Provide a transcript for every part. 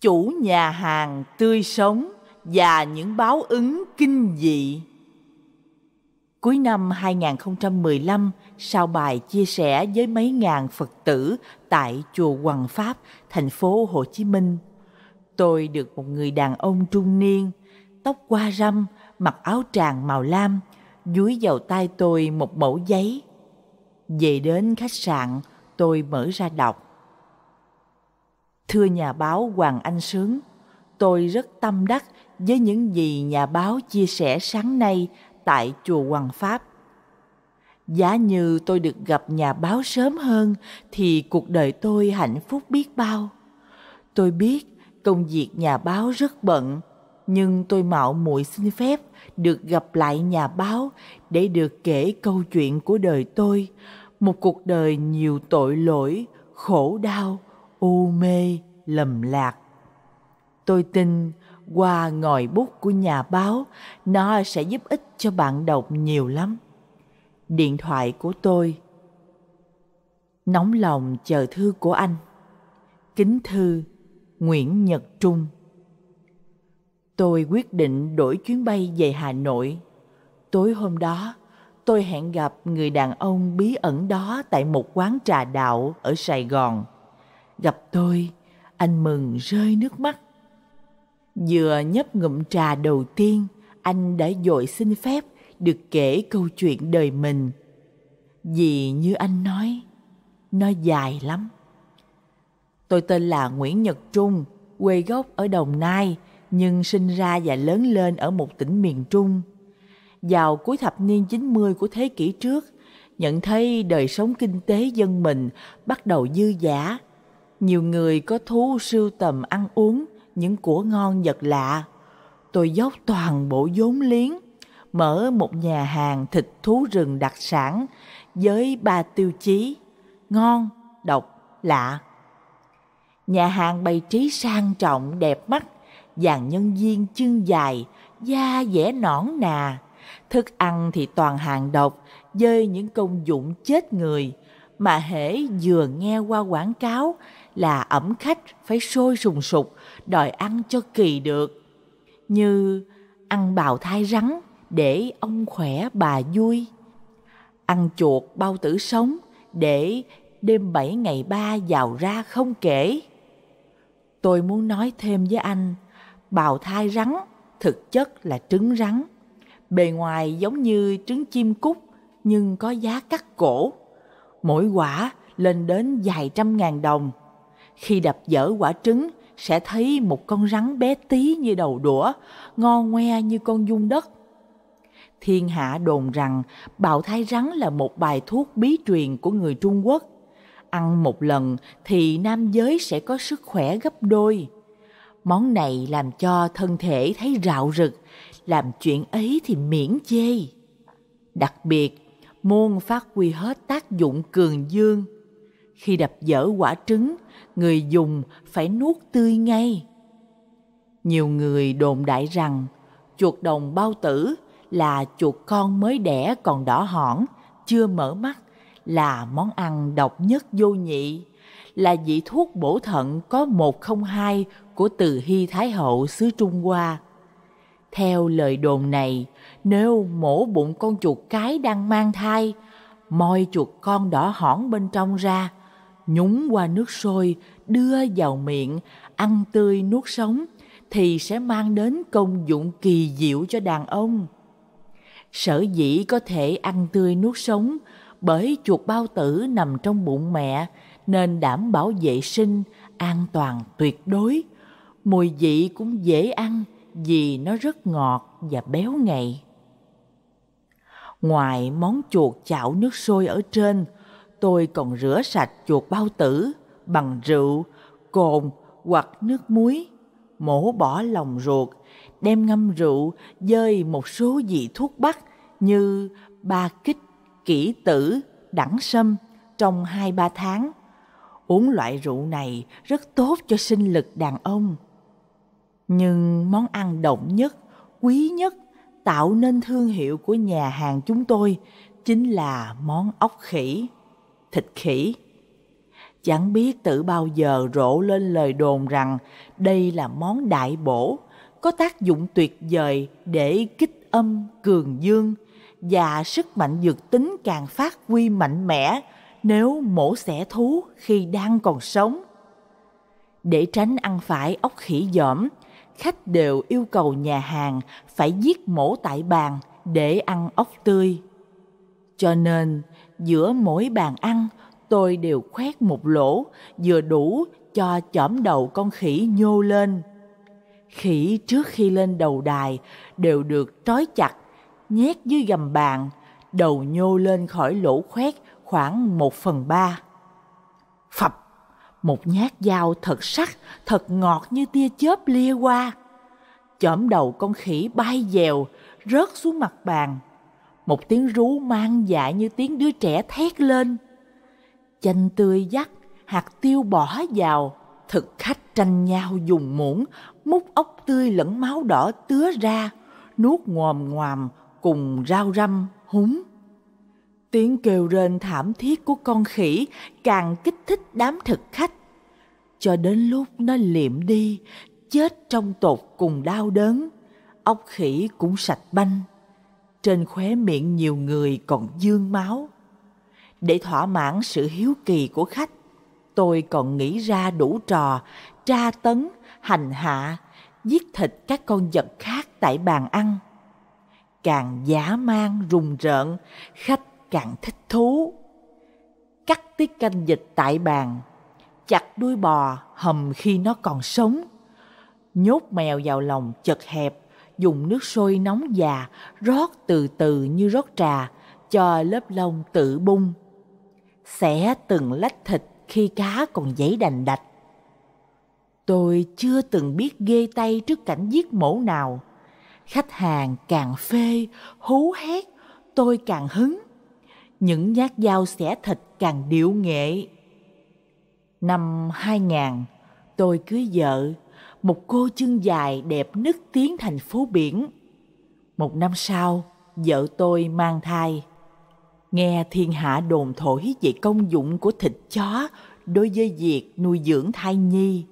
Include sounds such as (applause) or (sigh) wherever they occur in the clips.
chủ nhà hàng tươi sống và những báo ứng kinh dị. Cuối năm 2015, sau Bài chia sẻ với mấy ngàn Phật tử tại Chùa Hoàng Pháp, thành phố Hồ Chí Minh. Tôi được một người đàn ông trung niên, tóc qua râm, mặc áo tràng màu lam, dúi vào tay tôi một mẫu giấy. Về đến khách sạn, tôi mở ra đọc Thưa nhà báo Hoàng Anh Sướng, tôi rất tâm đắc với những gì nhà báo chia sẻ sáng nay tại Chùa Hoàng Pháp. Giá như tôi được gặp nhà báo sớm hơn thì cuộc đời tôi hạnh phúc biết bao. Tôi biết công việc nhà báo rất bận, nhưng tôi mạo muội xin phép được gặp lại nhà báo để được kể câu chuyện của đời tôi, một cuộc đời nhiều tội lỗi, khổ đau u mê lầm lạc tôi tin qua ngòi bút của nhà báo nó sẽ giúp ích cho bạn đọc nhiều lắm điện thoại của tôi nóng lòng chờ thư của anh kính thư nguyễn nhật trung tôi quyết định đổi chuyến bay về hà nội tối hôm đó tôi hẹn gặp người đàn ông bí ẩn đó tại một quán trà đạo ở sài gòn Gặp tôi, anh mừng rơi nước mắt. Vừa nhấp ngụm trà đầu tiên, anh đã dội xin phép được kể câu chuyện đời mình. Vì như anh nói, nó dài lắm. Tôi tên là Nguyễn Nhật Trung, quê gốc ở Đồng Nai, nhưng sinh ra và lớn lên ở một tỉnh miền Trung. Vào cuối thập niên 90 của thế kỷ trước, nhận thấy đời sống kinh tế dân mình bắt đầu dư giả nhiều người có thú sưu tầm ăn uống những của ngon vật lạ tôi dốc toàn bộ vốn liếng mở một nhà hàng thịt thú rừng đặc sản với ba tiêu chí ngon độc lạ nhà hàng bày trí sang trọng đẹp mắt dàn nhân viên chân dài da vẻ nõn nà thức ăn thì toàn hàng độc với những công dụng chết người mà hễ vừa nghe qua quảng cáo là ẩm khách phải sôi sùng sục đòi ăn cho kỳ được như ăn bào thai rắn để ông khỏe bà vui ăn chuột bao tử sống để đêm bảy ngày ba giàu ra không kể tôi muốn nói thêm với anh bào thai rắn thực chất là trứng rắn bề ngoài giống như trứng chim cút nhưng có giá cắt cổ mỗi quả lên đến vài trăm ngàn đồng khi đập dở quả trứng, sẽ thấy một con rắn bé tí như đầu đũa, ngon ngoe như con dung đất. Thiên hạ đồn rằng bào thai rắn là một bài thuốc bí truyền của người Trung Quốc. Ăn một lần thì nam giới sẽ có sức khỏe gấp đôi. Món này làm cho thân thể thấy rạo rực, làm chuyện ấy thì miễn chê. Đặc biệt, môn phát huy hết tác dụng cường dương. Khi đập dở quả trứng, người dùng phải nuốt tươi ngay. Nhiều người đồn đại rằng chuột đồng bao tử là chuột con mới đẻ còn đỏ hỏn, chưa mở mắt là món ăn độc nhất vô nhị, là vị thuốc bổ thận có 102 của Từ Hy Thái Hậu xứ Trung Hoa. Theo lời đồn này, nếu mổ bụng con chuột cái đang mang thai, moi chuột con đỏ hỏn bên trong ra – nhúng qua nước sôi, đưa vào miệng, ăn tươi nuốt sống thì sẽ mang đến công dụng kỳ diệu cho đàn ông. Sở dĩ có thể ăn tươi nuốt sống bởi chuột bao tử nằm trong bụng mẹ nên đảm bảo vệ sinh, an toàn tuyệt đối. Mùi vị cũng dễ ăn vì nó rất ngọt và béo ngậy. Ngoài món chuột chảo nước sôi ở trên, tôi còn rửa sạch chuột bao tử bằng rượu, cồn hoặc nước muối, mổ bỏ lòng ruột, đem ngâm rượu dơi một số vị thuốc bắc như ba kích, kỷ tử, đẳng sâm trong hai ba tháng. Uống loại rượu này rất tốt cho sinh lực đàn ông. Nhưng món ăn động nhất, quý nhất tạo nên thương hiệu của nhà hàng chúng tôi chính là món ốc khỉ thịt khỉ. Chẳng biết tự bao giờ rộ lên lời đồn rằng đây là món đại bổ, có tác dụng tuyệt vời để kích âm cường dương và sức mạnh dược tính càng phát huy mạnh mẽ nếu mổ xẻ thú khi đang còn sống. Để tránh ăn phải ốc khỉ dỏm, khách đều yêu cầu nhà hàng phải giết mổ tại bàn để ăn ốc tươi. Cho nên, giữa mỗi bàn ăn tôi đều khoét một lỗ vừa đủ cho chõm đầu con khỉ nhô lên khỉ trước khi lên đầu đài đều được trói chặt nhét dưới gầm bàn đầu nhô lên khỏi lỗ khoét khoảng một phần ba phập một nhát dao thật sắc thật ngọt như tia chớp lia qua chõm đầu con khỉ bay dèo rớt xuống mặt bàn một tiếng rú mang dại như tiếng đứa trẻ thét lên. Chanh tươi dắt, hạt tiêu bỏ vào, thực khách tranh nhau dùng muỗng, múc ốc tươi lẫn máu đỏ tứa ra, nuốt ngòm ngòm cùng rau răm, húng. Tiếng kêu rên thảm thiết của con khỉ càng kích thích đám thực khách. Cho đến lúc nó liệm đi, chết trong tột cùng đau đớn, ốc khỉ cũng sạch banh trên khóe miệng nhiều người còn dương máu. Để thỏa mãn sự hiếu kỳ của khách, tôi còn nghĩ ra đủ trò tra tấn, hành hạ, giết thịt các con vật khác tại bàn ăn. Càng giả mang rùng rợn, khách càng thích thú. Cắt tiết canh dịch tại bàn, chặt đuôi bò hầm khi nó còn sống, nhốt mèo vào lòng chật hẹp dùng nước sôi nóng già rót từ từ như rót trà cho lớp lông tự bung xẻ từng lách thịt khi cá còn giấy đành đạch tôi chưa từng biết ghê tay trước cảnh giết mổ nào khách hàng càng phê hú hét tôi càng hứng những nhát dao xẻ thịt càng điệu nghệ năm 2000 tôi cưới vợ một cô chân dài đẹp nức tiếng thành phố biển. Một năm sau, vợ tôi mang thai. Nghe thiên hạ đồn thổi về công dụng của thịt chó đối với việc nuôi dưỡng thai nhi.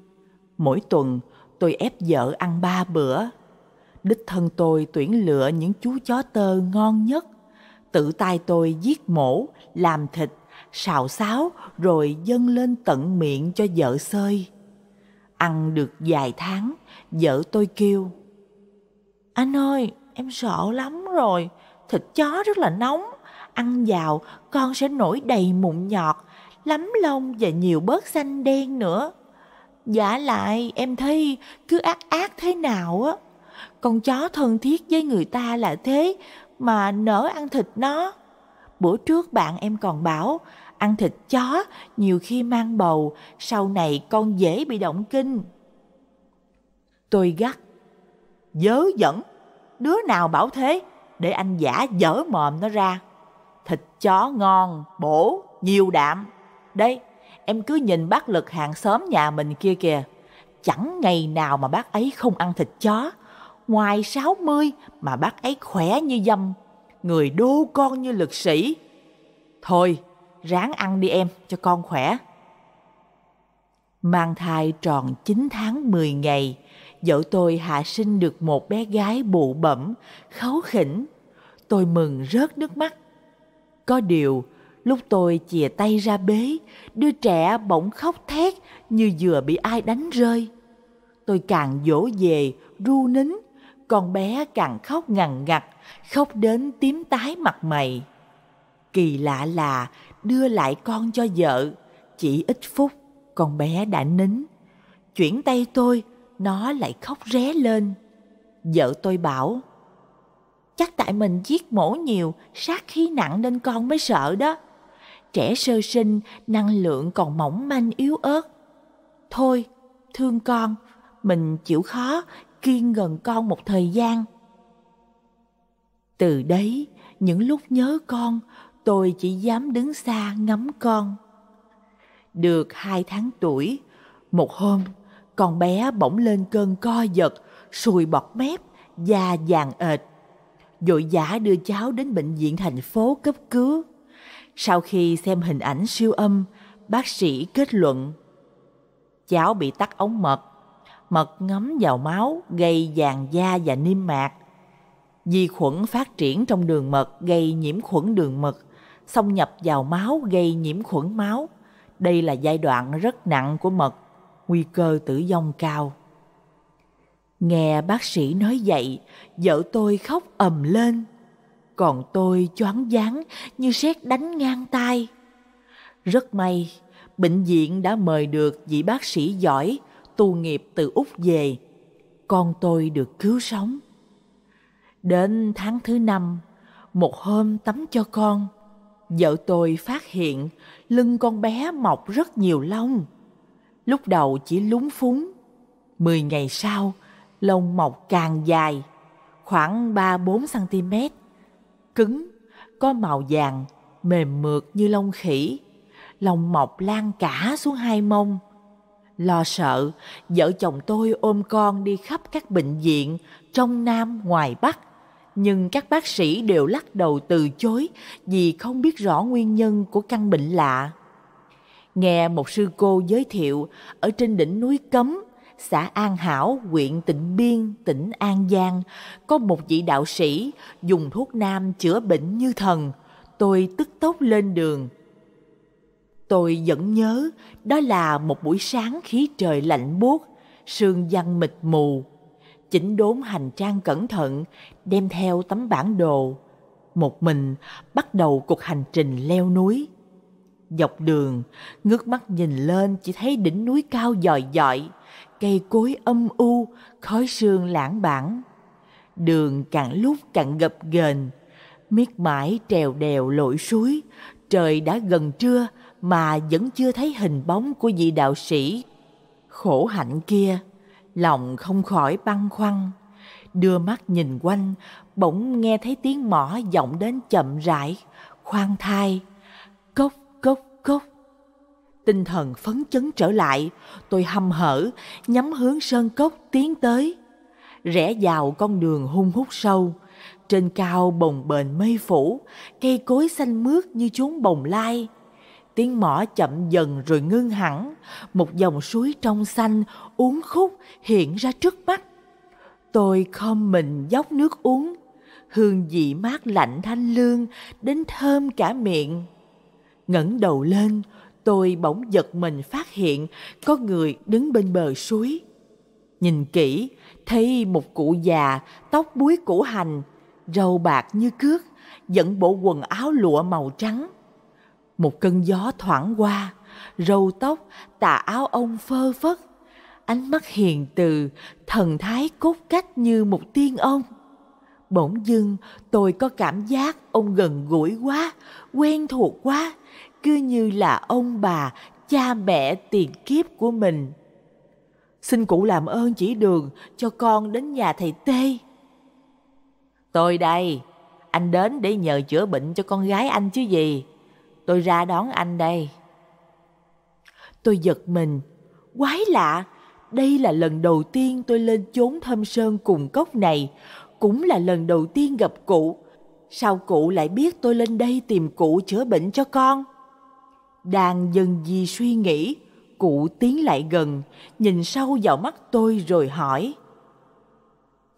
Mỗi tuần, tôi ép vợ ăn ba bữa. Đích thân tôi tuyển lựa những chú chó tơ ngon nhất. Tự tay tôi giết mổ, làm thịt, xào xáo rồi dâng lên tận miệng cho vợ xơi Ăn được vài tháng, vợ tôi kêu. Anh ơi, em sợ lắm rồi, thịt chó rất là nóng, ăn vào con sẽ nổi đầy mụn nhọt, lắm lông và nhiều bớt xanh đen nữa. Giả lại em thấy cứ ác ác thế nào á, con chó thân thiết với người ta là thế mà nỡ ăn thịt nó. Bữa trước bạn em còn bảo ăn thịt chó nhiều khi mang bầu sau này con dễ bị động kinh tôi gắt dớ dẫn đứa nào bảo thế để anh giả dở mồm nó ra thịt chó ngon bổ nhiều đạm đây em cứ nhìn bác lực hàng xóm nhà mình kia kìa chẳng ngày nào mà bác ấy không ăn thịt chó ngoài 60 mà bác ấy khỏe như dâm người đô con như lực sĩ thôi ráng ăn đi em cho con khỏe. Mang thai tròn 9 tháng 10 ngày, vợ tôi hạ sinh được một bé gái bụ bẩm, kháu khỉnh. Tôi mừng rớt nước mắt. Có điều, lúc tôi chìa tay ra bế, đứa trẻ bỗng khóc thét như vừa bị ai đánh rơi. Tôi càng dỗ về, ru nín, con bé càng khóc ngằn ngặt, khóc đến tím tái mặt mày. Kỳ lạ là đưa lại con cho vợ chỉ ít phút con bé đã nín chuyển tay tôi nó lại khóc ré lên vợ tôi bảo chắc tại mình giết mổ nhiều sát khí nặng nên con mới sợ đó trẻ sơ sinh năng lượng còn mỏng manh yếu ớt thôi thương con mình chịu khó kiên gần con một thời gian từ đấy những lúc nhớ con tôi chỉ dám đứng xa ngắm con. Được hai tháng tuổi, một hôm, con bé bỗng lên cơn co giật, sùi bọt mép, da vàng ệt. Dội giả đưa cháu đến bệnh viện thành phố cấp cứu. Sau khi xem hình ảnh siêu âm, bác sĩ kết luận cháu bị tắc ống mật. Mật ngấm vào máu gây vàng da và niêm mạc. vi khuẩn phát triển trong đường mật gây nhiễm khuẩn đường mật, xâm nhập vào máu gây nhiễm khuẩn máu. Đây là giai đoạn rất nặng của mật, nguy cơ tử vong cao. Nghe bác sĩ nói vậy, vợ tôi khóc ầm lên. Còn tôi choáng váng như sét đánh ngang tai. Rất may, bệnh viện đã mời được vị bác sĩ giỏi, tu nghiệp từ Úc về. Con tôi được cứu sống. Đến tháng thứ năm, một hôm tắm cho con, vợ tôi phát hiện lưng con bé mọc rất nhiều lông. Lúc đầu chỉ lúng phúng, mười ngày sau lông mọc càng dài, khoảng 3-4 cm, cứng, có màu vàng, mềm mượt như lông khỉ, lông mọc lan cả xuống hai mông. Lo sợ, vợ chồng tôi ôm con đi khắp các bệnh viện trong Nam ngoài Bắc – nhưng các bác sĩ đều lắc đầu từ chối vì không biết rõ nguyên nhân của căn bệnh lạ. Nghe một sư cô giới thiệu, ở trên đỉnh núi Cấm, xã An Hảo, huyện Tịnh Biên, tỉnh An Giang, có một vị đạo sĩ dùng thuốc nam chữa bệnh như thần. Tôi tức tốc lên đường. Tôi vẫn nhớ, đó là một buổi sáng khí trời lạnh buốt, sương văn mịt mù, chỉnh đốn hành trang cẩn thận, đem theo tấm bản đồ. Một mình bắt đầu cuộc hành trình leo núi. Dọc đường, ngước mắt nhìn lên chỉ thấy đỉnh núi cao dòi dọi, cây cối âm u, khói sương lãng bản. Đường càng lúc càng gập ghềnh, miết mãi trèo đèo lội suối, trời đã gần trưa mà vẫn chưa thấy hình bóng của vị đạo sĩ khổ hạnh kia lòng không khỏi băn khoăn đưa mắt nhìn quanh bỗng nghe thấy tiếng mỏ vọng đến chậm rãi khoan thai cốc cốc cốc tinh thần phấn chấn trở lại tôi hăm hở nhắm hướng sơn cốc tiến tới rẽ vào con đường hung hút sâu trên cao bồng bềnh mây phủ cây cối xanh mướt như chốn bồng lai tiếng mỏ chậm dần rồi ngưng hẳn, một dòng suối trong xanh uốn khúc hiện ra trước mắt. Tôi khom mình dốc nước uống, hương vị mát lạnh thanh lương đến thơm cả miệng. ngẩng đầu lên, tôi bỗng giật mình phát hiện có người đứng bên bờ suối. Nhìn kỹ, thấy một cụ già, tóc búi củ hành, râu bạc như cước, dẫn bộ quần áo lụa màu trắng, một cơn gió thoảng qua râu tóc tà áo ông phơ phất ánh mắt hiền từ thần thái cốt cách như một tiên ông bỗng dưng tôi có cảm giác ông gần gũi quá quen thuộc quá cứ như là ông bà cha mẹ tiền kiếp của mình xin cụ làm ơn chỉ đường cho con đến nhà thầy tê tôi đây anh đến để nhờ chữa bệnh cho con gái anh chứ gì Tôi ra đón anh đây. Tôi giật mình. Quái lạ, đây là lần đầu tiên tôi lên chốn thâm sơn cùng cốc này. Cũng là lần đầu tiên gặp cụ. Sao cụ lại biết tôi lên đây tìm cụ chữa bệnh cho con? Đang dần gì suy nghĩ, cụ tiến lại gần, nhìn sâu vào mắt tôi rồi hỏi.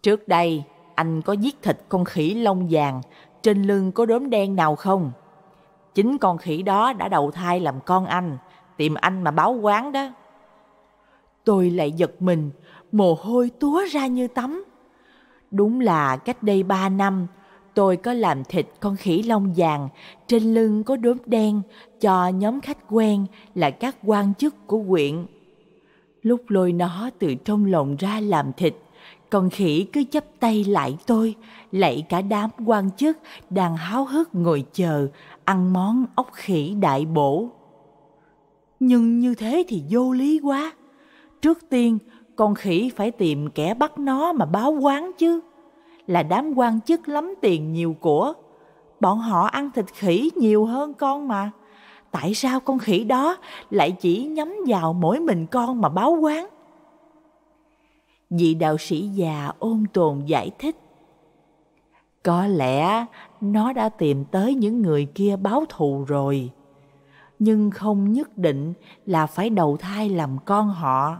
Trước đây, anh có giết thịt con khỉ lông vàng, trên lưng có đốm đen nào không? Chính con khỉ đó đã đầu thai làm con anh, tìm anh mà báo quán đó. Tôi lại giật mình, mồ hôi túa ra như tắm. Đúng là cách đây ba năm, tôi có làm thịt con khỉ lông vàng, trên lưng có đốm đen cho nhóm khách quen là các quan chức của huyện. Lúc lôi nó từ trong lồng ra làm thịt, con khỉ cứ chấp tay lại tôi, lạy cả đám quan chức đang háo hức ngồi chờ, ăn món ốc khỉ đại bổ. Nhưng như thế thì vô lý quá. Trước tiên, con khỉ phải tìm kẻ bắt nó mà báo quán chứ. Là đám quan chức lắm tiền nhiều của. Bọn họ ăn thịt khỉ nhiều hơn con mà. Tại sao con khỉ đó lại chỉ nhắm vào mỗi mình con mà báo quán? Vị đạo sĩ già ôn tồn giải thích có lẽ nó đã tìm tới những người kia báo thù rồi nhưng không nhất định là phải đầu thai làm con họ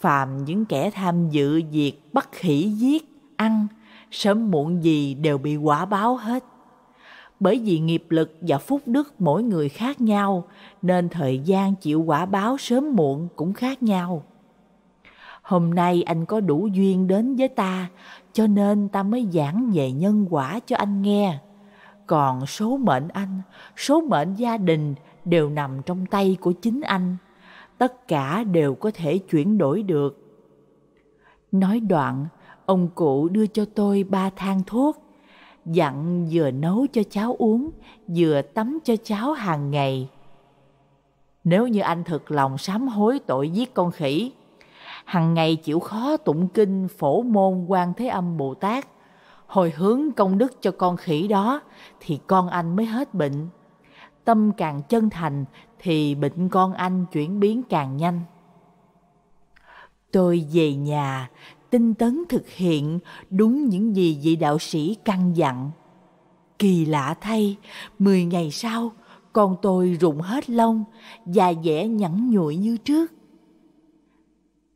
phàm những kẻ tham dự việc bắt khỉ giết ăn sớm muộn gì đều bị quả báo hết bởi vì nghiệp lực và phúc đức mỗi người khác nhau nên thời gian chịu quả báo sớm muộn cũng khác nhau Hôm nay anh có đủ duyên đến với ta, cho nên ta mới giảng về nhân quả cho anh nghe. Còn số mệnh anh, số mệnh gia đình đều nằm trong tay của chính anh. Tất cả đều có thể chuyển đổi được. Nói đoạn, ông cụ đưa cho tôi ba thang thuốc. Dặn vừa nấu cho cháu uống, vừa tắm cho cháu hàng ngày. Nếu như anh thực lòng sám hối tội giết con khỉ, hằng ngày chịu khó tụng kinh phổ môn quan thế âm bồ tát hồi hướng công đức cho con khỉ đó thì con anh mới hết bệnh tâm càng chân thành thì bệnh con anh chuyển biến càng nhanh tôi về nhà tinh tấn thực hiện đúng những gì vị đạo sĩ căn dặn kỳ lạ thay mười ngày sau con tôi rụng hết lông da dẻ nhẵn nhụi như trước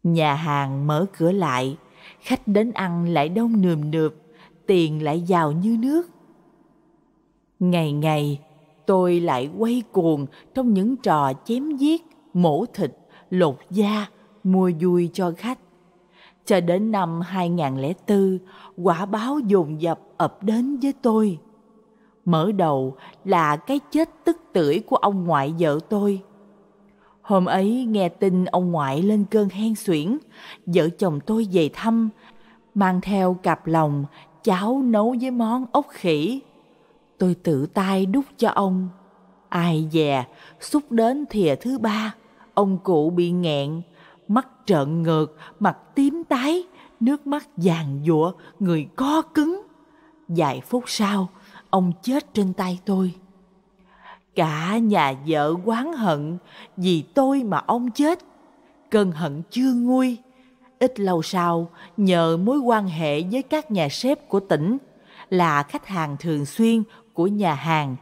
Nhà hàng mở cửa lại, khách đến ăn lại đông nườm nượp, tiền lại giàu như nước. Ngày ngày, tôi lại quay cuồng trong những trò chém giết, mổ thịt, lột da, mua vui cho khách. Cho đến năm 2004, quả báo dồn dập ập đến với tôi. Mở đầu là cái chết tức tưởi của ông ngoại vợ tôi. Hôm ấy nghe tin ông ngoại lên cơn hen suyễn, vợ chồng tôi về thăm, mang theo cặp lòng, cháo nấu với món ốc khỉ. Tôi tự tay đút cho ông. Ai dè, xúc đến thìa thứ ba, ông cụ bị nghẹn, mắt trợn ngược, mặt tím tái, nước mắt vàng dụa, người co cứng. Vài phút sau, ông chết trên tay tôi. Cả nhà vợ quán hận vì tôi mà ông chết. Cơn hận chưa nguôi. Ít lâu sau, nhờ mối quan hệ với các nhà sếp của tỉnh là khách hàng thường xuyên của nhà hàng,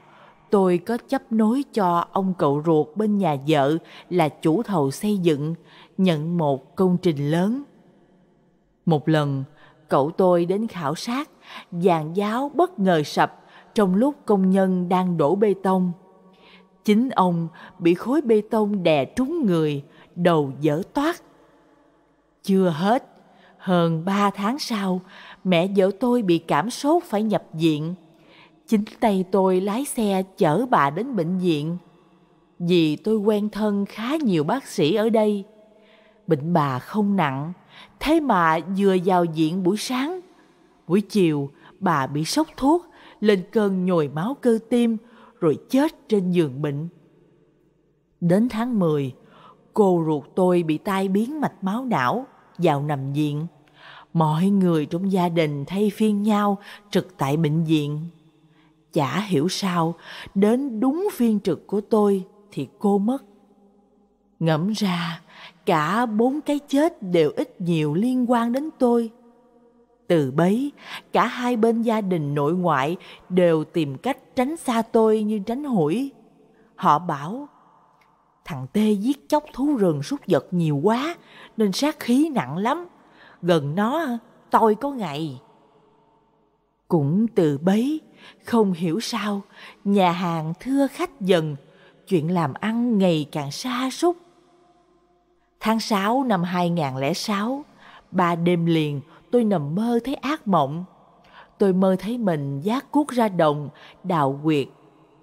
tôi có chấp nối cho ông cậu ruột bên nhà vợ là chủ thầu xây dựng, nhận một công trình lớn. Một lần, cậu tôi đến khảo sát, giàn giáo bất ngờ sập trong lúc công nhân đang đổ bê tông. Chính ông bị khối bê tông đè trúng người, đầu dở toát. Chưa hết, hơn ba tháng sau, mẹ vợ tôi bị cảm sốt phải nhập viện. Chính tay tôi lái xe chở bà đến bệnh viện. Vì tôi quen thân khá nhiều bác sĩ ở đây. Bệnh bà không nặng, thế mà vừa vào viện buổi sáng. Buổi chiều, bà bị sốc thuốc, lên cơn nhồi máu cơ tim, rồi chết trên giường bệnh. Đến tháng 10, cô ruột tôi bị tai biến mạch máu não, vào nằm viện. Mọi người trong gia đình thay phiên nhau trực tại bệnh viện. Chả hiểu sao, đến đúng phiên trực của tôi thì cô mất. Ngẫm ra, cả bốn cái chết đều ít nhiều liên quan đến tôi. Từ bấy, cả hai bên gia đình nội ngoại đều tìm cách tránh xa tôi như tránh hủi. Họ bảo, thằng Tê giết chóc thú rừng súc vật nhiều quá nên sát khí nặng lắm. Gần nó, tôi có ngày. Cũng từ bấy, không hiểu sao, nhà hàng thưa khách dần, chuyện làm ăn ngày càng xa sút Tháng 6 năm 2006, ba đêm liền, tôi nằm mơ thấy ác mộng. Tôi mơ thấy mình giác cuốc ra đồng, đào quyệt,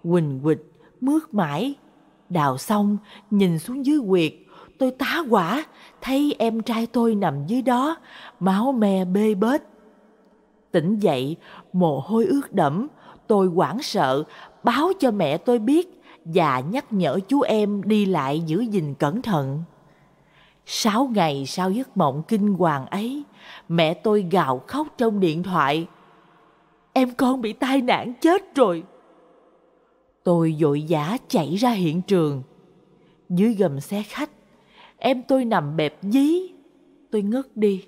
quỳnh quịch, mướt mãi. Đào xong, nhìn xuống dưới quyệt, tôi tá quả, thấy em trai tôi nằm dưới đó, máu me bê bết. Tỉnh dậy, mồ hôi ướt đẫm, tôi hoảng sợ, báo cho mẹ tôi biết và nhắc nhở chú em đi lại giữ gìn cẩn thận. Sáu ngày sau giấc mộng kinh hoàng ấy, mẹ tôi gào khóc trong điện thoại. Em con bị tai nạn chết rồi. Tôi vội vã chạy ra hiện trường. Dưới gầm xe khách, em tôi nằm bẹp dí. Tôi ngất đi.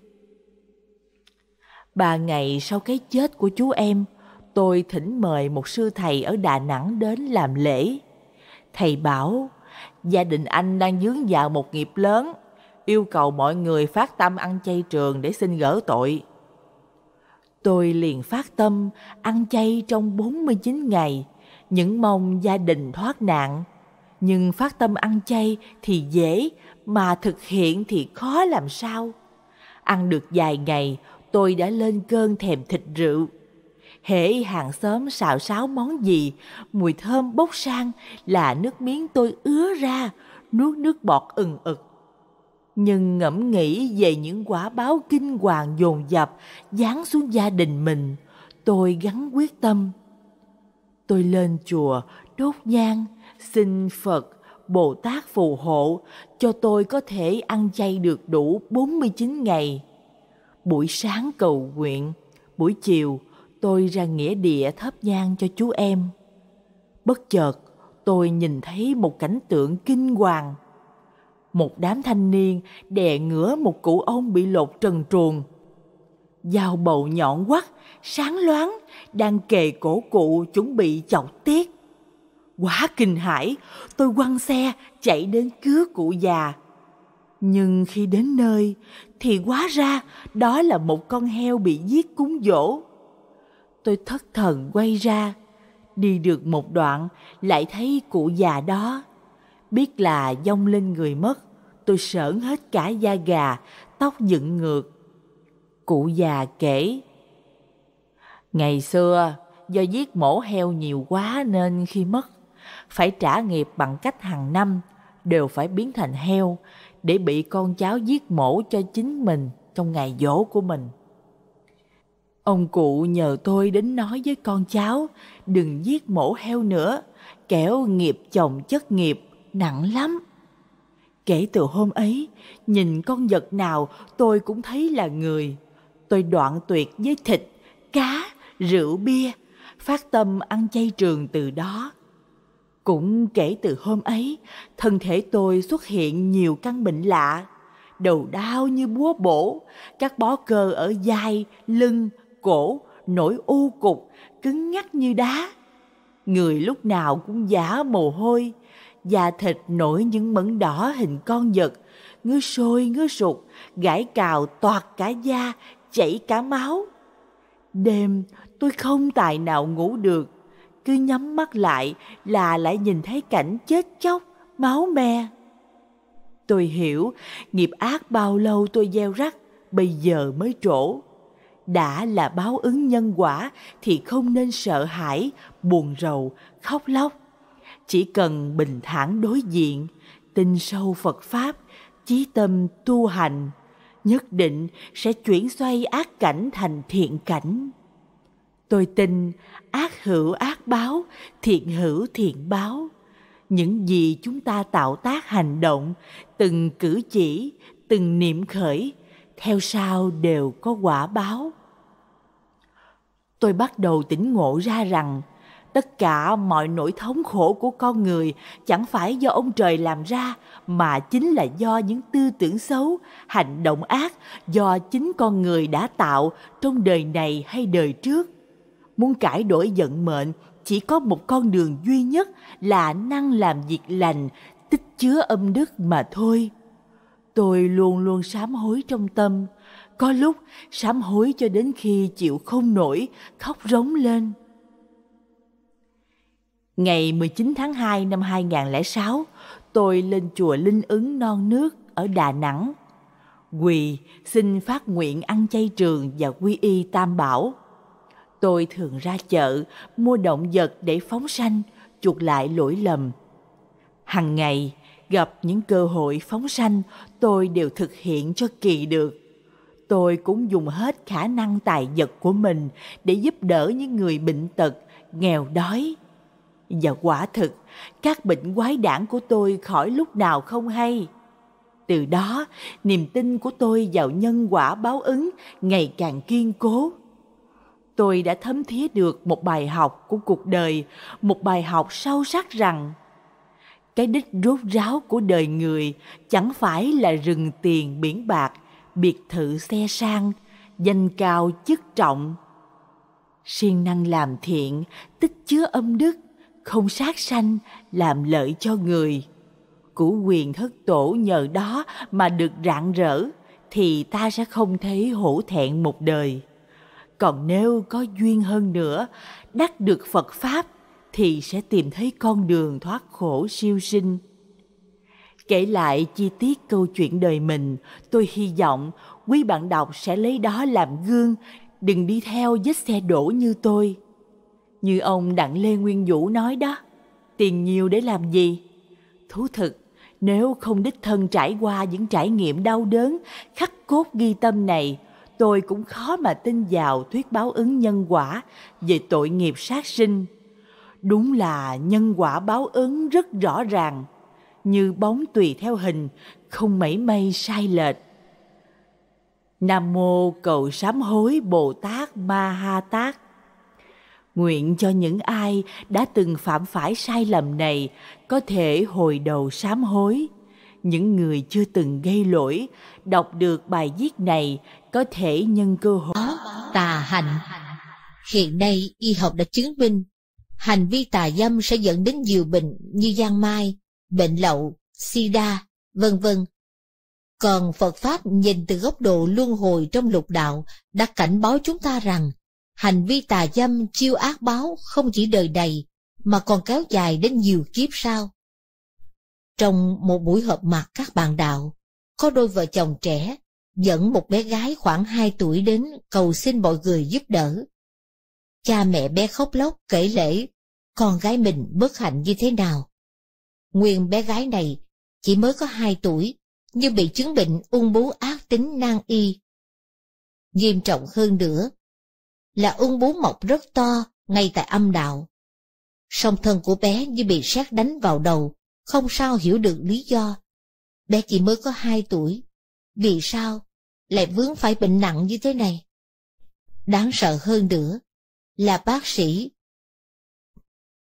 Ba ngày sau cái chết của chú em, tôi thỉnh mời một sư thầy ở Đà Nẵng đến làm lễ. Thầy bảo, gia đình anh đang dướng vào một nghiệp lớn yêu cầu mọi người phát tâm ăn chay trường để xin gỡ tội. Tôi liền phát tâm ăn chay trong 49 ngày, những mong gia đình thoát nạn. Nhưng phát tâm ăn chay thì dễ, mà thực hiện thì khó làm sao. Ăn được vài ngày, tôi đã lên cơn thèm thịt rượu. Hễ hàng xóm xào xáo món gì, mùi thơm bốc sang là nước miếng tôi ứa ra, nuốt nước bọt ừng ực nhưng ngẫm nghĩ về những quả báo kinh hoàng dồn dập giáng xuống gia đình mình tôi gắn quyết tâm tôi lên chùa đốt nhang xin phật bồ tát phù hộ cho tôi có thể ăn chay được đủ 49 ngày buổi sáng cầu nguyện buổi chiều tôi ra nghĩa địa thắp nhang cho chú em bất chợt tôi nhìn thấy một cảnh tượng kinh hoàng một đám thanh niên đè ngửa một cụ ông bị lột trần truồng. Dao bầu nhọn quắt, sáng loáng, đang kề cổ cụ chuẩn bị chọc tiết. Quá kinh hãi, tôi quăng xe chạy đến cứu cụ già. Nhưng khi đến nơi thì quá ra đó là một con heo bị giết cúng dỗ. Tôi thất thần quay ra, đi được một đoạn lại thấy cụ già đó biết là dông lên người mất tôi sởn hết cả da gà, tóc dựng ngược. Cụ già kể, Ngày xưa, do giết mổ heo nhiều quá nên khi mất, phải trả nghiệp bằng cách hàng năm đều phải biến thành heo để bị con cháu giết mổ cho chính mình trong ngày dỗ của mình. Ông cụ nhờ tôi đến nói với con cháu đừng giết mổ heo nữa, kẻo nghiệp chồng chất nghiệp nặng lắm. Kể từ hôm ấy, nhìn con vật nào tôi cũng thấy là người. Tôi đoạn tuyệt với thịt, cá, rượu bia, phát tâm ăn chay trường từ đó. Cũng kể từ hôm ấy, thân thể tôi xuất hiện nhiều căn bệnh lạ. Đầu đau như búa bổ, các bó cơ ở vai, lưng, cổ, nổi u cục, cứng ngắc như đá. Người lúc nào cũng giả mồ hôi, da thịt nổi những mẩn đỏ hình con vật, ngứa sôi ngứa sụt, gãi cào toạt cả da, chảy cả máu. Đêm tôi không tài nào ngủ được, cứ nhắm mắt lại là lại nhìn thấy cảnh chết chóc, máu me. Tôi hiểu, nghiệp ác bao lâu tôi gieo rắc, bây giờ mới trổ. Đã là báo ứng nhân quả thì không nên sợ hãi, buồn rầu, khóc lóc chỉ cần bình thản đối diện tin sâu phật pháp chí tâm tu hành nhất định sẽ chuyển xoay ác cảnh thành thiện cảnh tôi tin ác hữu ác báo thiện hữu thiện báo những gì chúng ta tạo tác hành động từng cử chỉ từng niệm khởi theo sau đều có quả báo tôi bắt đầu tỉnh ngộ ra rằng tất cả mọi nỗi thống khổ của con người chẳng phải do ông trời làm ra mà chính là do những tư tưởng xấu hành động ác do chính con người đã tạo trong đời này hay đời trước muốn cải đổi vận mệnh chỉ có một con đường duy nhất là năng làm việc lành tích chứa âm đức mà thôi tôi luôn luôn sám hối trong tâm có lúc sám hối cho đến khi chịu không nổi khóc rống lên Ngày 19 tháng 2 năm 2006, tôi lên chùa Linh Ứng Non Nước ở Đà Nẵng. Quỳ xin phát nguyện ăn chay trường và quy y tam bảo. Tôi thường ra chợ mua động vật để phóng sanh, chuộc lại lỗi lầm. Hằng ngày gặp những cơ hội phóng sanh, tôi đều thực hiện cho kỳ được. Tôi cũng dùng hết khả năng tài vật của mình để giúp đỡ những người bệnh tật, nghèo đói và quả thực, các bệnh quái đản của tôi khỏi lúc nào không hay. Từ đó, niềm tin của tôi vào nhân quả báo ứng ngày càng kiên cố. Tôi đã thấm thía được một bài học của cuộc đời, một bài học sâu sắc rằng cái đích rốt ráo của đời người chẳng phải là rừng tiền biển bạc, biệt thự xe sang, danh cao chức trọng. Siêng năng làm thiện, tích chứa âm đức, không sát sanh làm lợi cho người củ quyền thất tổ nhờ đó mà được rạng rỡ thì ta sẽ không thấy hổ thẹn một đời còn nếu có duyên hơn nữa đắc được phật pháp thì sẽ tìm thấy con đường thoát khổ siêu sinh kể lại chi tiết câu chuyện đời mình tôi hy vọng quý bạn đọc sẽ lấy đó làm gương đừng đi theo vết xe đổ như tôi như ông Đặng Lê Nguyên Vũ nói đó, tiền nhiều để làm gì? Thú thực, nếu không đích thân trải qua những trải nghiệm đau đớn, khắc cốt ghi tâm này, tôi cũng khó mà tin vào thuyết báo ứng nhân quả về tội nghiệp sát sinh. Đúng là nhân quả báo ứng rất rõ ràng, như bóng tùy theo hình, không mảy may sai lệch. Nam mô cầu sám hối Bồ Tát Ma Ha Tát nguyện cho những ai đã từng phạm phải sai lầm này có thể hồi đầu sám hối những người chưa từng gây lỗi đọc được bài viết này có thể nhân cơ hội tà hạnh hiện nay y học đã chứng minh hành vi tà dâm sẽ dẫn đến nhiều bệnh như giang mai bệnh lậu sida vân vân còn phật pháp nhìn từ góc độ luân hồi trong lục đạo đã cảnh báo chúng ta rằng hành vi tà dâm chiêu ác báo không chỉ đời đầy mà còn kéo dài đến nhiều kiếp sau. Trong một buổi họp mặt các bạn đạo, có đôi vợ chồng trẻ dẫn một bé gái khoảng 2 tuổi đến cầu xin mọi người giúp đỡ. Cha mẹ bé khóc lóc kể lễ con gái mình bất hạnh như thế nào. Nguyên bé gái này chỉ mới có 2 tuổi nhưng bị chứng bệnh ung bú ác tính nan y. Nghiêm trọng hơn nữa là ung bú mọc rất to ngay tại âm đạo. Song thân của bé như bị sét đánh vào đầu, không sao hiểu được lý do. Bé chỉ mới có hai tuổi, vì sao lại vướng phải bệnh nặng như thế này? Đáng sợ hơn nữa là bác sĩ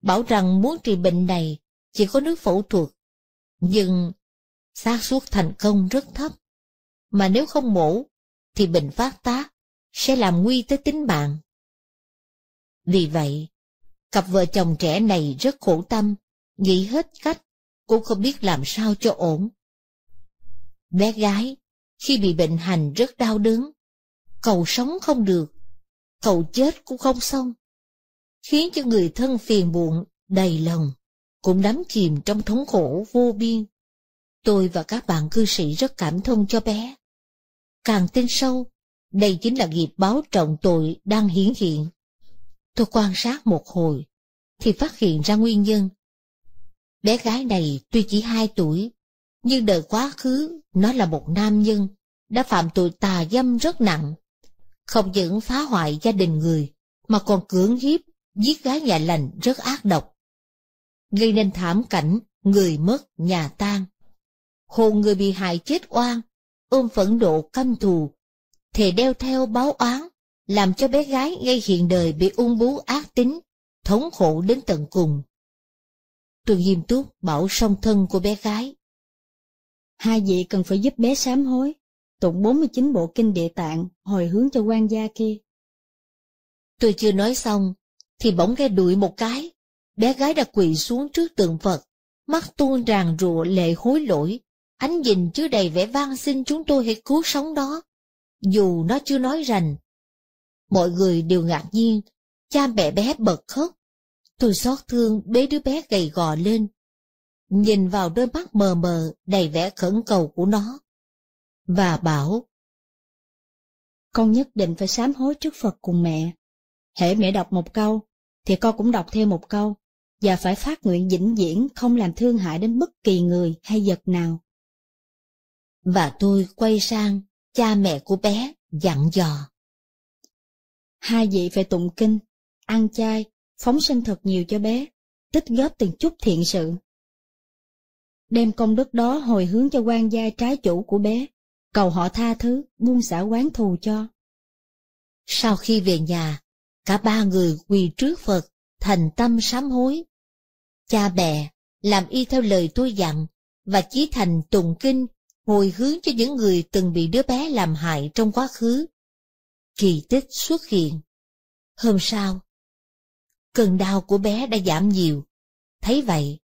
bảo rằng muốn trị bệnh này chỉ có nước phẫu thuật, nhưng xác suất thành công rất thấp, mà nếu không mổ thì bệnh phát tác sẽ làm nguy tới tính mạng. Vì vậy, cặp vợ chồng trẻ này rất khổ tâm, nghĩ hết cách, cũng không biết làm sao cho ổn. Bé gái, khi bị bệnh hành rất đau đớn, cầu sống không được, cầu chết cũng không xong, khiến cho người thân phiền muộn đầy lòng, cũng đắm chìm trong thống khổ vô biên. Tôi và các bạn cư sĩ rất cảm thông cho bé. Càng tin sâu, đây chính là nghiệp báo trọng tội đang hiển hiện. Tôi quan sát một hồi, thì phát hiện ra nguyên nhân. Bé gái này tuy chỉ hai tuổi, nhưng đời quá khứ nó là một nam nhân, đã phạm tội tà dâm rất nặng. Không những phá hoại gia đình người, mà còn cưỡng hiếp, giết gái nhà lành rất ác độc. Gây nên thảm cảnh, người mất, nhà tan. Hồn người bị hại chết oan, ôm phẫn độ căm thù, thì đeo theo báo oán, làm cho bé gái ngay hiện đời bị ung bú ác tính, thống khổ đến tận cùng. Tôi nghiêm túc bảo song thân của bé gái. Hai vị cần phải giúp bé sám hối, tụng 49 bộ kinh địa tạng hồi hướng cho quan gia kia. Tôi chưa nói xong, thì bỗng nghe đuổi một cái, bé gái đã quỳ xuống trước tượng Phật, mắt tuôn ràng rụa lệ hối lỗi, ánh nhìn chứa đầy vẻ vang xin chúng tôi hãy cứu sống đó dù nó chưa nói rành. Mọi người đều ngạc nhiên, cha mẹ bé bật khóc. Tôi xót thương bế đứa bé gầy gò lên, nhìn vào đôi mắt mờ mờ đầy vẻ khẩn cầu của nó, và bảo. Con nhất định phải sám hối trước Phật cùng mẹ. Hễ mẹ đọc một câu, thì con cũng đọc thêm một câu, và phải phát nguyện vĩnh viễn không làm thương hại đến bất kỳ người hay vật nào. Và tôi quay sang cha mẹ của bé dặn dò. Hai vị phải tụng kinh, ăn chay, phóng sinh thật nhiều cho bé, tích góp từng chút thiện sự. Đem công đức đó hồi hướng cho quan gia trái chủ của bé, cầu họ tha thứ, buông xả quán thù cho. Sau khi về nhà, cả ba người quỳ trước Phật, thành tâm sám hối. Cha bè, làm y theo lời tôi dặn, và chí thành tụng kinh hồi hướng cho những người từng bị đứa bé làm hại trong quá khứ. Kỳ tích xuất hiện. Hôm sau, cơn đau của bé đã giảm nhiều. Thấy vậy,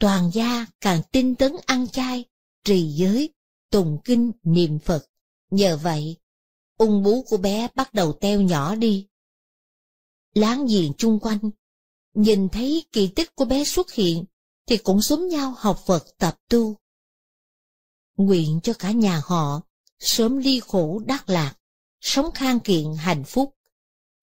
toàn gia càng tinh tấn ăn chay, trì giới, tùng kinh niệm Phật. Nhờ vậy, ung bú của bé bắt đầu teo nhỏ đi. Láng giềng chung quanh, nhìn thấy kỳ tích của bé xuất hiện thì cũng xúm nhau học Phật tập tu nguyện cho cả nhà họ sớm ly khổ đắc lạc, sống khang kiện hạnh phúc.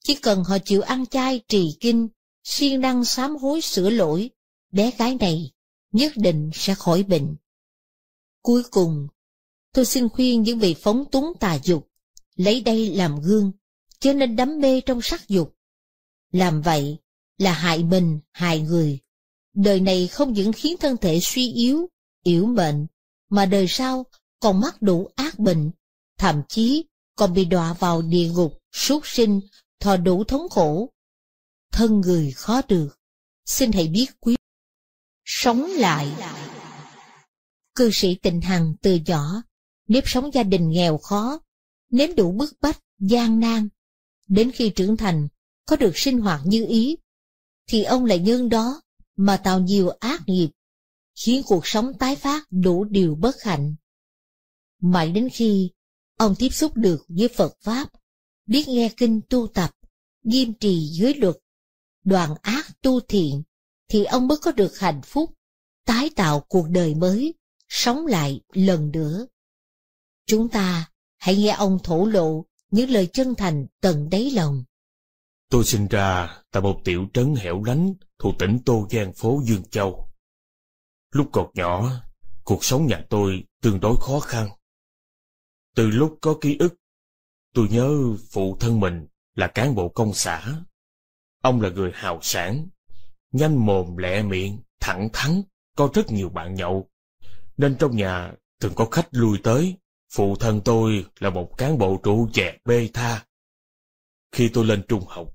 Chỉ cần họ chịu ăn chay trì kinh, siêng năng sám hối sửa lỗi, bé gái này nhất định sẽ khỏi bệnh. Cuối cùng, tôi xin khuyên những vị phóng túng tà dục, lấy đây làm gương, chứ nên đắm mê trong sắc dục. Làm vậy là hại mình, hại người. Đời này không những khiến thân thể suy yếu, yếu mệnh, mà đời sau còn mắc đủ ác bệnh, thậm chí còn bị đọa vào địa ngục, suốt sinh, thọ đủ thống khổ. Thân người khó được, xin hãy biết quý. Sống lại Cư sĩ Tịnh Hằng từ nhỏ, nếp sống gia đình nghèo khó, nếm đủ bức bách, gian nan. Đến khi trưởng thành, có được sinh hoạt như ý, thì ông lại nhân đó mà tạo nhiều ác nghiệp khiến cuộc sống tái phát đủ điều bất hạnh. Mãi đến khi ông tiếp xúc được với Phật Pháp, biết nghe kinh tu tập, nghiêm trì dưới luật, đoàn ác tu thiện, thì ông mới có được hạnh phúc, tái tạo cuộc đời mới, sống lại lần nữa. Chúng ta hãy nghe ông thổ lộ những lời chân thành tận đáy lòng. Tôi sinh ra tại một tiểu trấn hẻo lánh thuộc tỉnh Tô Giang phố Dương Châu. Lúc còn nhỏ, cuộc sống nhà tôi tương đối khó khăn. Từ lúc có ký ức, tôi nhớ phụ thân mình là cán bộ công xã. Ông là người hào sản, nhanh mồm lẹ miệng, thẳng thắn, có rất nhiều bạn nhậu. Nên trong nhà thường có khách lui tới, phụ thân tôi là một cán bộ trụ chè bê tha. Khi tôi lên trung học,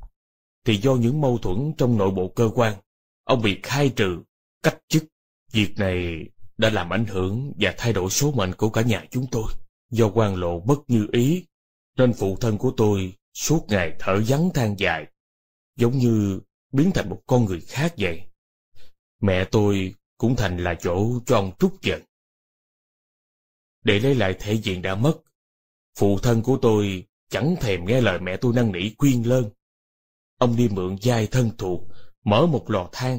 thì do những mâu thuẫn trong nội bộ cơ quan, ông bị khai trừ, cách chức Việc này đã làm ảnh hưởng và thay đổi số mệnh của cả nhà chúng tôi. Do quan lộ bất như ý, nên phụ thân của tôi suốt ngày thở vắng than dài, giống như biến thành một con người khác vậy. Mẹ tôi cũng thành là chỗ cho ông trút giận. Để lấy lại thể diện đã mất, phụ thân của tôi chẳng thèm nghe lời mẹ tôi năn nỉ quyên lơn. Ông đi mượn giai thân thuộc, mở một lò than.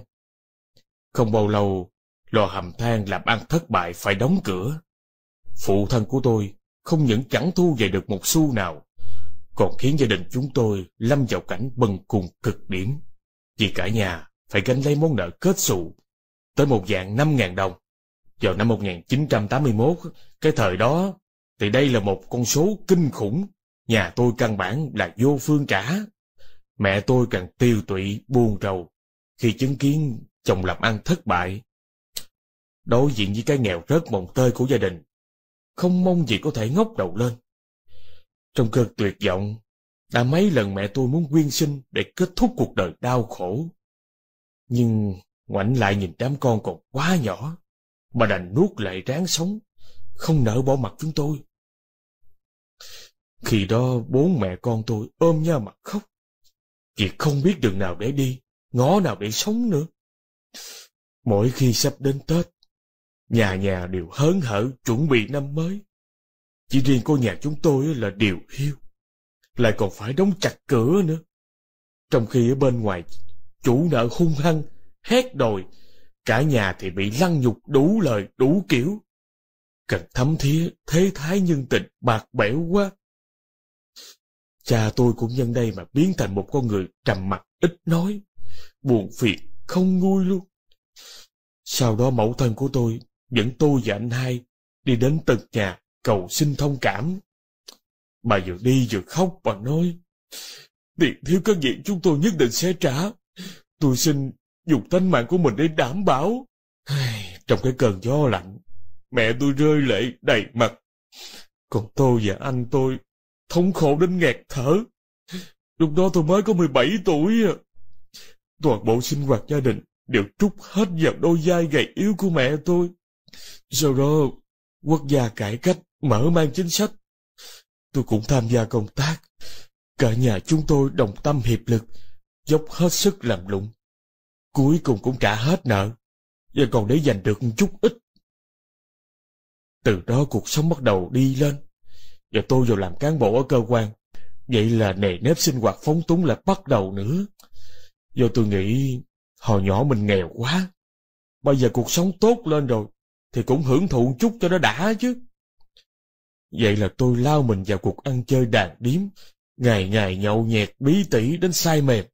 Không bao lâu, lò hầm than làm ăn thất bại phải đóng cửa. Phụ thân của tôi không những chẳng thu về được một xu nào, còn khiến gia đình chúng tôi lâm vào cảnh bần cùng cực điểm. Vì cả nhà phải gánh lấy món nợ kết xù, tới một dạng năm ngàn đồng. Vào năm 1981, cái thời đó, thì đây là một con số kinh khủng. Nhà tôi căn bản là vô phương trả. Mẹ tôi càng tiêu tụy buồn rầu khi chứng kiến chồng làm ăn thất bại đối diện với cái nghèo rớt mồng tơi của gia đình, không mong gì có thể ngóc đầu lên. Trong cơn tuyệt vọng, đã mấy lần mẹ tôi muốn quyên sinh để kết thúc cuộc đời đau khổ. Nhưng ngoảnh lại nhìn đám con còn quá nhỏ, mà đành nuốt lệ ráng sống, không nỡ bỏ mặt chúng tôi. Khi đó bốn mẹ con tôi ôm nhau mặt khóc, vì không biết đường nào để đi, ngõ nào để sống nữa. Mỗi khi sắp đến Tết, Nhà nhà đều hớn hở chuẩn bị năm mới. Chỉ riêng cô nhà chúng tôi là điều hiu. Lại còn phải đóng chặt cửa nữa. Trong khi ở bên ngoài, chủ nợ hung hăng, hét đòi. Cả nhà thì bị lăng nhục đủ lời, đủ kiểu. Cần thấm thía, thế thái nhân tình, bạc bẽo quá. Cha tôi cũng nhân đây mà biến thành một con người trầm mặc ít nói, buồn phiền, không nguôi luôn. Sau đó mẫu thân của tôi dẫn tôi và anh hai đi đến từng nhà cầu xin thông cảm. Bà vừa đi vừa khóc và nói, tiền thiếu các vị chúng tôi nhất định sẽ trả. Tôi xin dùng tánh mạng của mình để đảm bảo. Trong cái cơn gió lạnh, mẹ tôi rơi lệ đầy mặt. Còn tôi và anh tôi thống khổ đến nghẹt thở. Lúc đó tôi mới có 17 tuổi. À. Toàn bộ sinh hoạt gia đình đều trút hết vào đôi vai gầy yếu của mẹ tôi đó quốc gia cải cách, mở mang chính sách. Tôi cũng tham gia công tác. Cả nhà chúng tôi đồng tâm hiệp lực, dốc hết sức làm lụng. Cuối cùng cũng trả hết nợ, và còn để giành được chút ít. Từ đó cuộc sống bắt đầu đi lên, và tôi vào làm cán bộ ở cơ quan. Vậy là nề nếp sinh hoạt phóng túng lại bắt đầu nữa. Do tôi nghĩ hồi nhỏ mình nghèo quá, bây giờ cuộc sống tốt lên rồi, thì cũng hưởng thụ chút cho nó đã chứ. Vậy là tôi lao mình vào cuộc ăn chơi đàn điếm, ngày ngày nhậu nhẹt bí tỉ đến say mềm.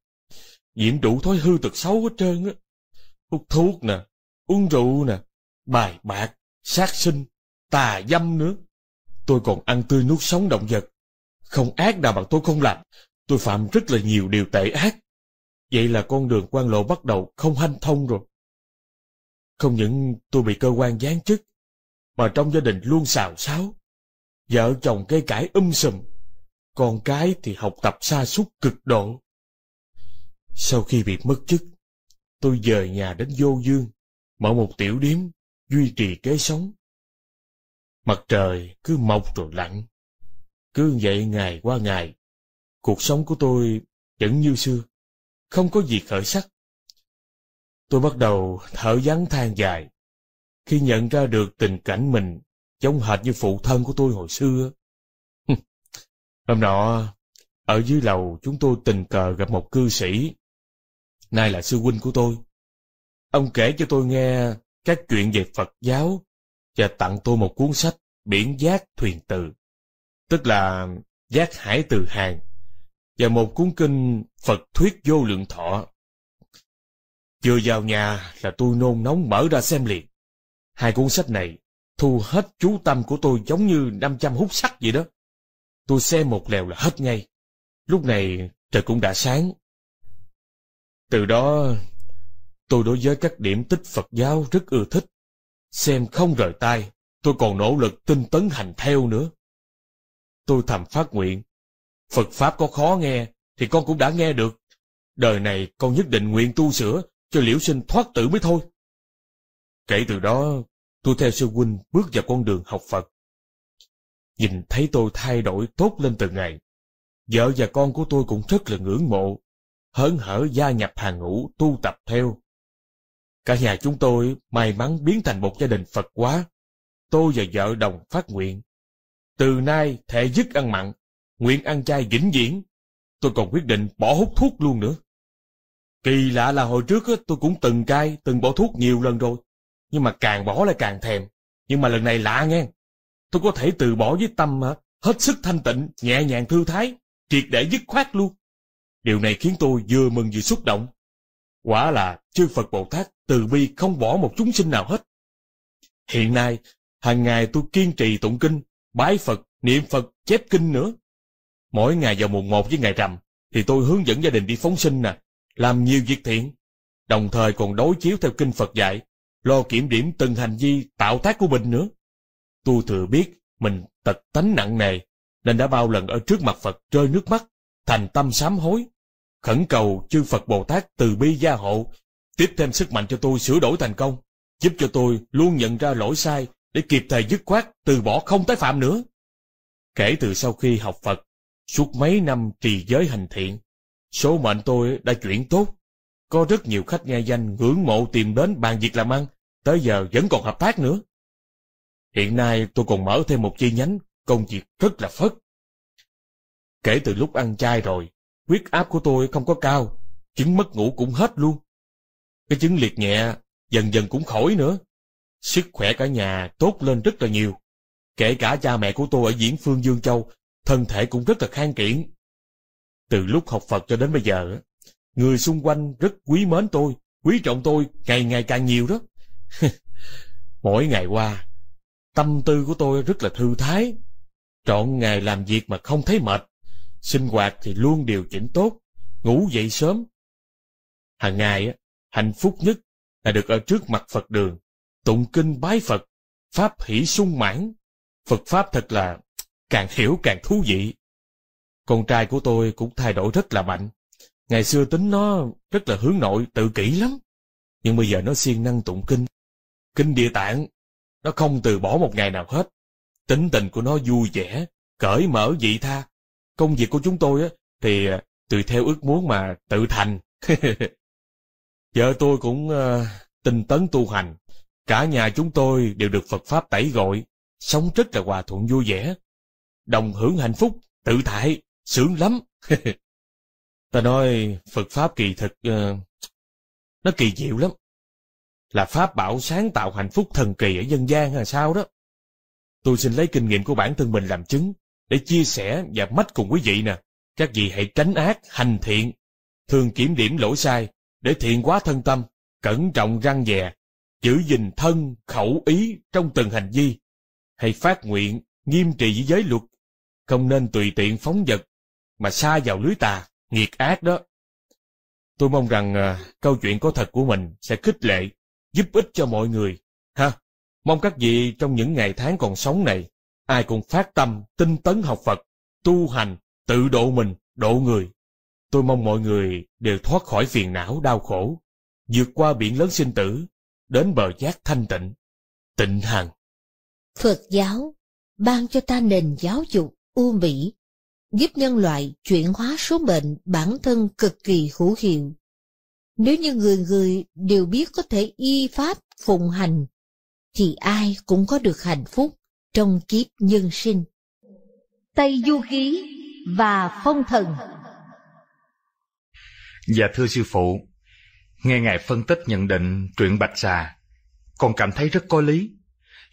nhiễm đủ thói hư tật xấu hết trơn á. Hút thuốc nè, uống rượu nè, bài bạc, sát sinh, tà dâm nữa. Tôi còn ăn tươi nuốt sống động vật. Không ác nào bằng tôi không làm. Tôi phạm rất là nhiều điều tệ ác. Vậy là con đường quan lộ bắt đầu không hanh thông rồi. Không những tôi bị cơ quan giáng chức, mà trong gia đình luôn xào xáo. Vợ chồng cây cãi um sùm, con cái thì học tập xa sút cực độ. Sau khi bị mất chức, tôi dời nhà đến vô dương, mở một tiểu điếm, duy trì kế sống. Mặt trời cứ mọc rồi lặn, cứ vậy ngày qua ngày. Cuộc sống của tôi vẫn như xưa, không có gì khởi sắc. Tôi bắt đầu thở dáng than dài. Khi nhận ra được tình cảnh mình giống hệt như phụ thân của tôi hồi xưa. Hôm nọ, ở dưới lầu chúng tôi tình cờ gặp một cư sĩ. Nay là sư huynh của tôi. Ông kể cho tôi nghe các chuyện về Phật giáo và tặng tôi một cuốn sách Biển Giác Thuyền Từ, tức là Giác Hải Từ Hàng, và một cuốn kinh Phật Thuyết Vô Lượng Thọ vừa vào nhà là tôi nôn nóng mở ra xem liền. Hai cuốn sách này thu hết chú tâm của tôi giống như 500 hút sắt vậy đó. Tôi xem một lèo là hết ngay. Lúc này trời cũng đã sáng. Từ đó, tôi đối với các điểm tích Phật giáo rất ưa thích. Xem không rời tay, tôi còn nỗ lực tinh tấn hành theo nữa. Tôi thầm phát nguyện, Phật Pháp có khó nghe thì con cũng đã nghe được. Đời này con nhất định nguyện tu sửa cho liễu sinh thoát tử mới thôi. Kể từ đó, tôi theo sư huynh bước vào con đường học Phật. Nhìn thấy tôi thay đổi tốt lên từng ngày. Vợ và con của tôi cũng rất là ngưỡng mộ, hớn hở gia nhập hàng ngũ tu tập theo. Cả nhà chúng tôi may mắn biến thành một gia đình Phật quá. Tôi và vợ đồng phát nguyện. Từ nay thệ dứt ăn mặn, nguyện ăn chay vĩnh viễn. Tôi còn quyết định bỏ hút thuốc luôn nữa. Kỳ lạ là hồi trước tôi cũng từng cai, từng bỏ thuốc nhiều lần rồi. Nhưng mà càng bỏ lại càng thèm. Nhưng mà lần này lạ nghe. Tôi có thể từ bỏ với tâm hết sức thanh tịnh, nhẹ nhàng thư thái, triệt để dứt khoát luôn. Điều này khiến tôi vừa mừng vừa xúc động. Quả là chư Phật Bồ Tát từ bi không bỏ một chúng sinh nào hết. Hiện nay, hàng ngày tôi kiên trì tụng kinh, bái Phật, niệm Phật, chép kinh nữa. Mỗi ngày vào mùng một với ngày rằm, thì tôi hướng dẫn gia đình đi phóng sinh nè, làm nhiều việc thiện, đồng thời còn đối chiếu theo kinh Phật dạy, lo kiểm điểm từng hành vi tạo tác của mình nữa. Tu thừa biết mình tật tánh nặng nề, nên đã bao lần ở trước mặt Phật rơi nước mắt, thành tâm sám hối, khẩn cầu chư Phật Bồ Tát từ bi gia hộ, tiếp thêm sức mạnh cho tôi sửa đổi thành công, giúp cho tôi luôn nhận ra lỗi sai để kịp thời dứt khoát từ bỏ không tái phạm nữa. Kể từ sau khi học Phật, suốt mấy năm trì giới hành thiện, Số mệnh tôi đã chuyển tốt. Có rất nhiều khách nghe danh ngưỡng mộ tìm đến bàn việc làm ăn, tới giờ vẫn còn hợp tác nữa. Hiện nay tôi còn mở thêm một chi nhánh, công việc rất là phất. Kể từ lúc ăn chay rồi, huyết áp của tôi không có cao, chứng mất ngủ cũng hết luôn. Cái chứng liệt nhẹ dần dần cũng khỏi nữa. Sức khỏe cả nhà tốt lên rất là nhiều. Kể cả cha mẹ của tôi ở Diễn Phương Dương Châu, thân thể cũng rất là khang kiện. Từ lúc học Phật cho đến bây giờ, người xung quanh rất quý mến tôi, quý trọng tôi ngày ngày càng nhiều đó. (laughs) Mỗi ngày qua, tâm tư của tôi rất là thư thái. Trọn ngày làm việc mà không thấy mệt, sinh hoạt thì luôn điều chỉnh tốt, ngủ dậy sớm. Hàng ngày, hạnh phúc nhất là được ở trước mặt Phật đường, tụng kinh bái Phật, pháp hỷ sung mãn. Phật Pháp thật là càng hiểu càng thú vị. Con trai của tôi cũng thay đổi rất là mạnh. Ngày xưa tính nó rất là hướng nội, tự kỷ lắm. Nhưng bây giờ nó siêng năng tụng kinh. Kinh địa tạng, nó không từ bỏ một ngày nào hết. Tính tình của nó vui vẻ, cởi mở dị tha. Công việc của chúng tôi á, thì à, tùy theo ước muốn mà tự thành. (laughs) Vợ tôi cũng uh, tinh tấn tu hành. Cả nhà chúng tôi đều được Phật Pháp tẩy gội sống rất là hòa thuận vui vẻ. Đồng hưởng hạnh phúc, tự tại sướng lắm. (laughs) ta nói Phật Pháp kỳ thực, uh, nó kỳ diệu lắm. Là Pháp bảo sáng tạo hạnh phúc thần kỳ ở dân gian hay sao đó. Tôi xin lấy kinh nghiệm của bản thân mình làm chứng, để chia sẻ và mách cùng quý vị nè. Các vị hãy tránh ác, hành thiện, thường kiểm điểm lỗi sai, để thiện quá thân tâm, cẩn trọng răng dè, giữ gìn thân, khẩu ý trong từng hành vi. Hãy phát nguyện, nghiêm trị giới luật, không nên tùy tiện phóng vật, mà xa vào lưới tà, nghiệt ác đó. Tôi mong rằng uh, câu chuyện có thật của mình sẽ khích lệ, giúp ích cho mọi người. Ha! Mong các vị trong những ngày tháng còn sống này, ai cũng phát tâm, tinh tấn học Phật, tu hành, tự độ mình, độ người. Tôi mong mọi người đều thoát khỏi phiền não đau khổ, vượt qua biển lớn sinh tử, đến bờ giác thanh tịnh, tịnh hằng. Phật giáo ban cho ta nền giáo dục u mỹ, giúp nhân loại chuyển hóa số mệnh bản thân cực kỳ hữu hiệu. Nếu như người người đều biết có thể y pháp phụng hành, thì ai cũng có được hạnh phúc trong kiếp nhân sinh. Tây Du Ký và Phong Thần Dạ thưa sư phụ, nghe Ngài phân tích nhận định truyện Bạch Xà, con cảm thấy rất có lý.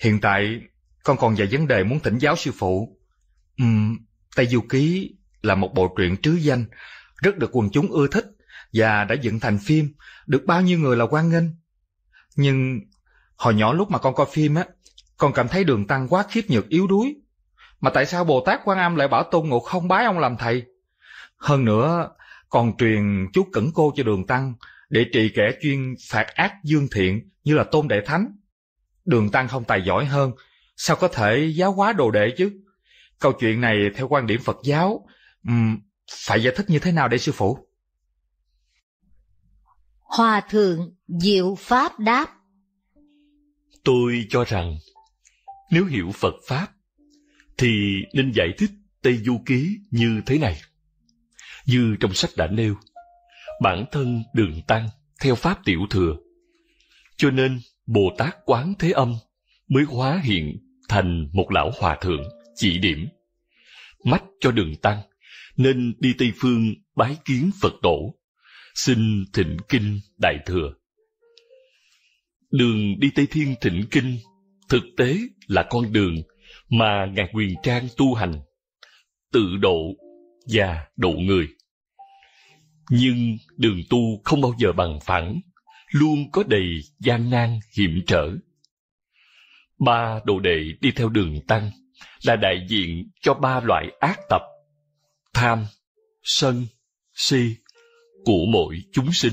Hiện tại, con còn vài vấn đề muốn thỉnh giáo sư phụ. Uhm, Tây Du Ký là một bộ truyện trứ danh, rất được quần chúng ưa thích và đã dựng thành phim, được bao nhiêu người là quan nghênh. Nhưng hồi nhỏ lúc mà con coi phim á, con cảm thấy đường tăng quá khiếp nhược yếu đuối. Mà tại sao Bồ Tát Quan Âm lại bảo Tôn Ngộ không bái ông làm thầy? Hơn nữa, còn truyền chú cẩn cô cho đường tăng để trị kẻ chuyên phạt ác dương thiện như là Tôn đại Thánh. Đường tăng không tài giỏi hơn, sao có thể giáo hóa đồ đệ chứ? Câu chuyện này theo quan điểm Phật giáo, um, phải giải thích như thế nào để sư phụ? Hòa thượng Diệu Pháp đáp Tôi cho rằng nếu hiểu Phật Pháp thì nên giải thích Tây Du Ký như thế này. Như trong sách đã nêu, bản thân đường tăng theo Pháp Tiểu Thừa. Cho nên Bồ Tát Quán Thế Âm mới hóa hiện thành một lão hòa thượng chỉ điểm mách cho đường tăng nên đi tây phương bái kiến phật tổ xin thịnh kinh đại thừa đường đi tây thiên thịnh kinh thực tế là con đường mà ngài quyền trang tu hành tự độ và độ người nhưng đường tu không bao giờ bằng phẳng luôn có đầy gian nan hiểm trở ba đồ đệ đi theo đường tăng là đại diện cho ba loại ác tập tham sân si của mỗi chúng sinh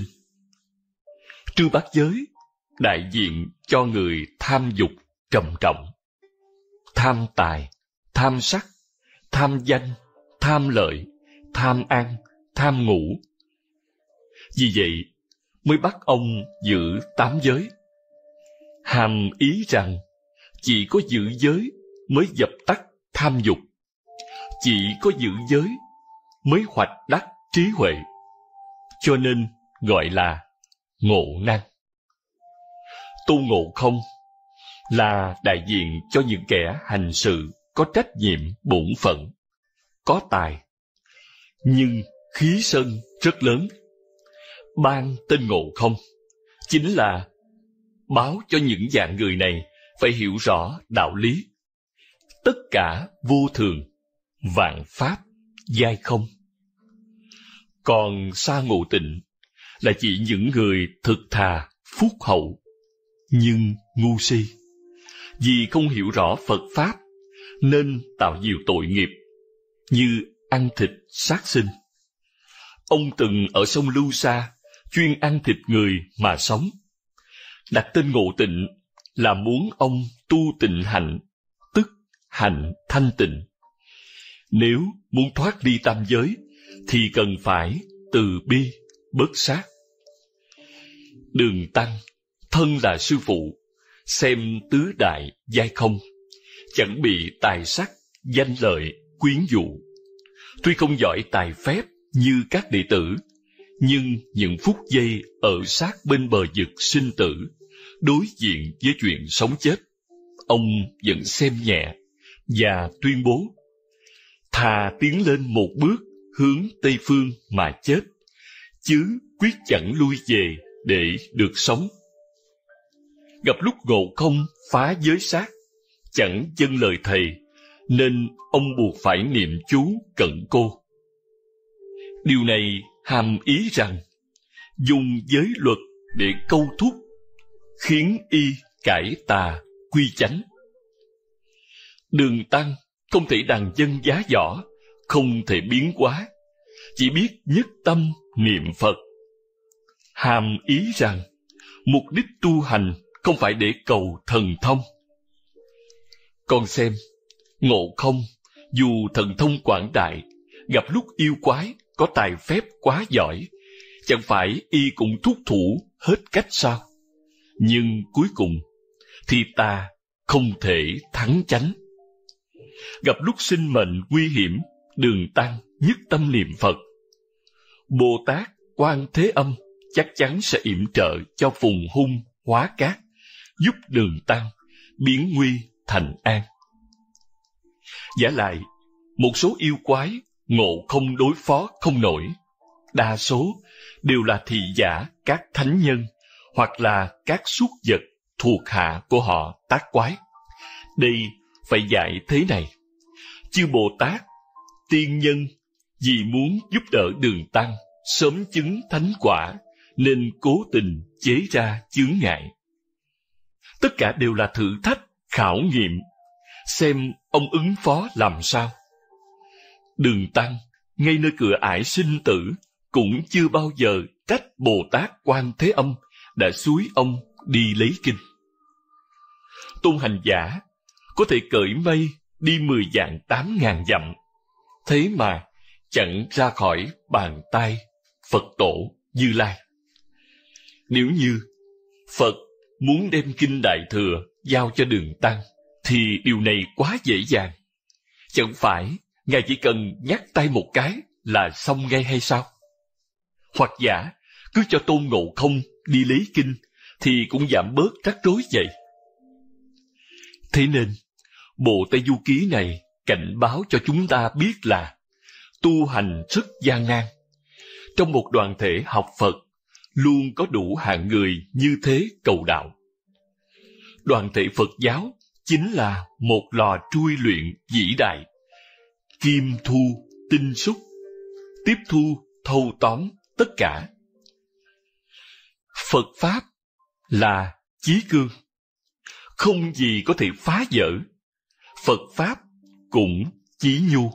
trư bát giới đại diện cho người tham dục trầm trọng tham tài tham sắc tham danh tham lợi tham ăn tham ngủ vì vậy mới bắt ông giữ tám giới hàm ý rằng chỉ có giữ giới mới dập tắt tham dục chỉ có giữ giới mới hoạch đắc trí huệ cho nên gọi là ngộ năng tu ngộ không là đại diện cho những kẻ hành sự có trách nhiệm bổn phận có tài nhưng khí sân rất lớn ban tên ngộ không chính là báo cho những dạng người này phải hiểu rõ đạo lý tất cả vô thường vạn pháp giai không còn xa ngộ tịnh là chỉ những người thực thà phúc hậu nhưng ngu si vì không hiểu rõ phật pháp nên tạo nhiều tội nghiệp như ăn thịt sát sinh ông từng ở sông lưu sa chuyên ăn thịt người mà sống đặt tên ngộ tịnh là muốn ông tu tịnh hạnh hạnh thanh tịnh nếu muốn thoát đi tam giới thì cần phải từ bi bớt sát đường tăng thân là sư phụ xem tứ đại giai không chẳng bị tài sắc danh lợi quyến dụ tuy không giỏi tài phép như các đệ tử nhưng những phút giây ở sát bên bờ vực sinh tử đối diện với chuyện sống chết ông vẫn xem nhẹ và tuyên bố thà tiến lên một bước hướng tây phương mà chết chứ quyết chẳng lui về để được sống gặp lúc ngộ không phá giới sát chẳng chân lời thầy nên ông buộc phải niệm chú cận cô điều này hàm ý rằng dùng giới luật để câu thúc khiến y cải tà quy chánh Đường tăng không thể đàn dân giá võ, không thể biến quá, chỉ biết nhất tâm niệm Phật. Hàm ý rằng, mục đích tu hành không phải để cầu thần thông. Con xem, ngộ không, dù thần thông quảng đại, gặp lúc yêu quái, có tài phép quá giỏi, chẳng phải y cũng thúc thủ hết cách sao? Nhưng cuối cùng, thì ta không thể thắng chánh gặp lúc sinh mệnh nguy hiểm, đường tăng nhất tâm niệm Phật. Bồ Tát Quan Thế Âm chắc chắn sẽ yểm trợ cho phùng hung hóa cát, giúp đường tăng biến nguy thành an. Giả lại, một số yêu quái ngộ không đối phó không nổi, đa số đều là thị giả các thánh nhân hoặc là các xuất vật thuộc hạ của họ tác quái. Đây phải dạy thế này. Chư Bồ Tát, tiên nhân, vì muốn giúp đỡ đường tăng, sớm chứng thánh quả, nên cố tình chế ra chướng ngại. Tất cả đều là thử thách, khảo nghiệm, xem ông ứng phó làm sao. Đường tăng, ngay nơi cửa ải sinh tử, cũng chưa bao giờ trách Bồ Tát Quan Thế Âm đã suối ông đi lấy kinh. Tôn hành giả có thể cởi mây đi mười vạn tám ngàn dặm. Thế mà chẳng ra khỏi bàn tay Phật tổ Như Lai. Nếu như Phật muốn đem kinh Đại Thừa giao cho đường Tăng, thì điều này quá dễ dàng. Chẳng phải Ngài chỉ cần nhắc tay một cái là xong ngay hay sao? Hoặc giả, cứ cho Tôn Ngộ Không đi lấy kinh thì cũng giảm bớt rắc rối vậy. Thế nên, bộ Tây Du Ký này cảnh báo cho chúng ta biết là tu hành rất gian nan. Trong một đoàn thể học Phật, luôn có đủ hạng người như thế cầu đạo. Đoàn thể Phật giáo chính là một lò trui luyện vĩ đại, kim thu, tinh súc tiếp thu, thâu tóm tất cả. Phật Pháp là chí cương không gì có thể phá vỡ. Phật Pháp cũng chí nhu,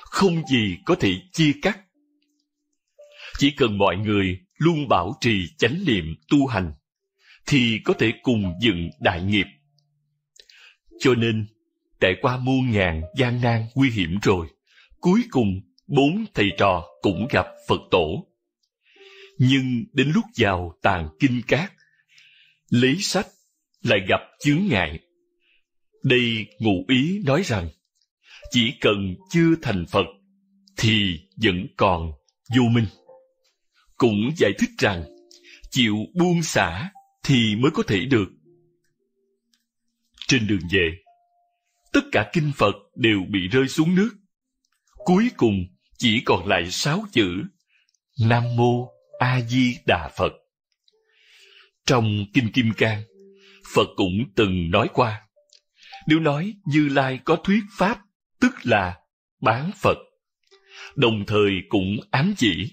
không gì có thể chia cắt. Chỉ cần mọi người luôn bảo trì chánh niệm tu hành, thì có thể cùng dựng đại nghiệp. Cho nên, trải qua muôn ngàn gian nan nguy hiểm rồi, cuối cùng bốn thầy trò cũng gặp Phật Tổ. Nhưng đến lúc vào tàn kinh cát, lấy sách lại gặp chướng ngại. Đây ngụ ý nói rằng, chỉ cần chưa thành Phật thì vẫn còn vô minh. Cũng giải thích rằng, chịu buông xả thì mới có thể được. Trên đường về, tất cả kinh Phật đều bị rơi xuống nước. Cuối cùng chỉ còn lại sáu chữ Nam Mô A Di Đà Phật. Trong Kinh Kim Cang, Phật cũng từng nói qua. Nếu nói Như Lai có thuyết pháp, tức là bán Phật. Đồng thời cũng ám chỉ.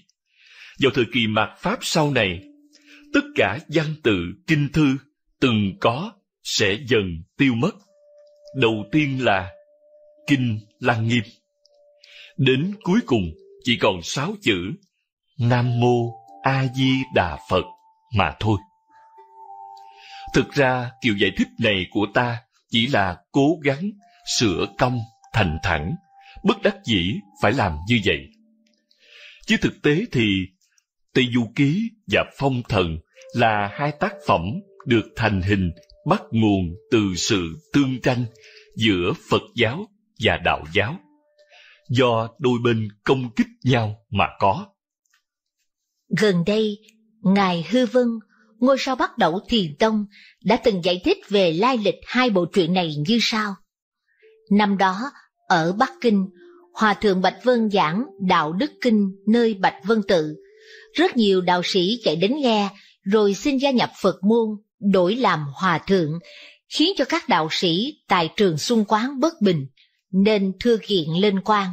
Vào thời kỳ mạt Pháp sau này, tất cả văn tự, kinh thư từng có sẽ dần tiêu mất. Đầu tiên là Kinh Lăng Nghiêm. Đến cuối cùng chỉ còn sáu chữ Nam Mô A Di Đà Phật mà thôi. Thực ra, kiểu giải thích này của ta chỉ là cố gắng sửa cong thành thẳng, bất đắc dĩ phải làm như vậy. Chứ thực tế thì Tây Du Ký và Phong Thần là hai tác phẩm được thành hình bắt nguồn từ sự tương tranh giữa Phật giáo và Đạo giáo, do đôi bên công kích nhau mà có. Gần đây, Ngài Hư Vân ngôi sao bắt đầu thiền tông đã từng giải thích về lai lịch hai bộ truyện này như sau. Năm đó, ở Bắc Kinh, Hòa Thượng Bạch Vân giảng Đạo Đức Kinh nơi Bạch Vân Tự. Rất nhiều đạo sĩ chạy đến nghe rồi xin gia nhập Phật môn, đổi làm Hòa Thượng, khiến cho các đạo sĩ tại trường xung quán bất bình, nên thưa kiện lên quan.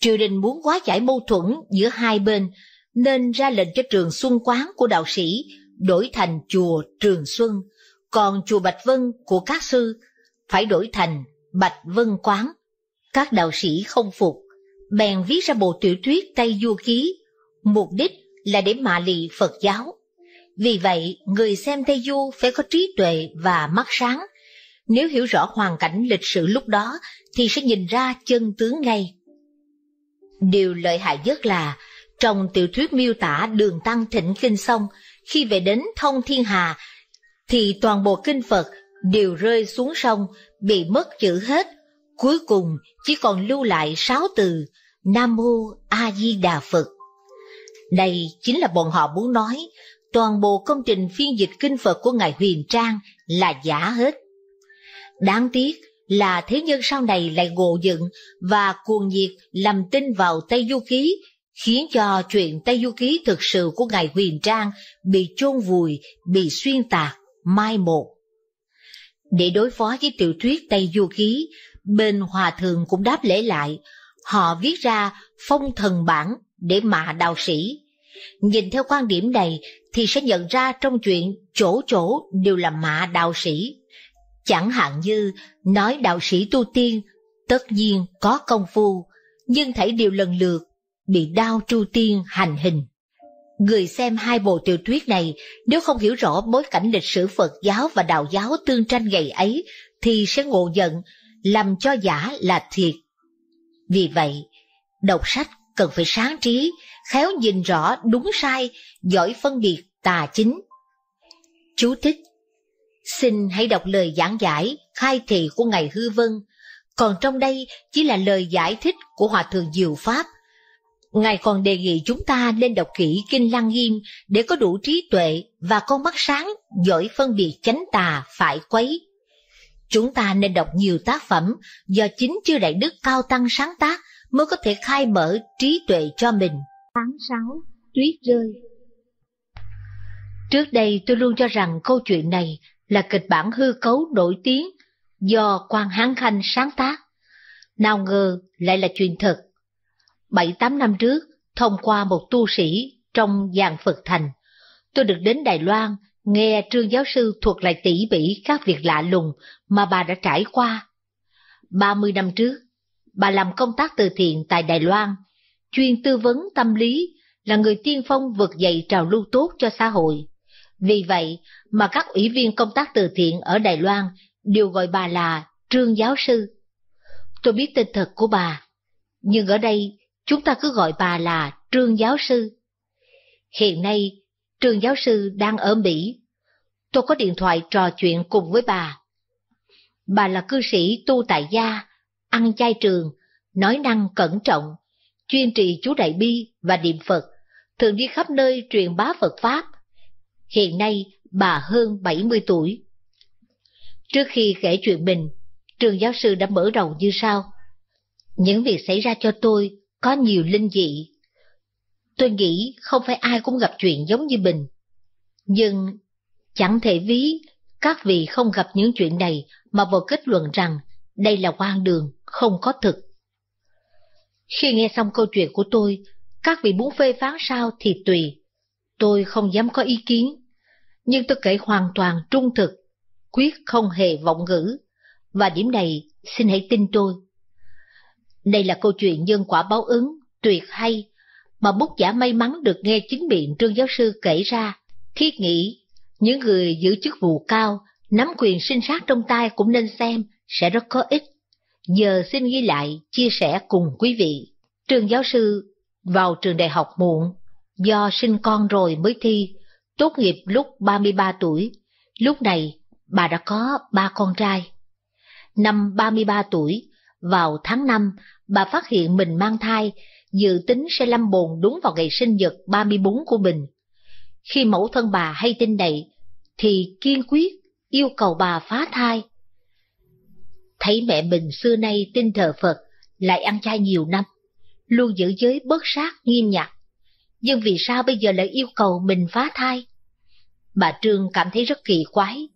Triều đình muốn quá giải mâu thuẫn giữa hai bên, nên ra lệnh cho trường Xuân Quán của đạo sĩ đổi thành chùa Trường Xuân, còn chùa Bạch Vân của các sư phải đổi thành Bạch Vân Quán. Các đạo sĩ không phục, bèn viết ra bộ tiểu thuyết Tây Du Ký, mục đích là để mạ lị Phật giáo. Vì vậy, người xem Tây Du phải có trí tuệ và mắt sáng. Nếu hiểu rõ hoàn cảnh lịch sử lúc đó thì sẽ nhìn ra chân tướng ngay. Điều lợi hại nhất là trong tiểu thuyết miêu tả đường tăng thịnh kinh xong, khi về đến thông thiên hà, thì toàn bộ kinh Phật đều rơi xuống sông, bị mất chữ hết. Cuối cùng chỉ còn lưu lại sáu từ Nam Mô A Di Đà Phật. Đây chính là bọn họ muốn nói, toàn bộ công trình phiên dịch kinh Phật của Ngài Huyền Trang là giả hết. Đáng tiếc là thế nhân sau này lại ngộ dựng và cuồng nhiệt làm tin vào Tây Du Ký khiến cho chuyện Tây Du Ký thực sự của Ngài Huyền Trang bị chôn vùi, bị xuyên tạc, mai một. Để đối phó với tiểu thuyết Tây Du Ký, bên Hòa Thượng cũng đáp lễ lại, họ viết ra phong thần bản để mạ đạo sĩ. Nhìn theo quan điểm này thì sẽ nhận ra trong chuyện chỗ chỗ đều là mạ đạo sĩ. Chẳng hạn như nói đạo sĩ tu tiên, tất nhiên có công phu, nhưng thảy đều lần lượt bị đao tru tiên hành hình. Người xem hai bộ tiểu thuyết này, nếu không hiểu rõ bối cảnh lịch sử Phật giáo và đạo giáo tương tranh ngày ấy, thì sẽ ngộ nhận, làm cho giả là thiệt. Vì vậy, đọc sách cần phải sáng trí, khéo nhìn rõ đúng sai, giỏi phân biệt tà chính. Chú thích Xin hãy đọc lời giảng giải, khai thị của Ngài Hư Vân, còn trong đây chỉ là lời giải thích của Hòa Thượng Diệu Pháp – Ngài còn đề nghị chúng ta nên đọc kỹ Kinh Lăng Nghiêm để có đủ trí tuệ và con mắt sáng giỏi phân biệt chánh tà, phải quấy. Chúng ta nên đọc nhiều tác phẩm do chính chư đại đức cao tăng sáng tác mới có thể khai mở trí tuệ cho mình. Tháng 6, tuyết rơi Trước đây tôi luôn cho rằng câu chuyện này là kịch bản hư cấu nổi tiếng do quan Hán Khanh sáng tác. Nào ngờ lại là chuyện thật Bảy tám năm trước, thông qua một tu sĩ trong giàn Phật Thành, tôi được đến Đài Loan nghe trương giáo sư thuật lại tỉ mỉ các việc lạ lùng mà bà đã trải qua. ba mươi năm trước, bà làm công tác từ thiện tại Đài Loan, chuyên tư vấn tâm lý, là người tiên phong vượt dậy trào lưu tốt cho xã hội. Vì vậy mà các ủy viên công tác từ thiện ở Đài Loan đều gọi bà là Trương Giáo Sư. Tôi biết tên thật của bà, nhưng ở đây Chúng ta cứ gọi bà là Trương Giáo Sư. Hiện nay, Trương Giáo Sư đang ở Mỹ. Tôi có điện thoại trò chuyện cùng với bà. Bà là cư sĩ tu tại gia, ăn chay trường, nói năng cẩn trọng, chuyên trì chú Đại Bi và niệm Phật, thường đi khắp nơi truyền bá Phật Pháp. Hiện nay, bà hơn 70 tuổi. Trước khi kể chuyện mình, trường giáo sư đã mở đầu như sau. Những việc xảy ra cho tôi có nhiều linh dị. Tôi nghĩ không phải ai cũng gặp chuyện giống như Bình. Nhưng chẳng thể ví các vị không gặp những chuyện này mà vừa kết luận rằng đây là quan đường, không có thực. Khi nghe xong câu chuyện của tôi, các vị muốn phê phán sao thì tùy. Tôi không dám có ý kiến, nhưng tôi kể hoàn toàn trung thực, quyết không hề vọng ngữ, và điểm này xin hãy tin tôi. Đây là câu chuyện nhân quả báo ứng, tuyệt hay, mà bút giả may mắn được nghe chính miệng trương giáo sư kể ra. Thiết nghĩ, những người giữ chức vụ cao, nắm quyền sinh sát trong tay cũng nên xem, sẽ rất có ích. Giờ xin ghi lại, chia sẻ cùng quý vị. Trường giáo sư vào trường đại học muộn, do sinh con rồi mới thi, tốt nghiệp lúc 33 tuổi. Lúc này, bà đã có ba con trai. Năm 33 tuổi, vào tháng 5, bà phát hiện mình mang thai, dự tính sẽ lâm bồn đúng vào ngày sinh nhật 34 của mình. Khi mẫu thân bà hay tin này, thì kiên quyết yêu cầu bà phá thai. Thấy mẹ mình xưa nay tin thờ Phật, lại ăn chay nhiều năm, luôn giữ giới bớt sát nghiêm nhặt. Nhưng vì sao bây giờ lại yêu cầu mình phá thai? Bà Trương cảm thấy rất kỳ quái.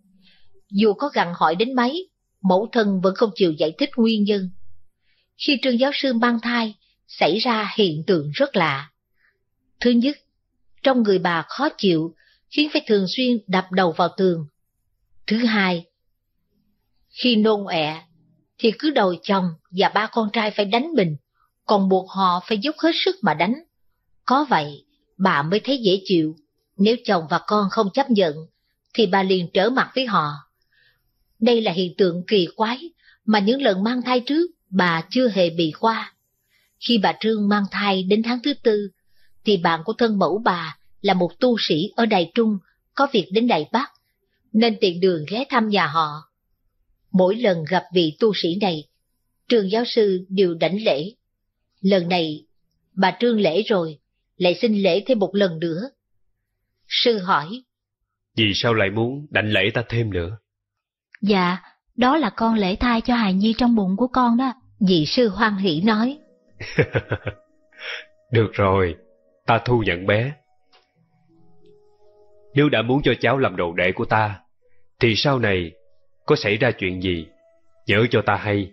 Dù có gằn hỏi đến mấy, mẫu thân vẫn không chịu giải thích nguyên nhân khi Trương giáo sư mang thai, xảy ra hiện tượng rất lạ. Thứ nhất, trong người bà khó chịu, khiến phải thường xuyên đập đầu vào tường. Thứ hai, khi nôn ẹ, thì cứ đòi chồng và ba con trai phải đánh mình, còn buộc họ phải dốc hết sức mà đánh. Có vậy, bà mới thấy dễ chịu. Nếu chồng và con không chấp nhận, thì bà liền trở mặt với họ. Đây là hiện tượng kỳ quái mà những lần mang thai trước bà chưa hề bị khoa. Khi bà Trương mang thai đến tháng thứ tư, thì bạn của thân mẫu bà là một tu sĩ ở Đài Trung có việc đến Đài Bắc, nên tiện đường ghé thăm nhà họ. Mỗi lần gặp vị tu sĩ này, trường giáo sư đều đảnh lễ. Lần này, bà Trương lễ rồi, lại xin lễ thêm một lần nữa. Sư hỏi, Vì sao lại muốn đảnh lễ ta thêm nữa? Dạ, đó là con lễ thai cho hài nhi trong bụng của con đó. vị sư hoan hỷ nói. (laughs) Được rồi, ta thu nhận bé. Nếu đã muốn cho cháu làm đồ đệ của ta, thì sau này có xảy ra chuyện gì, nhớ cho ta hay.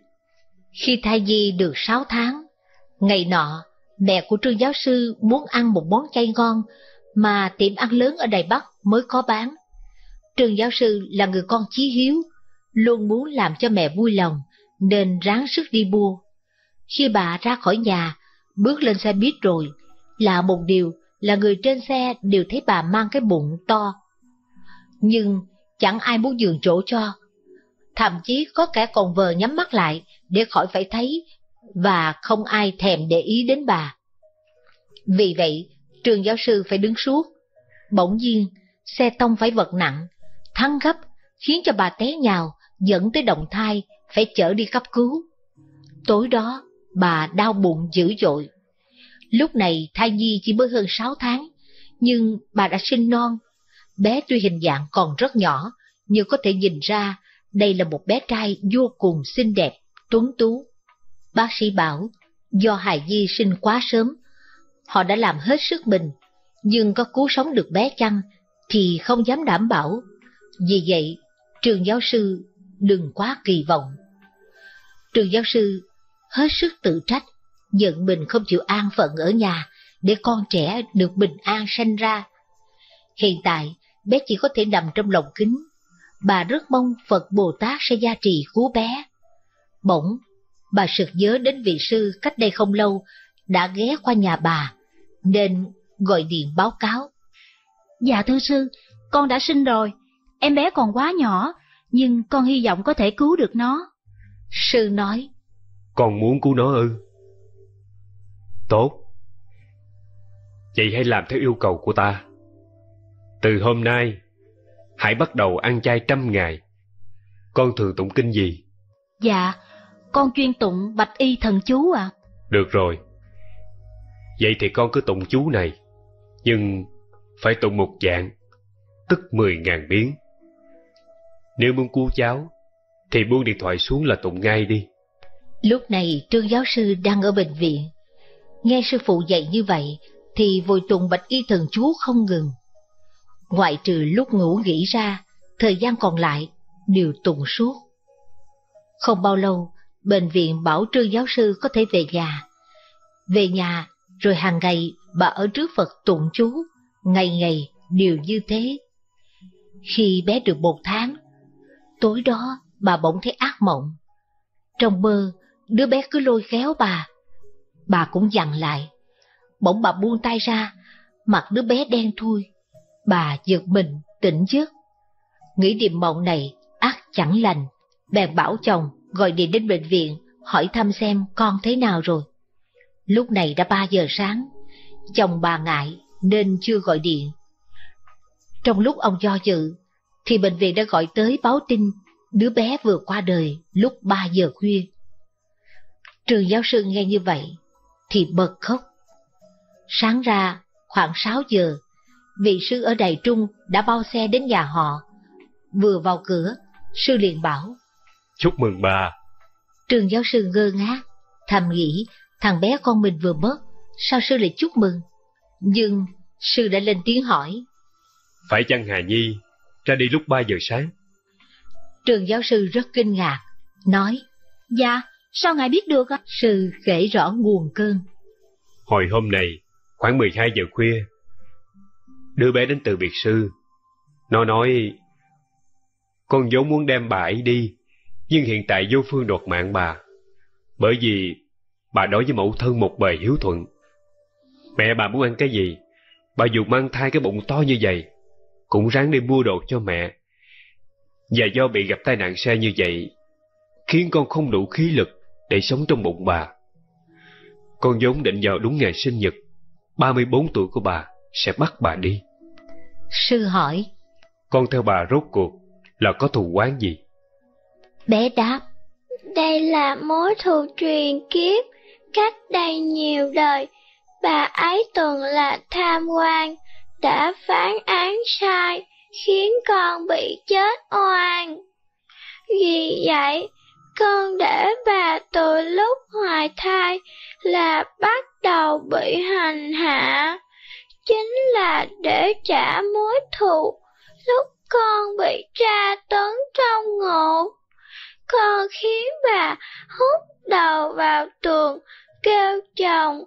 Khi thai nhi được sáu tháng, ngày nọ, mẹ của trương giáo sư muốn ăn một món chay ngon mà tiệm ăn lớn ở Đài Bắc mới có bán. Trương giáo sư là người con chí hiếu, luôn muốn làm cho mẹ vui lòng, nên ráng sức đi mua. Khi bà ra khỏi nhà, bước lên xe buýt rồi, lạ một điều là người trên xe đều thấy bà mang cái bụng to. Nhưng chẳng ai muốn nhường chỗ cho. Thậm chí có kẻ còn vờ nhắm mắt lại để khỏi phải thấy và không ai thèm để ý đến bà. Vì vậy, trường giáo sư phải đứng suốt. Bỗng nhiên, xe tông phải vật nặng, thắng gấp khiến cho bà té nhào dẫn tới động thai phải chở đi cấp cứu. Tối đó, bà đau bụng dữ dội. Lúc này thai nhi chỉ mới hơn 6 tháng, nhưng bà đã sinh non. Bé tuy hình dạng còn rất nhỏ, nhưng có thể nhìn ra đây là một bé trai vô cùng xinh đẹp, tuấn tú. Bác sĩ bảo, do hài nhi sinh quá sớm, họ đã làm hết sức mình, nhưng có cứu sống được bé chăng thì không dám đảm bảo. Vì vậy, trường giáo sư đừng quá kỳ vọng. Trường giáo sư hết sức tự trách, giận mình không chịu an phận ở nhà để con trẻ được bình an sanh ra. Hiện tại, bé chỉ có thể nằm trong lòng kính. Bà rất mong Phật Bồ Tát sẽ gia trì cứu bé. Bỗng, bà sực nhớ đến vị sư cách đây không lâu đã ghé qua nhà bà, nên gọi điện báo cáo. Dạ thưa sư, con đã sinh rồi, em bé còn quá nhỏ, nhưng con hy vọng có thể cứu được nó. Sư nói. Con muốn cứu nó ư? Tốt. Vậy hãy làm theo yêu cầu của ta. Từ hôm nay, hãy bắt đầu ăn chay trăm ngày. Con thường tụng kinh gì? Dạ, con chuyên tụng bạch y thần chú ạ. À. Được rồi. Vậy thì con cứ tụng chú này, nhưng phải tụng một dạng, tức mười ngàn biến. Nếu muốn cứu cháu, thì buông điện thoại xuống là tụng ngay đi. Lúc này trương giáo sư đang ở bệnh viện. Nghe sư phụ dạy như vậy, thì vội tụng bạch y thần chú không ngừng. Ngoại trừ lúc ngủ nghỉ ra, thời gian còn lại đều tụng suốt. Không bao lâu, bệnh viện bảo trương giáo sư có thể về nhà. Về nhà, rồi hàng ngày bà ở trước Phật tụng chú, ngày ngày đều như thế. Khi bé được một tháng, Tối đó, bà bỗng thấy ác mộng. Trong mơ, đứa bé cứ lôi khéo bà. Bà cũng dằn lại. Bỗng bà buông tay ra, mặt đứa bé đen thui. Bà giật mình, tỉnh giấc. Nghĩ điềm mộng này ác chẳng lành, bèn bảo chồng gọi điện đến bệnh viện hỏi thăm xem con thế nào rồi. Lúc này đã 3 giờ sáng, chồng bà ngại nên chưa gọi điện. Trong lúc ông do dự, thì bệnh viện đã gọi tới báo tin đứa bé vừa qua đời lúc 3 giờ khuya. Trường giáo sư nghe như vậy thì bật khóc. Sáng ra khoảng 6 giờ, vị sư ở Đài Trung đã bao xe đến nhà họ. Vừa vào cửa, sư liền bảo. Chúc mừng bà. Trường giáo sư ngơ ngác, thầm nghĩ thằng bé con mình vừa mất, sao sư lại chúc mừng? Nhưng sư đã lên tiếng hỏi. Phải chăng Hà Nhi ra đi lúc 3 giờ sáng. Trường giáo sư rất kinh ngạc, nói, Dạ, sao ngài biết được ạ? Sư kể rõ nguồn cơn. Hồi hôm này, khoảng 12 giờ khuya, đứa bé đến từ biệt sư. Nó nói, con vốn muốn đem bà ấy đi, nhưng hiện tại vô phương đoạt mạng bà, bởi vì bà đối với mẫu thân một bề hiếu thuận. Mẹ bà muốn ăn cái gì? Bà dù mang thai cái bụng to như vậy, cũng ráng đi mua đồ cho mẹ. Và do bị gặp tai nạn xe như vậy, khiến con không đủ khí lực để sống trong bụng bà. Con vốn định vào đúng ngày sinh nhật, 34 tuổi của bà sẽ bắt bà đi. Sư hỏi, con theo bà rốt cuộc là có thù oán gì? Bé đáp, đây là mối thù truyền kiếp, cách đây nhiều đời, bà ấy từng là tham quan, đã phán án sai, khiến con bị chết oan. Vì vậy, con để bà từ lúc hoài thai là bắt đầu bị hành hạ, chính là để trả mối thù lúc con bị tra tấn trong ngục. Con khiến bà hút đầu vào tường, kêu chồng,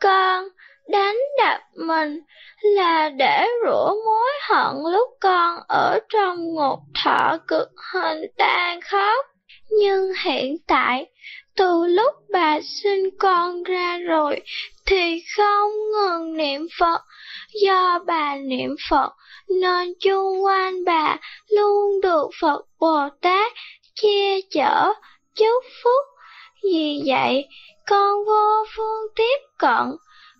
con đánh đập mình là để rửa mối hận lúc con ở trong ngục thọ cực hình tan khóc. Nhưng hiện tại, từ lúc bà sinh con ra rồi thì không ngừng niệm Phật. Do bà niệm Phật nên chung quanh bà luôn được Phật Bồ Tát che chở, chúc phúc. Vì vậy, con vô phương tiếp cận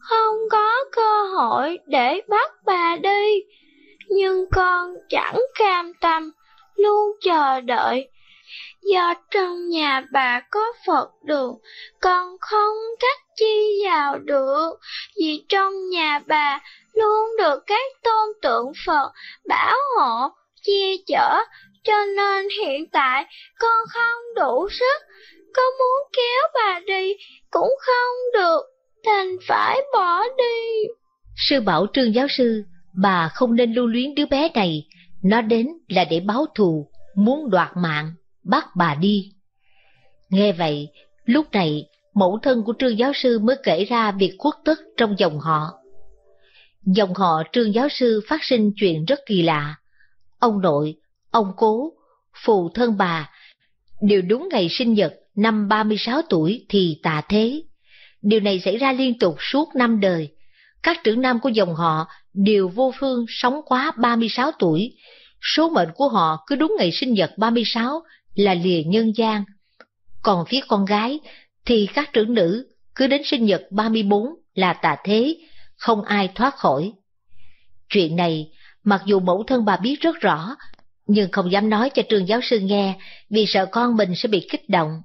không có cơ hội để bắt bà đi. Nhưng con chẳng cam tâm, luôn chờ đợi. Do trong nhà bà có Phật đường, con không cách chi vào được, vì trong nhà bà luôn được các tôn tượng Phật bảo hộ, che chở, cho nên hiện tại con không đủ sức, có muốn kéo bà đi cũng không được Thành phải bỏ đi. Sư bảo trương giáo sư, bà không nên lưu luyến đứa bé này, nó đến là để báo thù, muốn đoạt mạng, bắt bà đi. Nghe vậy, lúc này mẫu thân của trương giáo sư mới kể ra việc khuất tức trong dòng họ. Dòng họ trương giáo sư phát sinh chuyện rất kỳ lạ. Ông nội, ông cố, phụ thân bà, đều đúng ngày sinh nhật năm 36 tuổi thì tà thế. Điều này xảy ra liên tục suốt năm đời. Các trưởng nam của dòng họ đều vô phương sống quá 36 tuổi. Số mệnh của họ cứ đúng ngày sinh nhật 36 là lìa nhân gian. Còn phía con gái thì các trưởng nữ cứ đến sinh nhật 34 là tà thế, không ai thoát khỏi. Chuyện này, mặc dù mẫu thân bà biết rất rõ, nhưng không dám nói cho trường giáo sư nghe vì sợ con mình sẽ bị kích động.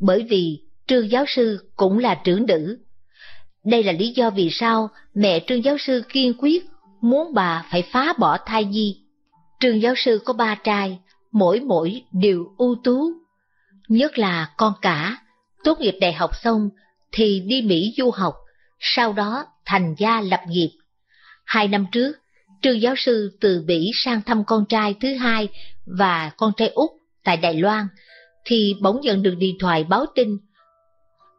Bởi vì Trương giáo sư cũng là trưởng nữ. Đây là lý do vì sao mẹ Trương giáo sư kiên quyết muốn bà phải phá bỏ thai nhi. Trương giáo sư có ba trai, mỗi mỗi đều ưu tú. Nhất là con cả, tốt nghiệp đại học xong thì đi Mỹ du học, sau đó thành gia lập nghiệp. Hai năm trước, Trương giáo sư từ mỹ sang thăm con trai thứ hai và con trai út tại Đài Loan, thì bỗng nhận được điện thoại báo tin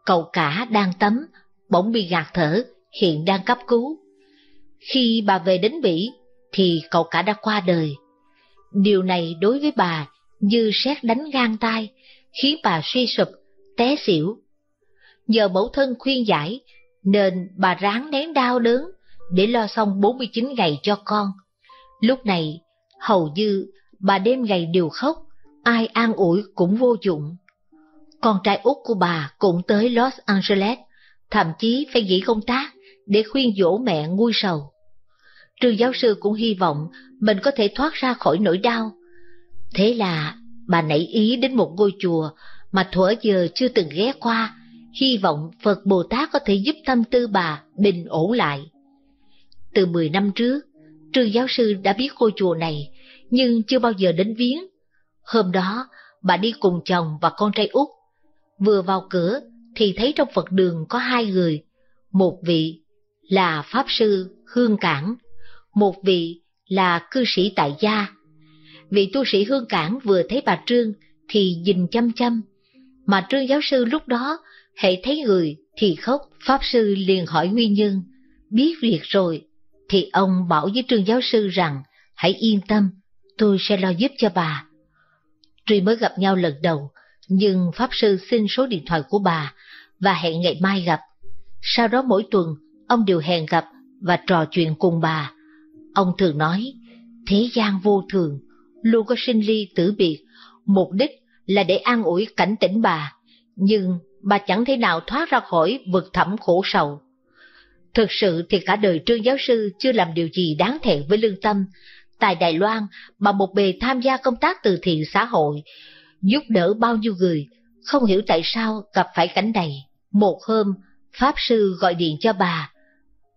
cậu cả đang tắm, bỗng bị ngạt thở, hiện đang cấp cứu. Khi bà về đến mỹ thì cậu cả đã qua đời. Điều này đối với bà như xét đánh gan tai, khiến bà suy sụp, té xỉu. Nhờ mẫu thân khuyên giải, nên bà ráng nén đau đớn để lo xong 49 ngày cho con. Lúc này, hầu như bà đêm ngày đều khóc, ai an ủi cũng vô dụng. Con trai út của bà cũng tới Los Angeles, thậm chí phải nghỉ công tác để khuyên dỗ mẹ nguôi sầu. Trương giáo sư cũng hy vọng mình có thể thoát ra khỏi nỗi đau. Thế là bà nảy ý đến một ngôi chùa mà thuở giờ chưa từng ghé qua, hy vọng Phật Bồ Tát có thể giúp tâm tư bà bình ổn lại. Từ 10 năm trước, Trương giáo sư đã biết ngôi chùa này, nhưng chưa bao giờ đến viếng. Hôm đó, bà đi cùng chồng và con trai út Vừa vào cửa thì thấy trong Phật đường có hai người, một vị là Pháp Sư Hương Cảng, một vị là cư sĩ tại gia. Vị tu sĩ Hương Cảng vừa thấy bà Trương thì nhìn chăm chăm, mà Trương giáo sư lúc đó hệ thấy người thì khóc, Pháp Sư liền hỏi nguyên nhân, biết việc rồi, thì ông bảo với Trương giáo sư rằng hãy yên tâm, tôi sẽ lo giúp cho bà. Tuy mới gặp nhau lần đầu, nhưng Pháp Sư xin số điện thoại của bà và hẹn ngày mai gặp. Sau đó mỗi tuần, ông đều hẹn gặp và trò chuyện cùng bà. Ông thường nói, thế gian vô thường, luôn có sinh ly tử biệt, mục đích là để an ủi cảnh tỉnh bà, nhưng bà chẳng thể nào thoát ra khỏi vực thẳm khổ sầu. Thực sự thì cả đời trương giáo sư chưa làm điều gì đáng thẹn với lương tâm. Tại Đài Loan, bà một bề tham gia công tác từ thiện xã hội, giúp đỡ bao nhiêu người, không hiểu tại sao gặp phải cảnh này. Một hôm, Pháp Sư gọi điện cho bà,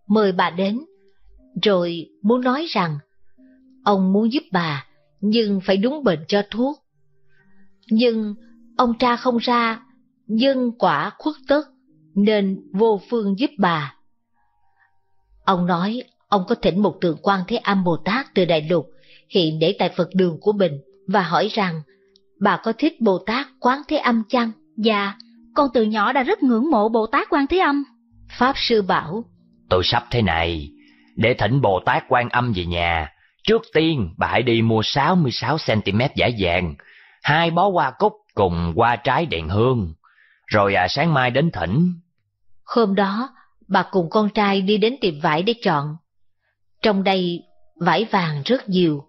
mời bà đến, rồi muốn nói rằng, ông muốn giúp bà, nhưng phải đúng bệnh cho thuốc. Nhưng ông tra không ra, dân quả khuất tất, nên vô phương giúp bà. Ông nói ông có thỉnh một tượng quan Thế Âm Bồ Tát từ Đại Lục hiện để tại Phật đường của mình và hỏi rằng Bà có thích Bồ Tát Quán Thế Âm chăng? Dạ, con từ nhỏ đã rất ngưỡng mộ Bồ Tát Quan Thế Âm. Pháp Sư bảo, tôi sắp thế này, để thỉnh Bồ Tát Quan Âm về nhà, trước tiên bà hãy đi mua 66cm giải vàng, hai bó hoa cúc cùng hoa trái đèn hương, rồi à, sáng mai đến thỉnh. Hôm đó, bà cùng con trai đi đến tiệm vải để chọn. Trong đây, vải vàng rất nhiều.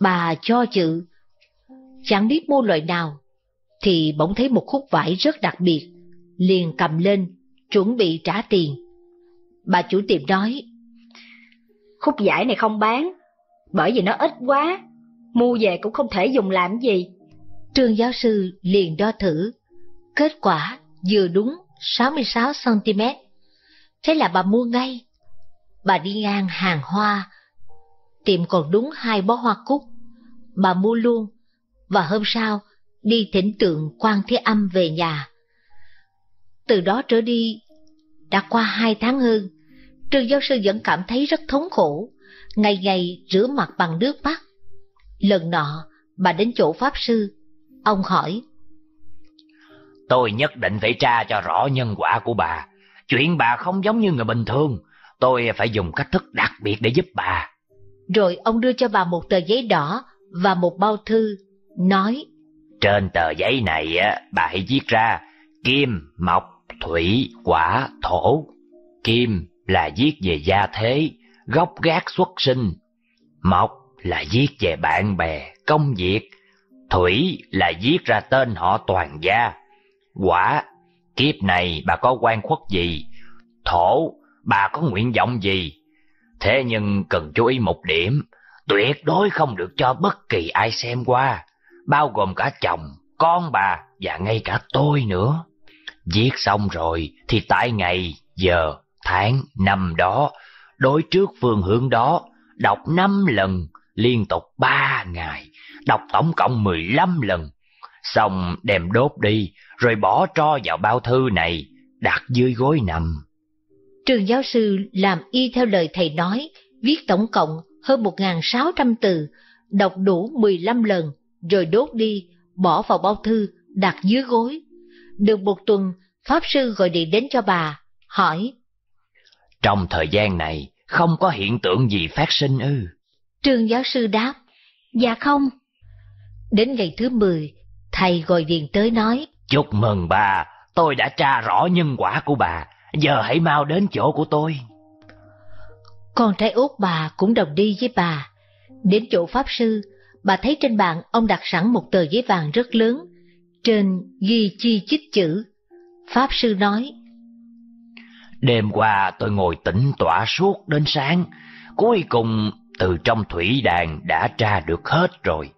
Bà cho chữ chẳng biết mua loại nào, thì bỗng thấy một khúc vải rất đặc biệt, liền cầm lên, chuẩn bị trả tiền. Bà chủ tiệm nói, khúc vải này không bán, bởi vì nó ít quá, mua về cũng không thể dùng làm gì. Trương giáo sư liền đo thử, kết quả vừa đúng 66cm. Thế là bà mua ngay. Bà đi ngang hàng hoa, tiệm còn đúng hai bó hoa cúc. Bà mua luôn và hôm sau đi thỉnh tượng quan thế âm về nhà. Từ đó trở đi, đã qua hai tháng hơn, trường giáo sư vẫn cảm thấy rất thống khổ, ngày ngày rửa mặt bằng nước mắt. Lần nọ, bà đến chỗ Pháp Sư, ông hỏi. Tôi nhất định phải tra cho rõ nhân quả của bà. Chuyện bà không giống như người bình thường, tôi phải dùng cách thức đặc biệt để giúp bà. Rồi ông đưa cho bà một tờ giấy đỏ và một bao thư nói Trên tờ giấy này á, bà hãy viết ra Kim, mộc, thủy, quả, thổ Kim là viết về gia thế, gốc gác xuất sinh Mộc là viết về bạn bè, công việc Thủy là viết ra tên họ toàn gia Quả, kiếp này bà có quan khuất gì Thổ, bà có nguyện vọng gì Thế nhưng cần chú ý một điểm Tuyệt đối không được cho bất kỳ ai xem qua bao gồm cả chồng, con bà và ngay cả tôi nữa. Viết xong rồi thì tại ngày, giờ, tháng, năm đó, đối trước phương hướng đó, đọc năm lần, liên tục ba ngày, đọc tổng cộng mười lăm lần. Xong đem đốt đi, rồi bỏ tro vào bao thư này, đặt dưới gối nằm. Trường giáo sư làm y theo lời thầy nói, viết tổng cộng hơn 1.600 từ, đọc đủ 15 lần, rồi đốt đi, bỏ vào bao thư, đặt dưới gối. Được một tuần, Pháp Sư gọi điện đến cho bà, hỏi. Trong thời gian này, không có hiện tượng gì phát sinh ư? Trương giáo sư đáp, dạ không. Đến ngày thứ 10, thầy gọi điện tới nói. Chúc mừng bà, tôi đã tra rõ nhân quả của bà, giờ hãy mau đến chỗ của tôi. Con trai út bà cũng đồng đi với bà, đến chỗ Pháp Sư, bà thấy trên bàn ông đặt sẵn một tờ giấy vàng rất lớn, trên ghi chi chích chữ. Pháp sư nói, Đêm qua tôi ngồi tĩnh tỏa suốt đến sáng, cuối cùng từ trong thủy đàn đã tra được hết rồi.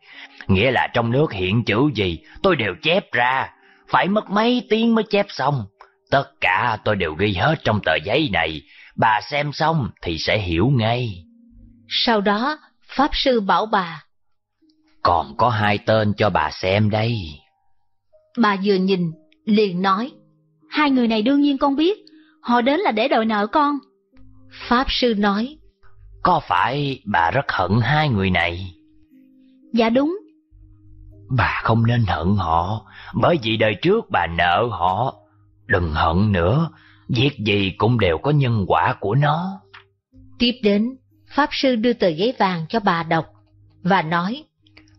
Nghĩa là trong nước hiện chữ gì tôi đều chép ra, phải mất mấy tiếng mới chép xong. Tất cả tôi đều ghi hết trong tờ giấy này, bà xem xong thì sẽ hiểu ngay. Sau đó, Pháp sư bảo bà còn có hai tên cho bà xem đây. Bà vừa nhìn, liền nói. Hai người này đương nhiên con biết, họ đến là để đòi nợ con. Pháp sư nói. Có phải bà rất hận hai người này? Dạ đúng. Bà không nên hận họ, bởi vì đời trước bà nợ họ. Đừng hận nữa, việc gì cũng đều có nhân quả của nó. Tiếp đến, Pháp sư đưa tờ giấy vàng cho bà đọc và nói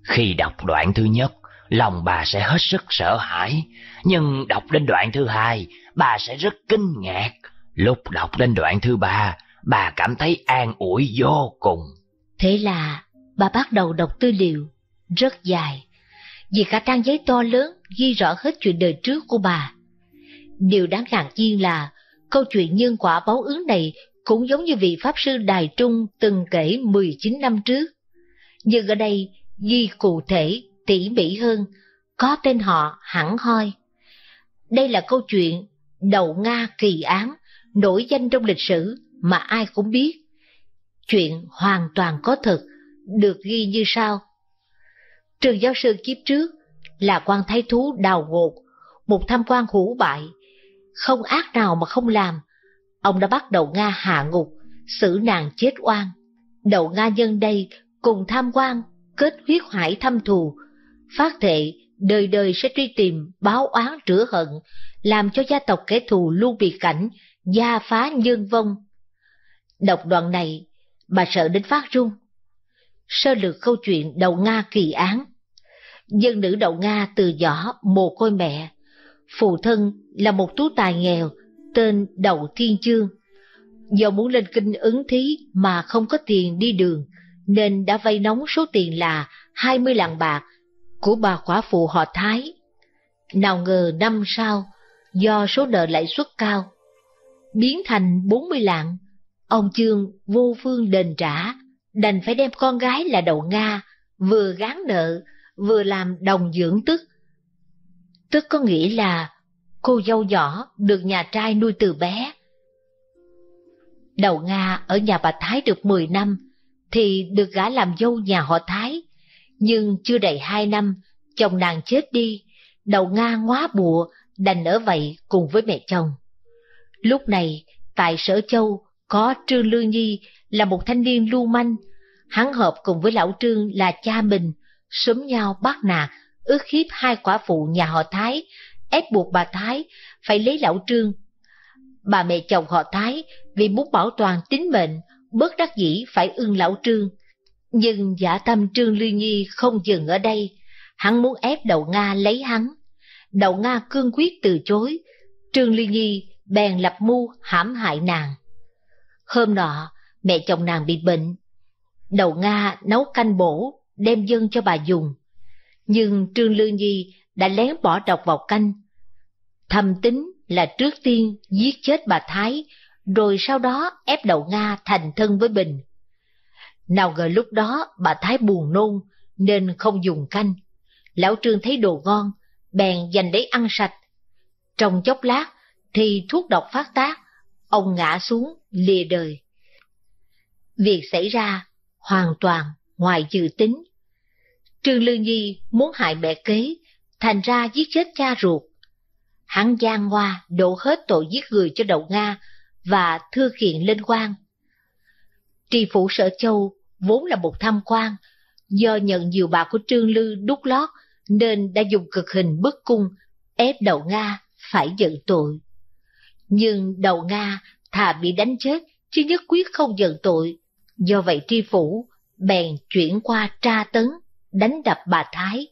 khi đọc đoạn thứ nhất, lòng bà sẽ hết sức sợ hãi, nhưng đọc đến đoạn thứ hai, bà sẽ rất kinh ngạc. Lúc đọc đến đoạn thứ ba, bà cảm thấy an ủi vô cùng. Thế là bà bắt đầu đọc tư liệu, rất dài, vì cả trang giấy to lớn ghi rõ hết chuyện đời trước của bà. Điều đáng ngạc nhiên là câu chuyện nhân quả báo ứng này cũng giống như vị Pháp Sư Đài Trung từng kể 19 năm trước. Nhưng ở đây ghi cụ thể, tỉ mỉ hơn, có tên họ hẳn hoi. Đây là câu chuyện đầu Nga kỳ án, nổi danh trong lịch sử mà ai cũng biết. Chuyện hoàn toàn có thật, được ghi như sau. Trường giáo sư kiếp trước là quan thái thú đào ngột, một tham quan hủ bại, không ác nào mà không làm. Ông đã bắt đầu Nga hạ ngục, xử nàng chết oan. đầu Nga nhân đây cùng tham quan kết huyết hải thâm thù, phát thệ đời đời sẽ truy tìm báo oán rửa hận, làm cho gia tộc kẻ thù luôn bị cảnh, gia phá nhân vong. Đọc đoạn này, bà sợ đến phát run. Sơ lược câu chuyện đầu Nga kỳ án. Dân nữ đầu Nga từ nhỏ mồ côi mẹ, phụ thân là một tú tài nghèo tên Đậu Thiên Chương. Do muốn lên kinh ứng thí mà không có tiền đi đường, nên đã vay nóng số tiền là 20 lạng bạc của bà quả phụ họ Thái. Nào ngờ năm sau, do số nợ lãi suất cao, biến thành 40 lạng, ông Trương vô phương đền trả, đành phải đem con gái là Đậu Nga vừa gán nợ, vừa làm đồng dưỡng tức. Tức có nghĩa là cô dâu nhỏ được nhà trai nuôi từ bé. Đầu Nga ở nhà bà Thái được 10 năm, thì được gả làm dâu nhà họ Thái. Nhưng chưa đầy hai năm, chồng nàng chết đi, đầu Nga ngoá bụa, đành ở vậy cùng với mẹ chồng. Lúc này, tại Sở Châu có Trương Lương Nhi là một thanh niên lưu manh, hắn hợp cùng với lão Trương là cha mình, sớm nhau bắt nạt, ước hiếp hai quả phụ nhà họ Thái, ép buộc bà Thái phải lấy lão Trương. Bà mẹ chồng họ Thái vì muốn bảo toàn tính mệnh bất đắc dĩ phải ưng lão trương. Nhưng giả tâm Trương Ly Nhi không dừng ở đây, hắn muốn ép đầu Nga lấy hắn. Đầu Nga cương quyết từ chối, Trương Ly Nhi bèn lập mưu hãm hại nàng. Hôm nọ, mẹ chồng nàng bị bệnh. Đầu Nga nấu canh bổ, đem dâng cho bà dùng. Nhưng Trương Ly Nhi đã lén bỏ độc vào canh. Thầm tính là trước tiên giết chết bà Thái, rồi sau đó ép Đậu Nga thành thân với Bình. Nào ngờ lúc đó bà Thái buồn nôn nên không dùng canh. Lão Trương thấy đồ ngon, bèn dành để ăn sạch. Trong chốc lát thì thuốc độc phát tác, ông ngã xuống lìa đời. Việc xảy ra hoàn toàn ngoài dự tính. Trương Lương Nhi muốn hại mẹ kế, thành ra giết chết cha ruột. Hắn gian hoa đổ hết tội giết người cho Đậu Nga và thư kiện lên quan. Tri phủ sở châu vốn là một tham quan, do nhận nhiều bạc của Trương Lư đút lót nên đã dùng cực hình bức cung ép đầu Nga phải giận tội. Nhưng đầu Nga thà bị đánh chết chứ nhất quyết không giận tội, do vậy tri phủ bèn chuyển qua tra tấn, đánh đập bà Thái.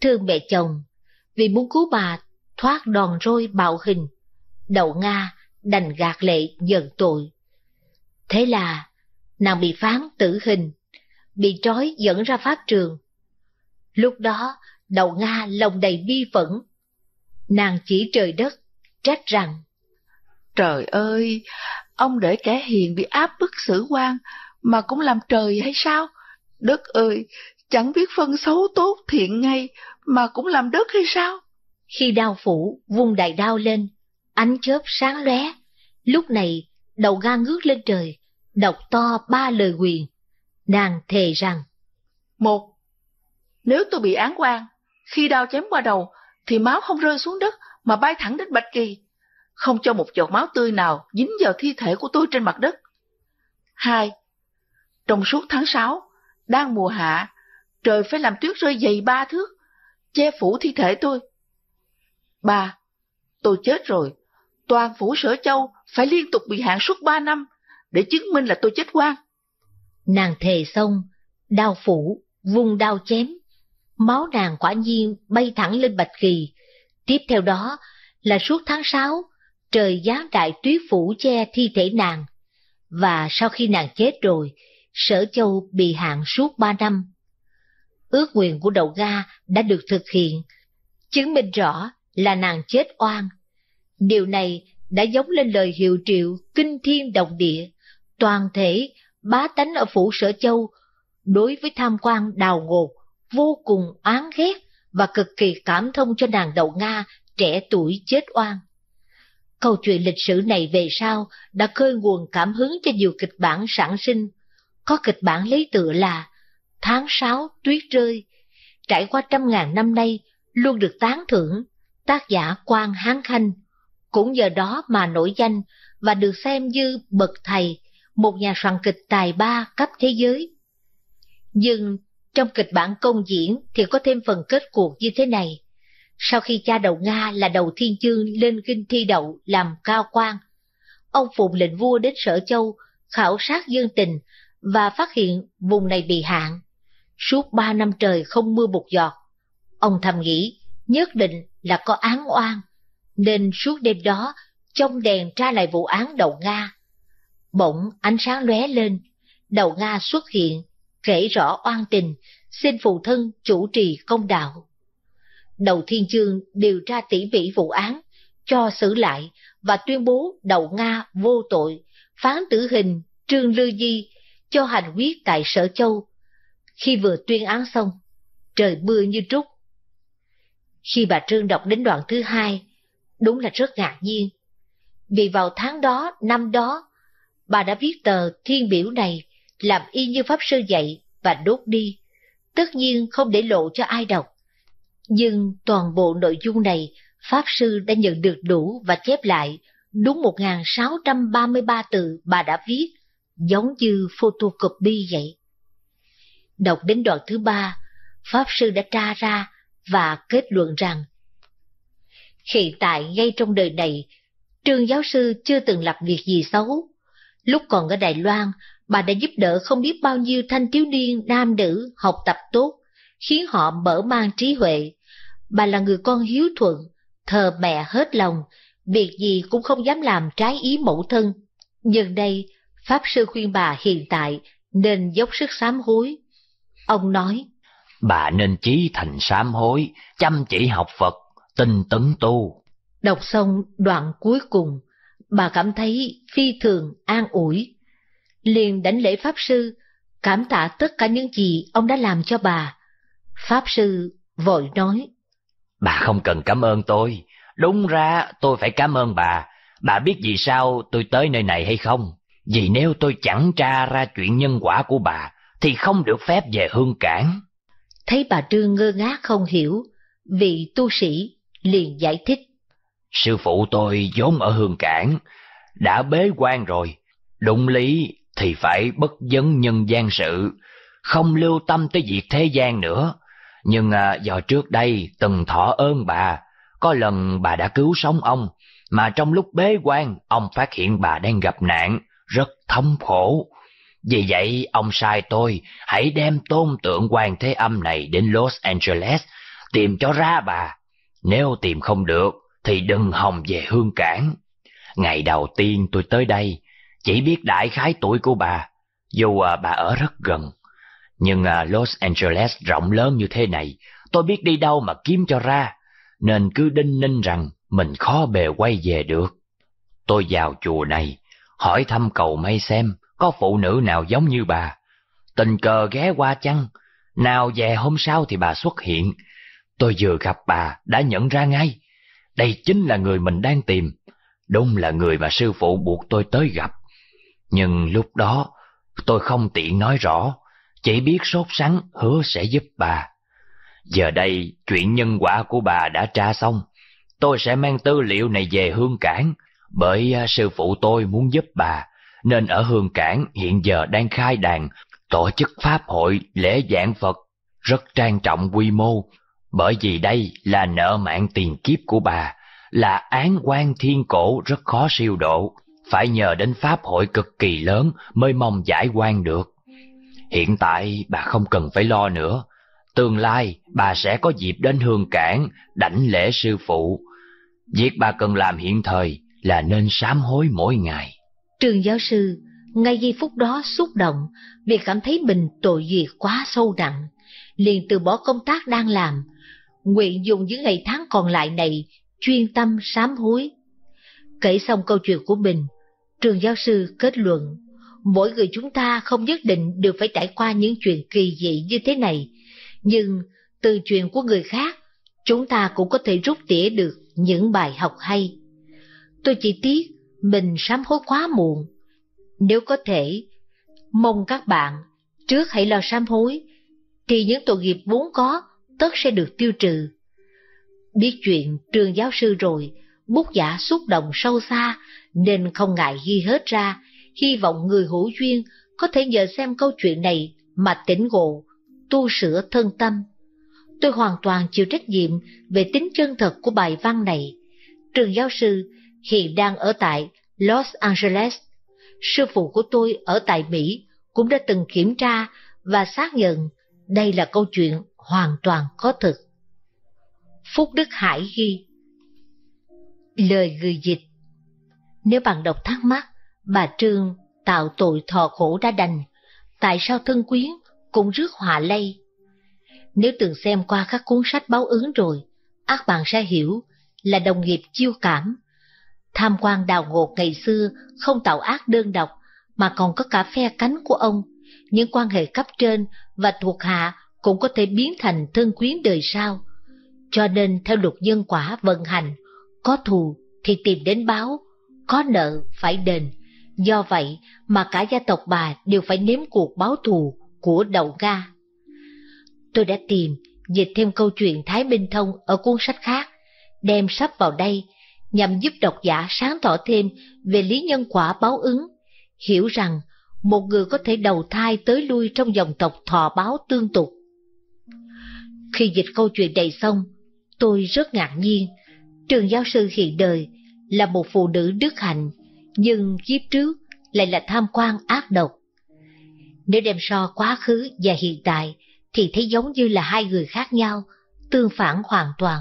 Thương mẹ chồng, vì muốn cứu bà thoát đòn roi bạo hình, đầu Nga đành gạt lệ dần tội. Thế là, nàng bị phán tử hình, bị trói dẫn ra pháp trường. Lúc đó, đầu Nga lòng đầy bi phẫn. Nàng chỉ trời đất, trách rằng, Trời ơi, ông để kẻ hiền bị áp bức xử quan, mà cũng làm trời hay sao? Đất ơi, chẳng biết phân xấu tốt thiện ngay, mà cũng làm đất hay sao? Khi đao phủ vung đại đao lên, ánh chớp sáng lóe. Lúc này, đầu ga ngước lên trời, đọc to ba lời quyền. Nàng thề rằng, Một, nếu tôi bị án quan khi đao chém qua đầu, thì máu không rơi xuống đất mà bay thẳng đến Bạch Kỳ, không cho một giọt máu tươi nào dính vào thi thể của tôi trên mặt đất. Hai, trong suốt tháng sáu, đang mùa hạ, trời phải làm tuyết rơi dày ba thước, che phủ thi thể tôi. Ba, tôi chết rồi, toàn phủ sở châu phải liên tục bị hạn suốt ba năm để chứng minh là tôi chết quan. Nàng thề xong, đao phủ, vung đao chém. Máu nàng quả nhiên bay thẳng lên bạch kỳ. Tiếp theo đó là suốt tháng sáu trời giáng đại tuyết phủ che thi thể nàng. Và sau khi nàng chết rồi, sở châu bị hạn suốt ba năm. Ước nguyện của đậu ga đã được thực hiện, chứng minh rõ là nàng chết oan Điều này đã giống lên lời hiệu triệu kinh thiên động địa, toàn thể bá tánh ở phủ sở châu đối với tham quan đào ngột vô cùng oán ghét và cực kỳ cảm thông cho nàng đậu Nga trẻ tuổi chết oan. Câu chuyện lịch sử này về sau đã khơi nguồn cảm hứng cho nhiều kịch bản sản sinh. Có kịch bản lấy tựa là Tháng 6 tuyết rơi, trải qua trăm ngàn năm nay luôn được tán thưởng, tác giả Quang Hán Khanh cũng nhờ đó mà nổi danh và được xem như bậc thầy, một nhà soạn kịch tài ba cấp thế giới. Nhưng trong kịch bản công diễn thì có thêm phần kết cuộc như thế này. Sau khi cha đầu Nga là đầu thiên chương lên kinh thi đậu làm cao quan, ông phụng lệnh vua đến sở châu khảo sát dân tình và phát hiện vùng này bị hạn. Suốt ba năm trời không mưa một giọt. Ông thầm nghĩ nhất định là có án oan nên suốt đêm đó trong đèn tra lại vụ án đầu Nga. Bỗng ánh sáng lóe lên, đầu Nga xuất hiện, kể rõ oan tình, xin phụ thân chủ trì công đạo. Đầu Thiên Chương điều tra tỉ mỉ vụ án, cho xử lại và tuyên bố đầu Nga vô tội, phán tử hình Trương Lư Di cho hành quyết tại Sở Châu. Khi vừa tuyên án xong, trời mưa như trút. Khi bà Trương đọc đến đoạn thứ hai, đúng là rất ngạc nhiên. Vì vào tháng đó, năm đó, bà đã viết tờ thiên biểu này, làm y như pháp sư dạy và đốt đi, tất nhiên không để lộ cho ai đọc. Nhưng toàn bộ nội dung này, Pháp Sư đã nhận được đủ và chép lại đúng 1.633 từ bà đã viết, giống như photocopy vậy. Đọc đến đoạn thứ ba, Pháp Sư đã tra ra và kết luận rằng Hiện tại ngay trong đời này, trương giáo sư chưa từng làm việc gì xấu. Lúc còn ở Đài Loan, bà đã giúp đỡ không biết bao nhiêu thanh thiếu niên nam nữ học tập tốt, khiến họ mở mang trí huệ. Bà là người con hiếu thuận, thờ mẹ hết lòng, việc gì cũng không dám làm trái ý mẫu thân. Nhưng đây, Pháp Sư khuyên bà hiện tại nên dốc sức sám hối. Ông nói, Bà nên trí thành sám hối, chăm chỉ học Phật tinh tấn tu. Đọc xong đoạn cuối cùng, bà cảm thấy phi thường an ủi. Liền đánh lễ Pháp Sư, cảm tạ tất cả những gì ông đã làm cho bà. Pháp Sư vội nói. Bà không cần cảm ơn tôi, đúng ra tôi phải cảm ơn bà. Bà biết vì sao tôi tới nơi này hay không? Vì nếu tôi chẳng tra ra chuyện nhân quả của bà, thì không được phép về hương cảng. Thấy bà Trương ngơ ngác không hiểu, vị tu sĩ liền giải thích. Sư phụ tôi vốn ở hương cảng, đã bế quan rồi, đụng lý thì phải bất vấn nhân gian sự, không lưu tâm tới việc thế gian nữa. Nhưng à, do trước đây từng thọ ơn bà, có lần bà đã cứu sống ông, mà trong lúc bế quan ông phát hiện bà đang gặp nạn, rất thống khổ. Vì vậy ông sai tôi hãy đem tôn tượng quan thế âm này đến Los Angeles tìm cho ra bà nếu tìm không được thì đừng hòng về hương cảng. Ngày đầu tiên tôi tới đây, chỉ biết đại khái tuổi của bà, dù à, bà ở rất gần. Nhưng à, Los Angeles rộng lớn như thế này, tôi biết đi đâu mà kiếm cho ra, nên cứ đinh ninh rằng mình khó bề quay về được. Tôi vào chùa này, hỏi thăm cầu may xem có phụ nữ nào giống như bà. Tình cờ ghé qua chăng, nào về hôm sau thì bà xuất hiện, Tôi vừa gặp bà đã nhận ra ngay, đây chính là người mình đang tìm, đúng là người mà sư phụ buộc tôi tới gặp. Nhưng lúc đó tôi không tiện nói rõ, chỉ biết sốt sắng hứa sẽ giúp bà. Giờ đây chuyện nhân quả của bà đã tra xong, tôi sẽ mang tư liệu này về Hương Cảng, bởi à, sư phụ tôi muốn giúp bà, nên ở Hương Cảng hiện giờ đang khai đàn, tổ chức pháp hội lễ giảng Phật, rất trang trọng quy mô, bởi vì đây là nợ mạng tiền kiếp của bà, là án quan thiên cổ rất khó siêu độ, phải nhờ đến pháp hội cực kỳ lớn mới mong giải quan được. Hiện tại bà không cần phải lo nữa, tương lai bà sẽ có dịp đến hương cảng đảnh lễ sư phụ. Việc bà cần làm hiện thời là nên sám hối mỗi ngày. Trường giáo sư, ngay giây phút đó xúc động, vì cảm thấy mình tội duyệt quá sâu nặng, liền từ bỏ công tác đang làm, nguyện dùng những ngày tháng còn lại này chuyên tâm sám hối. Kể xong câu chuyện của mình, trường giáo sư kết luận, mỗi người chúng ta không nhất định đều phải trải qua những chuyện kỳ dị như thế này, nhưng từ chuyện của người khác, chúng ta cũng có thể rút tỉa được những bài học hay. Tôi chỉ tiếc mình sám hối quá muộn. Nếu có thể, mong các bạn trước hãy lo sám hối, thì những tội nghiệp vốn có tất sẽ được tiêu trừ. Biết chuyện trường giáo sư rồi, bút giả xúc động sâu xa nên không ngại ghi hết ra, hy vọng người hữu duyên có thể nhờ xem câu chuyện này mà tỉnh ngộ, tu sửa thân tâm. Tôi hoàn toàn chịu trách nhiệm về tính chân thật của bài văn này. Trường giáo sư hiện đang ở tại Los Angeles. Sư phụ của tôi ở tại Mỹ cũng đã từng kiểm tra và xác nhận đây là câu chuyện hoàn toàn có thực. Phúc Đức Hải ghi Lời người dịch Nếu bạn đọc thắc mắc, bà Trương tạo tội thọ khổ đã đành, tại sao thân quyến cũng rước họa lây? Nếu từng xem qua các cuốn sách báo ứng rồi, ác bạn sẽ hiểu là đồng nghiệp chiêu cảm. Tham quan đào ngột ngày xưa không tạo ác đơn độc, mà còn có cả phe cánh của ông, những quan hệ cấp trên và thuộc hạ cũng có thể biến thành thân quyến đời sau. Cho nên theo luật nhân quả vận hành, có thù thì tìm đến báo, có nợ phải đền. Do vậy mà cả gia tộc bà đều phải nếm cuộc báo thù của đậu ga. Tôi đã tìm, dịch thêm câu chuyện Thái Minh Thông ở cuốn sách khác, đem sắp vào đây nhằm giúp độc giả sáng tỏ thêm về lý nhân quả báo ứng, hiểu rằng một người có thể đầu thai tới lui trong dòng tộc thọ báo tương tục, khi dịch câu chuyện đầy xong, tôi rất ngạc nhiên. Trường giáo sư hiện đời là một phụ nữ đức hạnh, nhưng kiếp trước lại là tham quan ác độc. Nếu đem so quá khứ và hiện tại thì thấy giống như là hai người khác nhau, tương phản hoàn toàn.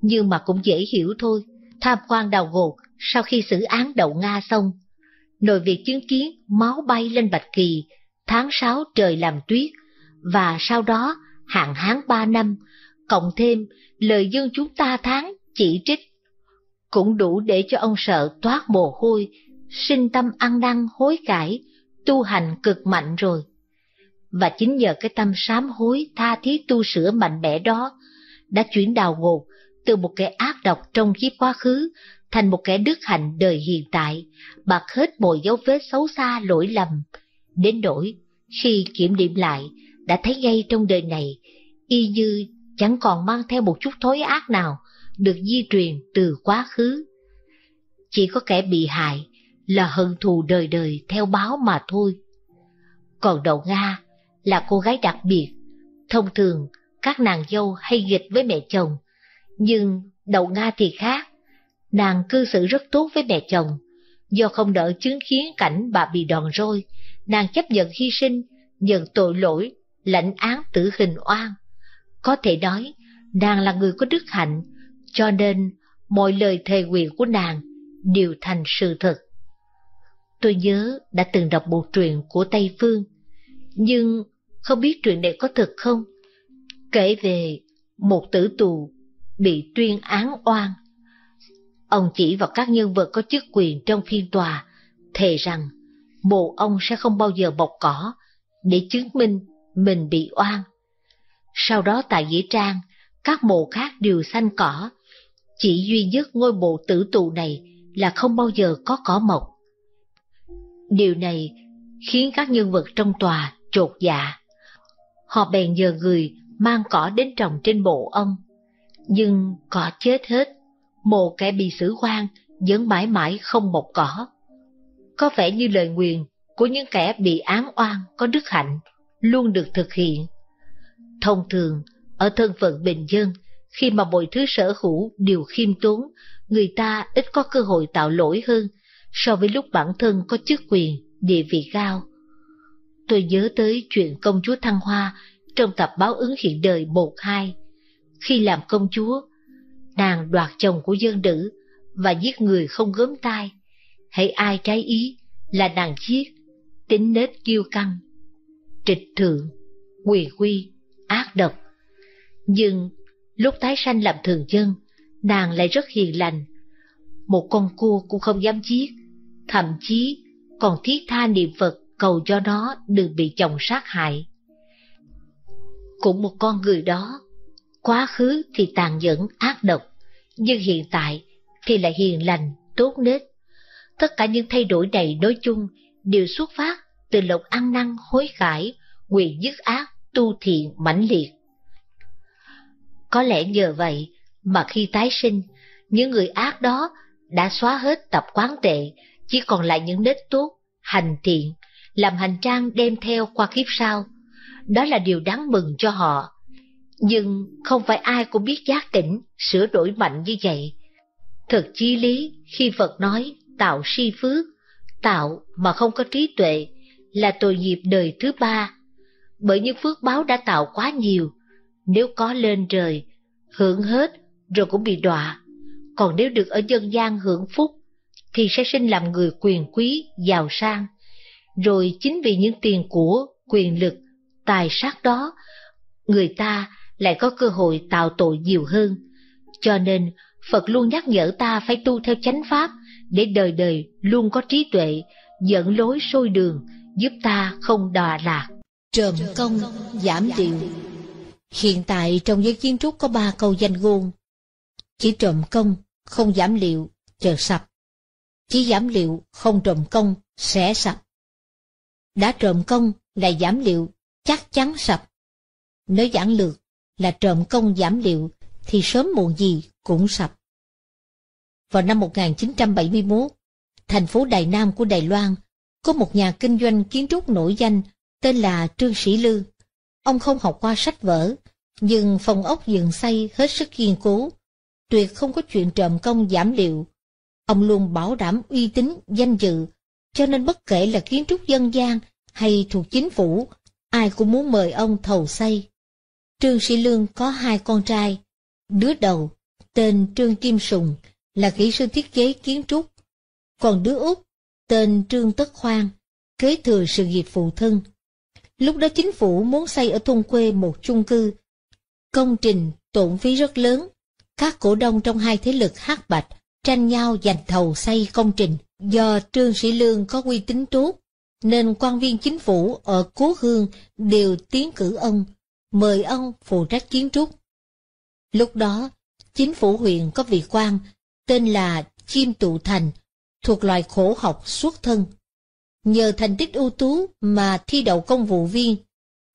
Nhưng mà cũng dễ hiểu thôi, tham quan đào gột sau khi xử án đậu Nga xong. Nội việc chứng kiến máu bay lên Bạch Kỳ, tháng 6 trời làm tuyết, và sau đó hạn hán ba năm, cộng thêm lời dương chúng ta tháng chỉ trích, cũng đủ để cho ông sợ toát mồ hôi, sinh tâm ăn năn hối cải, tu hành cực mạnh rồi. Và chính nhờ cái tâm sám hối tha thiết tu sửa mạnh mẽ đó, đã chuyển đào ngột từ một kẻ ác độc trong kiếp quá khứ thành một kẻ đức hạnh đời hiện tại, bạc hết mọi dấu vết xấu xa lỗi lầm. Đến nỗi, khi kiểm điểm lại, đã thấy ngay trong đời này, y như chẳng còn mang theo một chút thối ác nào được di truyền từ quá khứ. Chỉ có kẻ bị hại là hận thù đời đời theo báo mà thôi. Còn Đậu Nga là cô gái đặc biệt, thông thường các nàng dâu hay nghịch với mẹ chồng, nhưng Đậu Nga thì khác, nàng cư xử rất tốt với mẹ chồng, do không đỡ chứng kiến cảnh bà bị đòn roi, nàng chấp nhận hy sinh, nhận tội lỗi lãnh án tử hình oan. Có thể nói, nàng là người có đức hạnh, cho nên mọi lời thề quyền của nàng đều thành sự thật. Tôi nhớ đã từng đọc một truyện của Tây Phương, nhưng không biết truyện này có thật không? Kể về một tử tù bị tuyên án oan. Ông chỉ vào các nhân vật có chức quyền trong phiên tòa, thề rằng bộ ông sẽ không bao giờ bọc cỏ để chứng minh mình bị oan. Sau đó tại Dĩ Trang, các mộ khác đều xanh cỏ, chỉ duy nhất ngôi mộ tử tù này là không bao giờ có cỏ mọc. Điều này khiến các nhân vật trong tòa chột dạ. Họ bèn nhờ người mang cỏ đến trồng trên bộ ông. Nhưng cỏ chết hết, mộ kẻ bị xử quan vẫn mãi mãi không một cỏ. Có vẻ như lời nguyền của những kẻ bị án oan có đức hạnh luôn được thực hiện. Thông thường, ở thân phận bình dân, khi mà mọi thứ sở hữu đều khiêm tốn, người ta ít có cơ hội tạo lỗi hơn so với lúc bản thân có chức quyền, địa vị cao. Tôi nhớ tới chuyện công chúa Thăng Hoa trong tập báo ứng hiện đời 1-2. Khi làm công chúa, nàng đoạt chồng của dân nữ và giết người không gớm tai. Hãy ai trái ý là nàng giết, tính nết kiêu căng, trịch thượng, quỳ quy, ác độc. Nhưng lúc tái sanh làm thường dân, nàng lại rất hiền lành. Một con cua cũng không dám giết, thậm chí còn thiết tha niệm Phật cầu cho nó đừng bị chồng sát hại. Cũng một con người đó, quá khứ thì tàn nhẫn ác độc, nhưng hiện tại thì lại hiền lành, tốt nết. Tất cả những thay đổi này nói chung đều xuất phát từ lòng ăn năn hối cải nguyện dứt ác, tu thiện mãnh liệt. Có lẽ nhờ vậy mà khi tái sinh, những người ác đó đã xóa hết tập quán tệ, chỉ còn lại những nết tốt, hành thiện, làm hành trang đem theo qua kiếp sau. Đó là điều đáng mừng cho họ. Nhưng không phải ai cũng biết giác tỉnh, sửa đổi mạnh như vậy. Thực chi lý khi Phật nói tạo si phước, tạo mà không có trí tuệ là tội nghiệp đời thứ ba bởi những phước báo đã tạo quá nhiều. Nếu có lên trời, hưởng hết rồi cũng bị đọa. Còn nếu được ở dân gian hưởng phúc, thì sẽ sinh làm người quyền quý, giàu sang. Rồi chính vì những tiền của, quyền lực, tài sắc đó, người ta lại có cơ hội tạo tội nhiều hơn. Cho nên, Phật luôn nhắc nhở ta phải tu theo chánh pháp để đời đời luôn có trí tuệ, dẫn lối sôi đường, giúp ta không đọa lạc trộm công, giảm điệu. Hiện tại trong giới kiến trúc có ba câu danh ngôn. Chỉ trộm công, không giảm liệu, chờ sập. Chỉ giảm liệu, không trộm công, sẽ sập. Đã trộm công là giảm liệu, chắc chắn sập. Nếu giảng lược là trộm công giảm liệu, thì sớm muộn gì cũng sập. Vào năm 1971, thành phố Đài Nam của Đài Loan có một nhà kinh doanh kiến trúc nổi danh tên là Trương Sĩ Lư. Ông không học qua sách vở, nhưng phòng ốc dựng xây hết sức kiên cố, tuyệt không có chuyện trộm công giảm liệu. Ông luôn bảo đảm uy tín, danh dự, cho nên bất kể là kiến trúc dân gian hay thuộc chính phủ, ai cũng muốn mời ông thầu xây. Trương Sĩ Lương có hai con trai, đứa đầu tên Trương Kim Sùng là kỹ sư thiết kế kiến trúc, còn đứa út tên Trương Tất Khoan kế thừa sự nghiệp phụ thân. Lúc đó chính phủ muốn xây ở thôn quê một chung cư. Công trình tổn phí rất lớn. Các cổ đông trong hai thế lực hát bạch tranh nhau giành thầu xây công trình. Do Trương Sĩ Lương có uy tín tốt, nên quan viên chính phủ ở Cố Hương đều tiến cử ông, mời ông phụ trách kiến trúc. Lúc đó, chính phủ huyện có vị quan tên là Chim Tụ Thành, thuộc loài khổ học xuất thân nhờ thành tích ưu tú mà thi đậu công vụ viên.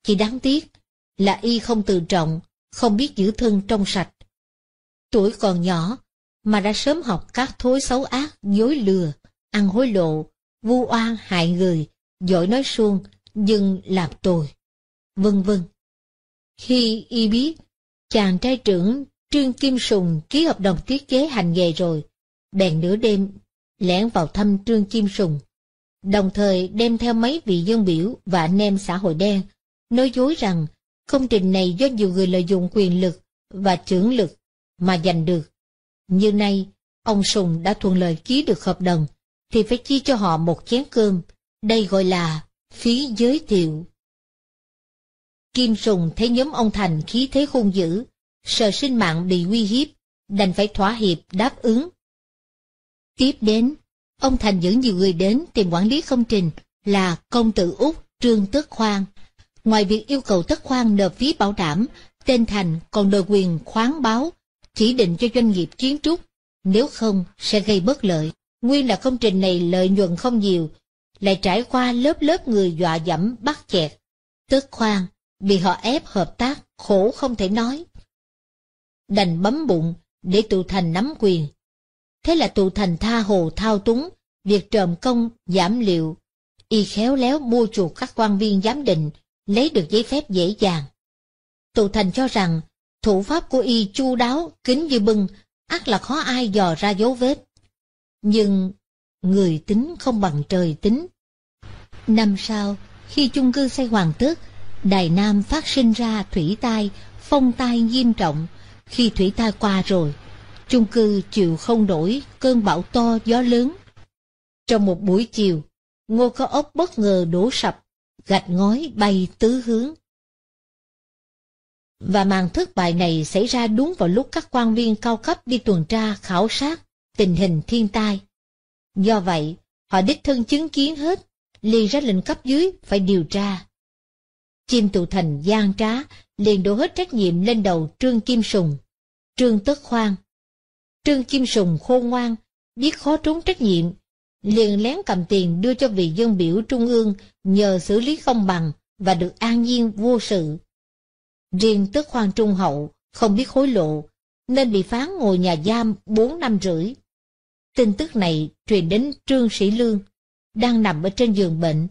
Chỉ đáng tiếc là y không tự trọng, không biết giữ thân trong sạch. Tuổi còn nhỏ mà đã sớm học các thối xấu ác, dối lừa, ăn hối lộ, vu oan hại người, giỏi nói suông, nhưng làm tồi, vân vân. Khi y biết, chàng trai trưởng Trương Kim Sùng ký hợp đồng thiết kế hành nghề rồi, bèn nửa đêm lẻn vào thăm Trương Kim Sùng đồng thời đem theo mấy vị dân biểu và anh em xã hội đen, nói dối rằng công trình này do nhiều người lợi dụng quyền lực và trưởng lực mà giành được. Như nay, ông Sùng đã thuận lợi ký được hợp đồng, thì phải chia cho họ một chén cơm, đây gọi là phí giới thiệu. Kim Sùng thấy nhóm ông Thành khí thế khôn dữ, sợ sinh mạng bị uy hiếp, đành phải thỏa hiệp đáp ứng. Tiếp đến, Ông Thành dẫn nhiều người đến tìm quản lý công trình là công tử út Trương Tất Khoan. Ngoài việc yêu cầu Tất Khoan nộp phí bảo đảm, tên Thành còn đòi quyền khoáng báo, chỉ định cho doanh nghiệp kiến trúc, nếu không sẽ gây bất lợi. Nguyên là công trình này lợi nhuận không nhiều, lại trải qua lớp lớp người dọa dẫm bắt chẹt. Tức khoan, bị họ ép hợp tác, khổ không thể nói. Đành bấm bụng để tụ thành nắm quyền, Thế là tù thành tha hồ thao túng, việc trộm công giảm liệu. Y khéo léo mua chuộc các quan viên giám định, lấy được giấy phép dễ dàng. Tù thành cho rằng, thủ pháp của Y chu đáo, kín như bưng, ắt là khó ai dò ra dấu vết. Nhưng, người tính không bằng trời tính. Năm sau, khi chung cư xây hoàn tất, Đài Nam phát sinh ra thủy tai, phong tai nghiêm trọng. Khi thủy tai qua rồi, chung cư chịu không nổi cơn bão to gió lớn. Trong một buổi chiều, ngô có ốc bất ngờ đổ sập, gạch ngói bay tứ hướng. Và màn thất bại này xảy ra đúng vào lúc các quan viên cao cấp đi tuần tra khảo sát tình hình thiên tai. Do vậy, họ đích thân chứng kiến hết, liền ra lệnh cấp dưới phải điều tra. Chim tụ thành gian trá, liền đổ hết trách nhiệm lên đầu Trương Kim Sùng, Trương Tất Khoan Trương Chim Sùng khôn ngoan, biết khó trốn trách nhiệm, liền lén cầm tiền đưa cho vị dân biểu trung ương nhờ xử lý công bằng và được an nhiên vô sự. Riêng tước hoàng trung hậu không biết hối lộ, nên bị phán ngồi nhà giam bốn năm rưỡi. Tin tức này truyền đến Trương Sĩ Lương, đang nằm ở trên giường bệnh.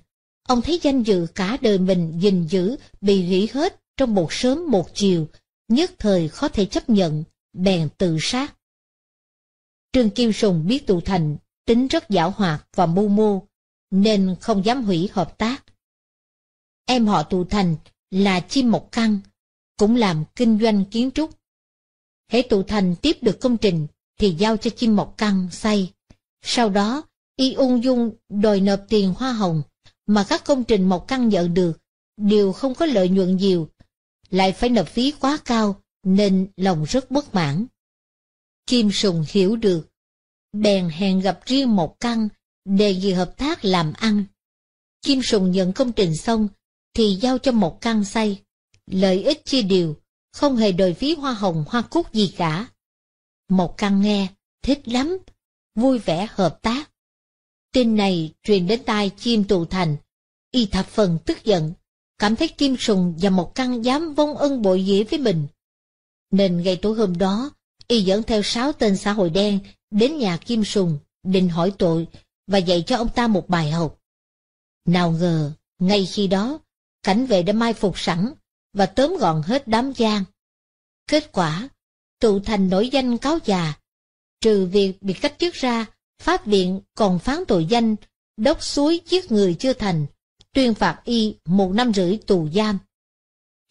Ông thấy danh dự cả đời mình gìn giữ bị hủy hết trong một sớm một chiều, nhất thời khó thể chấp nhận, bèn tự sát. Trương Kim Sùng biết tụ thành, tính rất giảo hoạt và mưu mô, nên không dám hủy hợp tác. Em họ tụ thành là chim một căn, cũng làm kinh doanh kiến trúc. Hễ tụ thành tiếp được công trình thì giao cho chim một căn xây. Sau đó, y ung dung đòi nộp tiền hoa hồng mà các công trình một căn nhận được đều không có lợi nhuận nhiều, lại phải nộp phí quá cao nên lòng rất bất mãn. Kim Sùng hiểu được. Bèn hẹn gặp riêng một căn, đề nghị hợp tác làm ăn. Kim Sùng nhận công trình xong, thì giao cho một căn xây. Lợi ích chia điều, không hề đòi phí hoa hồng hoa cúc gì cả. Một căn nghe, thích lắm, vui vẻ hợp tác. Tin này truyền đến tai chim tù thành. Y thập phần tức giận, cảm thấy Kim Sùng và một căn dám vong ân bội nghĩa với mình. Nên ngày tối hôm đó, y dẫn theo sáu tên xã hội đen đến nhà Kim Sùng, định hỏi tội và dạy cho ông ta một bài học. Nào ngờ, ngay khi đó, cảnh vệ đã mai phục sẵn và tóm gọn hết đám gian. Kết quả, tụ thành nổi danh cáo già. Trừ việc bị cách chức ra, Pháp Viện còn phán tội danh, đốc suối giết người chưa thành, tuyên phạt y một năm rưỡi tù giam.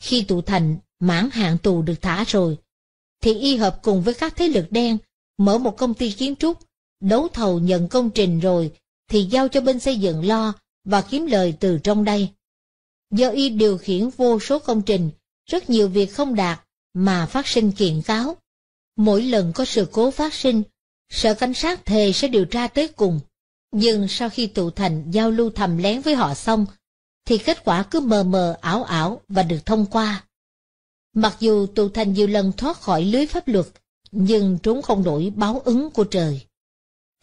Khi tụ thành mãn hạn tù được thả rồi, thì y hợp cùng với các thế lực đen, mở một công ty kiến trúc, đấu thầu nhận công trình rồi, thì giao cho bên xây dựng lo và kiếm lời từ trong đây. Do y điều khiển vô số công trình, rất nhiều việc không đạt mà phát sinh kiện cáo. Mỗi lần có sự cố phát sinh, sở cảnh sát thề sẽ điều tra tới cùng. Nhưng sau khi tụ thành giao lưu thầm lén với họ xong, thì kết quả cứ mờ mờ ảo ảo và được thông qua. Mặc dù tù thành nhiều lần thoát khỏi lưới pháp luật, nhưng trốn không nổi báo ứng của trời.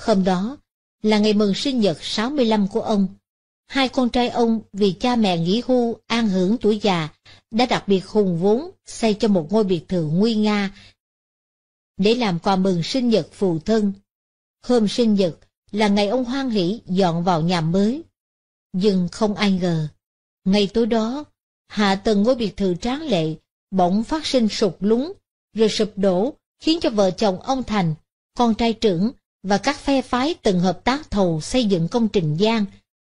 Hôm đó là ngày mừng sinh nhật 65 của ông. Hai con trai ông vì cha mẹ nghỉ hưu an hưởng tuổi già đã đặc biệt hùng vốn xây cho một ngôi biệt thự nguy nga để làm quà mừng sinh nhật phù thân. Hôm sinh nhật là ngày ông hoan hỷ dọn vào nhà mới. Nhưng không ai ngờ, ngày tối đó, hạ tầng ngôi biệt thự tráng lệ bỗng phát sinh sụt lún, rồi sụp đổ, khiến cho vợ chồng ông Thành, con trai trưởng và các phe phái từng hợp tác thầu xây dựng công trình gian,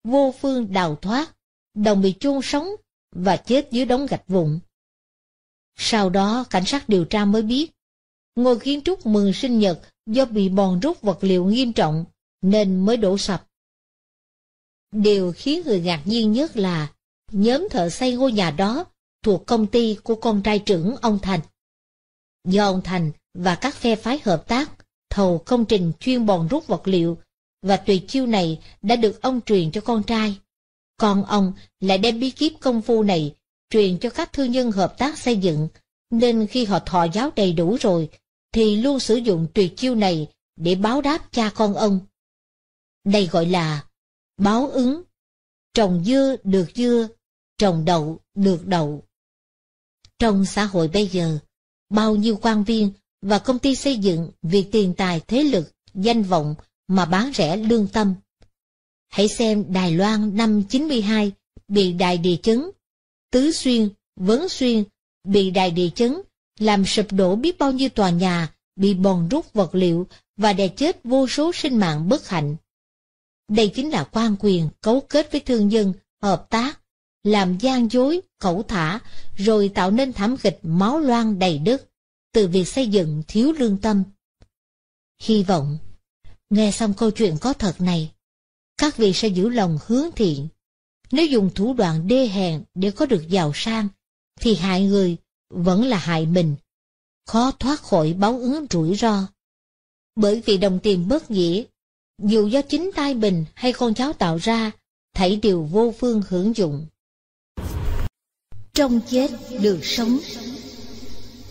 vô phương đào thoát, đồng bị chôn sống và chết dưới đống gạch vụn. Sau đó, cảnh sát điều tra mới biết, ngôi kiến trúc mừng sinh nhật do bị bòn rút vật liệu nghiêm trọng nên mới đổ sập. Điều khiến người ngạc nhiên nhất là nhóm thợ xây ngôi nhà đó thuộc công ty của con trai trưởng ông Thành. Do ông Thành và các phe phái hợp tác, thầu công trình chuyên bòn rút vật liệu, và tùy chiêu này đã được ông truyền cho con trai. Còn ông lại đem bí kíp công phu này truyền cho các thương nhân hợp tác xây dựng, nên khi họ thọ giáo đầy đủ rồi, thì luôn sử dụng tùy chiêu này để báo đáp cha con ông. Đây gọi là báo ứng. Trồng dưa được dưa, trồng đậu được đậu. Trong xã hội bây giờ, bao nhiêu quan viên và công ty xây dựng vì tiền tài thế lực, danh vọng mà bán rẻ lương tâm. Hãy xem Đài Loan năm 92 bị đài địa chấn, Tứ Xuyên, Vấn Xuyên bị đài địa chấn, làm sụp đổ biết bao nhiêu tòa nhà, bị bòn rút vật liệu và đè chết vô số sinh mạng bất hạnh. Đây chính là quan quyền cấu kết với thương dân, hợp tác làm gian dối, cẩu thả, rồi tạo nên thảm kịch máu loang đầy đất, từ việc xây dựng thiếu lương tâm. Hy vọng, nghe xong câu chuyện có thật này, các vị sẽ giữ lòng hướng thiện. Nếu dùng thủ đoạn đê hèn để có được giàu sang, thì hại người vẫn là hại mình, khó thoát khỏi báo ứng rủi ro. Bởi vì đồng tiền bất nghĩa, dù do chính tay mình hay con cháu tạo ra, thảy đều vô phương hưởng dụng trong chết được sống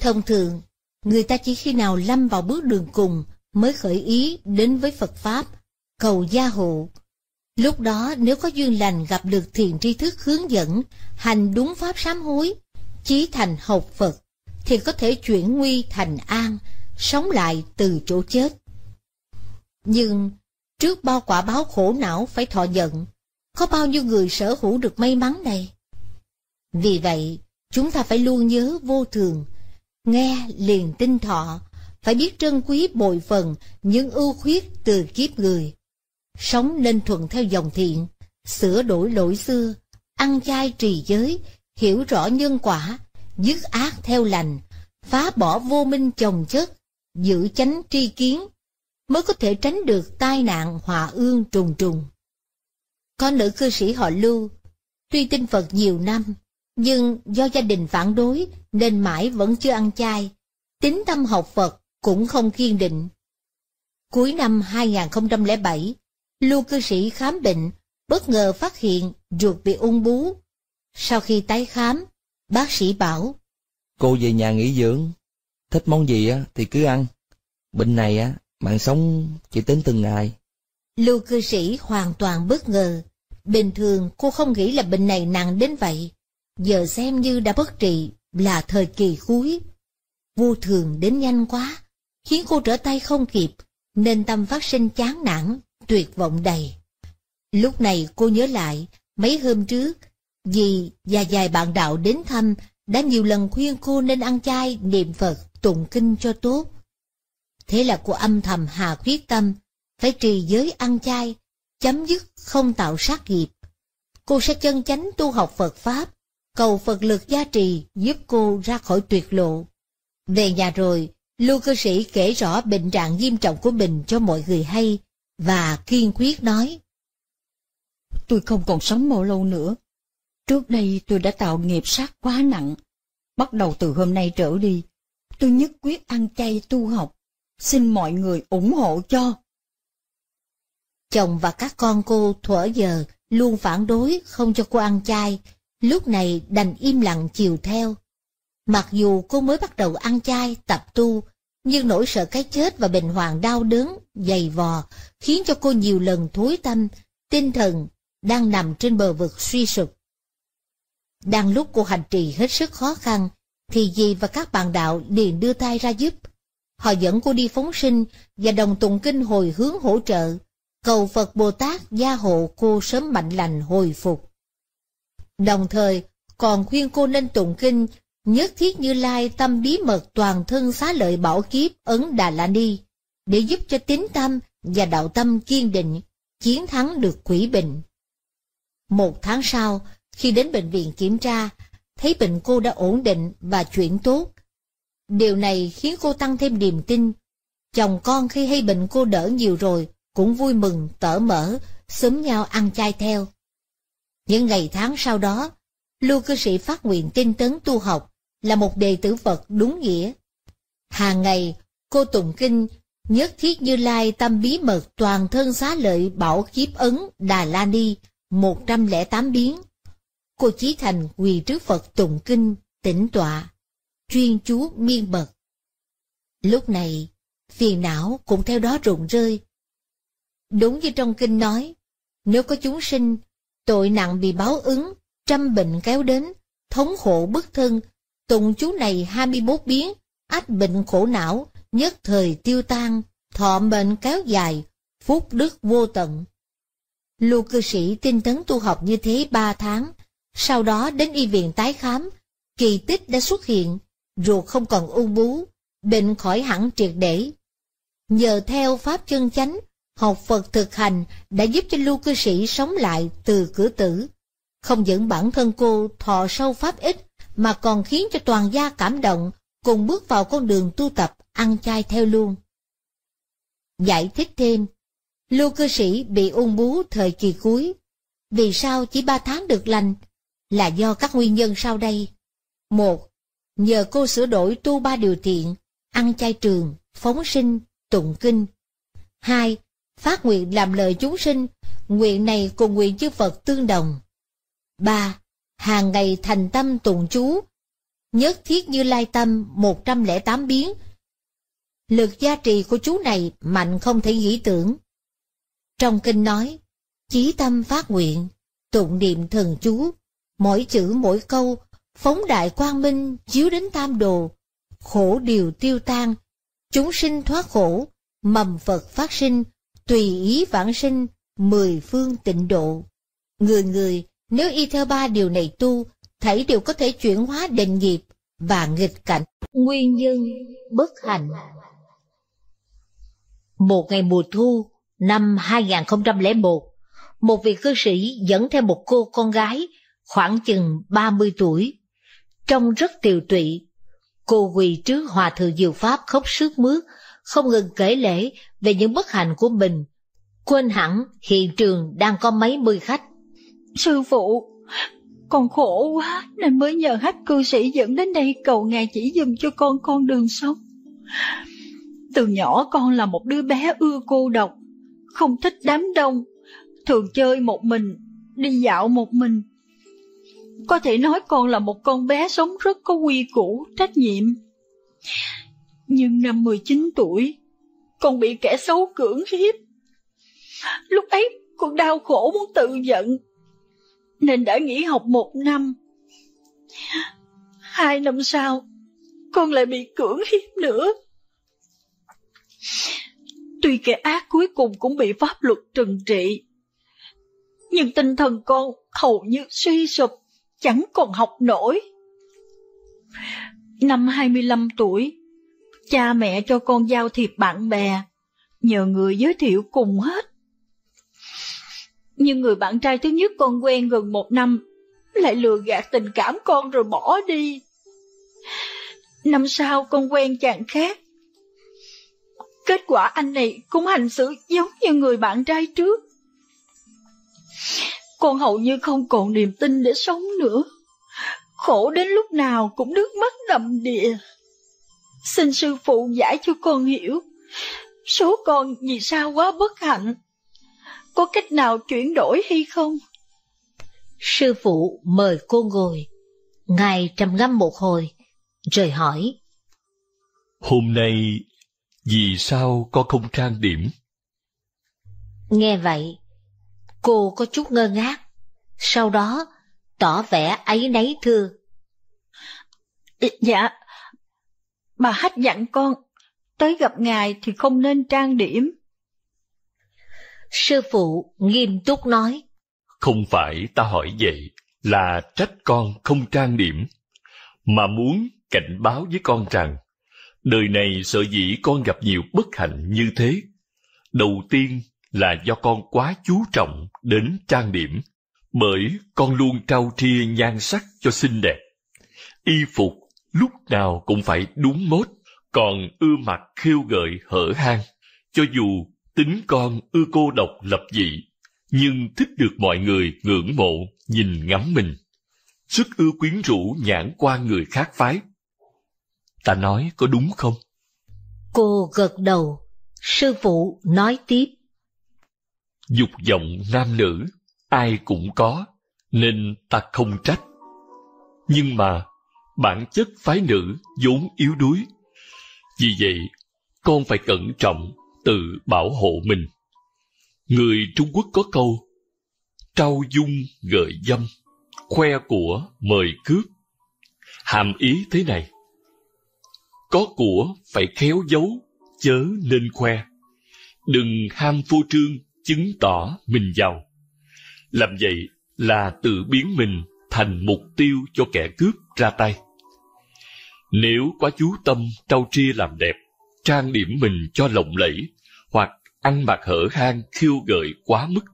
thông thường người ta chỉ khi nào lâm vào bước đường cùng mới khởi ý đến với phật pháp cầu gia hộ lúc đó nếu có duyên lành gặp được thiền tri thức hướng dẫn hành đúng pháp sám hối chí thành học phật thì có thể chuyển nguy thành an sống lại từ chỗ chết nhưng trước bao quả báo khổ não phải thọ nhận có bao nhiêu người sở hữu được may mắn này vì vậy, chúng ta phải luôn nhớ vô thường, nghe liền tinh thọ, phải biết trân quý bội phần những ưu khuyết từ kiếp người. Sống nên thuận theo dòng thiện, sửa đổi lỗi xưa, ăn chay trì giới, hiểu rõ nhân quả, dứt ác theo lành, phá bỏ vô minh chồng chất, giữ chánh tri kiến, mới có thể tránh được tai nạn họa ương trùng trùng. Có nữ cư sĩ họ Lưu, tuy tin Phật nhiều năm, nhưng do gia đình phản đối nên mãi vẫn chưa ăn chay. Tính tâm học Phật cũng không kiên định. Cuối năm 2007, lưu cư sĩ khám bệnh, bất ngờ phát hiện ruột bị ung bú. Sau khi tái khám, bác sĩ bảo Cô về nhà nghỉ dưỡng, thích món gì thì cứ ăn. Bệnh này á, mạng sống chỉ tính từng ngày. Lưu cư sĩ hoàn toàn bất ngờ. Bình thường cô không nghĩ là bệnh này nặng đến vậy giờ xem như đã bất trị là thời kỳ cuối. Vua thường đến nhanh quá, khiến cô trở tay không kịp, nên tâm phát sinh chán nản, tuyệt vọng đầy. Lúc này cô nhớ lại, mấy hôm trước, dì và vài bạn đạo đến thăm đã nhiều lần khuyên cô nên ăn chay, niệm Phật, tụng kinh cho tốt. Thế là cô âm thầm hà quyết tâm, phải trì giới ăn chay, chấm dứt không tạo sát nghiệp. Cô sẽ chân chánh tu học Phật Pháp, cầu Phật lực gia trì giúp cô ra khỏi tuyệt lộ. Về nhà rồi, lưu cư sĩ kể rõ bệnh trạng nghiêm trọng của mình cho mọi người hay, và kiên quyết nói. Tôi không còn sống bao lâu nữa. Trước đây tôi đã tạo nghiệp sát quá nặng. Bắt đầu từ hôm nay trở đi, tôi nhất quyết ăn chay tu học. Xin mọi người ủng hộ cho. Chồng và các con cô thuở giờ luôn phản đối không cho cô ăn chay, lúc này đành im lặng chiều theo. Mặc dù cô mới bắt đầu ăn chay, tập tu, nhưng nỗi sợ cái chết và bệnh hoàng đau đớn, dày vò, khiến cho cô nhiều lần thối tâm, tinh thần đang nằm trên bờ vực suy sụp. Đang lúc cô hành trì hết sức khó khăn, thì dì và các bạn đạo liền đưa tay ra giúp. Họ dẫn cô đi phóng sinh và đồng tụng kinh hồi hướng hỗ trợ, cầu Phật Bồ Tát gia hộ cô sớm mạnh lành hồi phục. Đồng thời, còn khuyên cô nên tụng kinh, nhất thiết như lai tâm bí mật toàn thân xá lợi bảo kiếp ấn Đà La Ni, để giúp cho tín tâm và đạo tâm kiên định, chiến thắng được quỷ bệnh. Một tháng sau, khi đến bệnh viện kiểm tra, thấy bệnh cô đã ổn định và chuyển tốt. Điều này khiến cô tăng thêm niềm tin. Chồng con khi hay bệnh cô đỡ nhiều rồi, cũng vui mừng, tở mở, sớm nhau ăn chay theo. Những ngày tháng sau đó, lưu cư sĩ phát nguyện tinh tấn tu học là một đệ tử Phật đúng nghĩa. Hàng ngày, cô tụng kinh, nhất thiết như lai tâm bí mật toàn thân xá lợi bảo kiếp ấn Đà La Ni, 108 biến. Cô Chí Thành quỳ trước Phật tụng kinh, tỉnh tọa, chuyên chú miên mật. Lúc này, phiền não cũng theo đó rụng rơi. Đúng như trong kinh nói, nếu có chúng sinh tội nặng bị báo ứng, trăm bệnh kéo đến, thống khổ bức thân, tùng chú này 21 biến, ách bệnh khổ não, nhất thời tiêu tan, thọ mệnh kéo dài, phúc đức vô tận. Lưu cư sĩ tinh tấn tu học như thế ba tháng, sau đó đến y viện tái khám, kỳ tích đã xuất hiện, ruột không còn u bú, bệnh khỏi hẳn triệt để. Nhờ theo pháp chân chánh học Phật thực hành đã giúp cho lưu cư sĩ sống lại từ cửa tử. Không những bản thân cô thọ sâu pháp ích, mà còn khiến cho toàn gia cảm động, cùng bước vào con đường tu tập ăn chay theo luôn. Giải thích thêm, lưu cư sĩ bị ung bú thời kỳ cuối. Vì sao chỉ ba tháng được lành? Là do các nguyên nhân sau đây. một Nhờ cô sửa đổi tu ba điều thiện, ăn chay trường, phóng sinh, tụng kinh. hai, phát nguyện làm lời chúng sinh, nguyện này cùng nguyện chư Phật tương đồng. 3. Hàng ngày thành tâm tụng chú, nhất thiết như lai tâm 108 biến. Lực gia trì của chú này mạnh không thể nghĩ tưởng. Trong kinh nói, chí tâm phát nguyện, tụng niệm thần chú, mỗi chữ mỗi câu, phóng đại quang minh chiếu đến tam đồ, khổ điều tiêu tan, chúng sinh thoát khổ, mầm Phật phát sinh, tùy ý vãng sinh, mười phương tịnh độ. Người người, nếu y theo ba điều này tu, thảy đều có thể chuyển hóa định nghiệp và nghịch cảnh. Nguyên nhân bất hạnh Một ngày mùa thu, năm 2001, một vị cư sĩ dẫn theo một cô con gái khoảng chừng 30 tuổi, trông rất tiều tụy. Cô quỳ trước Hòa Thượng Diệu Pháp khóc sướt mướt, không ngừng kể lễ về những bất hạnh của mình, quên hẳn hiện trường đang có mấy mươi khách. Sư phụ, con khổ quá nên mới nhờ hát cư sĩ dẫn đến đây cầu ngài chỉ dùm cho con con đường sống. Từ nhỏ con là một đứa bé ưa cô độc, không thích đám đông, thường chơi một mình, đi dạo một mình. Có thể nói con là một con bé sống rất có quy củ, trách nhiệm. Nhưng năm 19 tuổi, con bị kẻ xấu cưỡng hiếp. Lúc ấy con đau khổ muốn tự giận, nên đã nghỉ học một năm. Hai năm sau, con lại bị cưỡng hiếp nữa. Tuy kẻ ác cuối cùng cũng bị pháp luật trừng trị, nhưng tinh thần con hầu như suy sụp, chẳng còn học nổi. Năm 25 tuổi, Cha mẹ cho con giao thiệp bạn bè, nhờ người giới thiệu cùng hết. Nhưng người bạn trai thứ nhất con quen gần một năm lại lừa gạt tình cảm con rồi bỏ đi. Năm sau con quen chàng khác. Kết quả anh này cũng hành xử giống như người bạn trai trước. Con hầu như không còn niềm tin để sống nữa. Khổ đến lúc nào cũng nước mắt đầm đìa. Xin sư phụ giải cho con hiểu. Số con vì sao quá bất hạnh? Có cách nào chuyển đổi hay không? Sư phụ mời cô ngồi. Ngài trầm ngâm một hồi, rồi hỏi. Hôm nay, vì sao con không trang điểm? Nghe vậy, cô có chút ngơ ngác. Sau đó, tỏ vẻ ấy nấy thưa. Dạ, Bà Hát dặn con, tới gặp ngài thì không nên trang điểm. Sư phụ nghiêm túc nói. Không phải ta hỏi vậy là trách con không trang điểm, mà muốn cảnh báo với con rằng đời này sợ dĩ con gặp nhiều bất hạnh như thế. Đầu tiên là do con quá chú trọng đến trang điểm, bởi con luôn trao thia nhan sắc cho xinh đẹp. Y phục lúc nào cũng phải đúng mốt, còn ưa mặt khiêu gợi hở hang. Cho dù tính con ưa cô độc lập dị, nhưng thích được mọi người ngưỡng mộ, nhìn ngắm mình. Sức ưa quyến rũ nhãn qua người khác phái. Ta nói có đúng không? Cô gật đầu, sư phụ nói tiếp. Dục vọng nam nữ, ai cũng có, nên ta không trách. Nhưng mà bản chất phái nữ vốn yếu đuối. Vì vậy, con phải cẩn trọng tự bảo hộ mình. Người Trung Quốc có câu Trao dung gợi dâm, khoe của mời cướp. Hàm ý thế này. Có của phải khéo giấu, chớ nên khoe. Đừng ham phô trương, chứng tỏ mình giàu. Làm vậy là tự biến mình thành mục tiêu cho kẻ cướp ra tay. Nếu quá chú tâm trau tria làm đẹp, trang điểm mình cho lộng lẫy, hoặc ăn mặc hở hang khiêu gợi quá mức,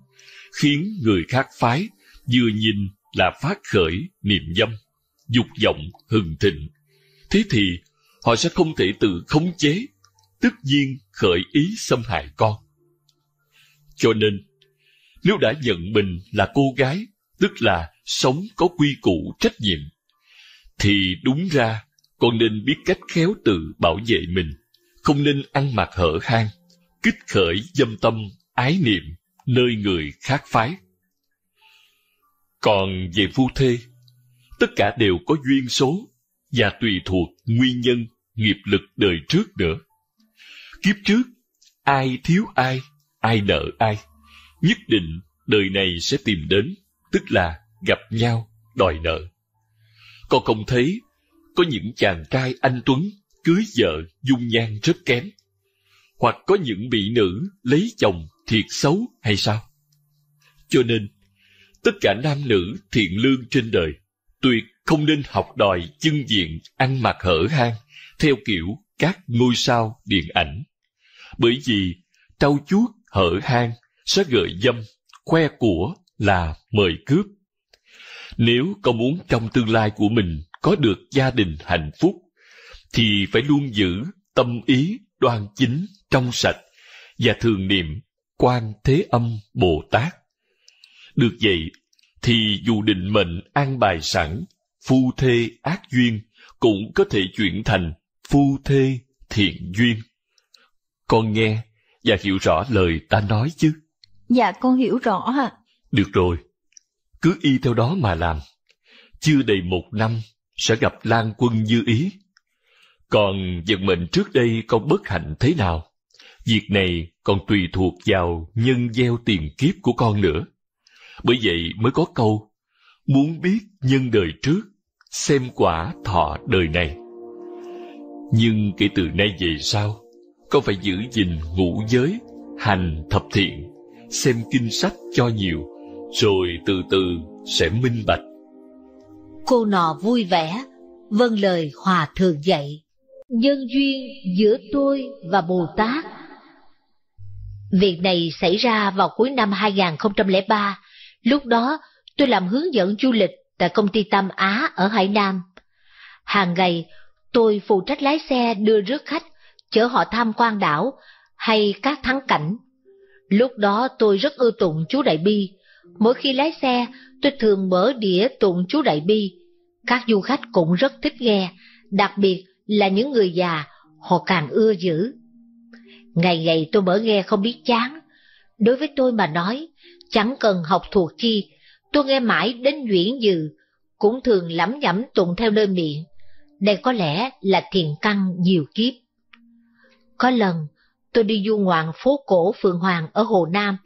khiến người khác phái vừa nhìn là phát khởi niềm dâm, dục vọng hừng thịnh. Thế thì họ sẽ không thể tự khống chế, tất nhiên khởi ý xâm hại con. Cho nên, nếu đã nhận mình là cô gái, tức là sống có quy củ trách nhiệm, thì đúng ra con nên biết cách khéo tự bảo vệ mình, không nên ăn mặc hở hang, kích khởi dâm tâm, ái niệm, nơi người khác phái. Còn về phu thê, tất cả đều có duyên số và tùy thuộc nguyên nhân, nghiệp lực đời trước nữa. Kiếp trước, ai thiếu ai, ai nợ ai, nhất định đời này sẽ tìm đến, tức là gặp nhau, đòi nợ. Con không thấy có những chàng trai anh tuấn cưới vợ dung nhan rất kém hoặc có những bị nữ lấy chồng thiệt xấu hay sao cho nên tất cả nam nữ thiện lương trên đời tuyệt không nên học đòi chân diện ăn mặc hở hang theo kiểu các ngôi sao điện ảnh bởi vì trau chuốt hở hang sẽ gợi dâm khoe của là mời cướp nếu có muốn trong tương lai của mình có được gia đình hạnh phúc thì phải luôn giữ tâm ý đoan chính trong sạch và thường niệm quan thế âm bồ tát được vậy thì dù định mệnh an bài sẵn phu thê ác duyên cũng có thể chuyển thành phu thê thiện duyên con nghe và hiểu rõ lời ta nói chứ dạ con hiểu rõ hả được rồi cứ y theo đó mà làm chưa đầy một năm sẽ gặp lan quân như ý. Còn vận mệnh trước đây con bất hạnh thế nào? Việc này còn tùy thuộc vào nhân gieo tiền kiếp của con nữa. Bởi vậy mới có câu, muốn biết nhân đời trước, xem quả thọ đời này. Nhưng kể từ nay về sau, con phải giữ gìn ngũ giới, hành thập thiện, xem kinh sách cho nhiều, rồi từ từ sẽ minh bạch cô nọ vui vẻ, vâng lời hòa thượng dạy. Nhân duyên giữa tôi và Bồ Tát Việc này xảy ra vào cuối năm 2003, lúc đó tôi làm hướng dẫn du lịch tại công ty Tam Á ở Hải Nam. Hàng ngày, tôi phụ trách lái xe đưa rước khách, chở họ tham quan đảo hay các thắng cảnh. Lúc đó tôi rất ưa tụng chú Đại Bi, Mỗi khi lái xe, tôi thường mở đĩa tụng chú Đại Bi. Các du khách cũng rất thích nghe, đặc biệt là những người già, họ càng ưa dữ. Ngày ngày tôi mở nghe không biết chán. Đối với tôi mà nói, chẳng cần học thuộc chi, tôi nghe mãi đến duyển dừ, cũng thường lẩm nhẩm tụng theo nơi miệng. Đây có lẽ là thiền căn nhiều kiếp. Có lần, tôi đi du ngoạn phố cổ Phượng Hoàng ở Hồ Nam,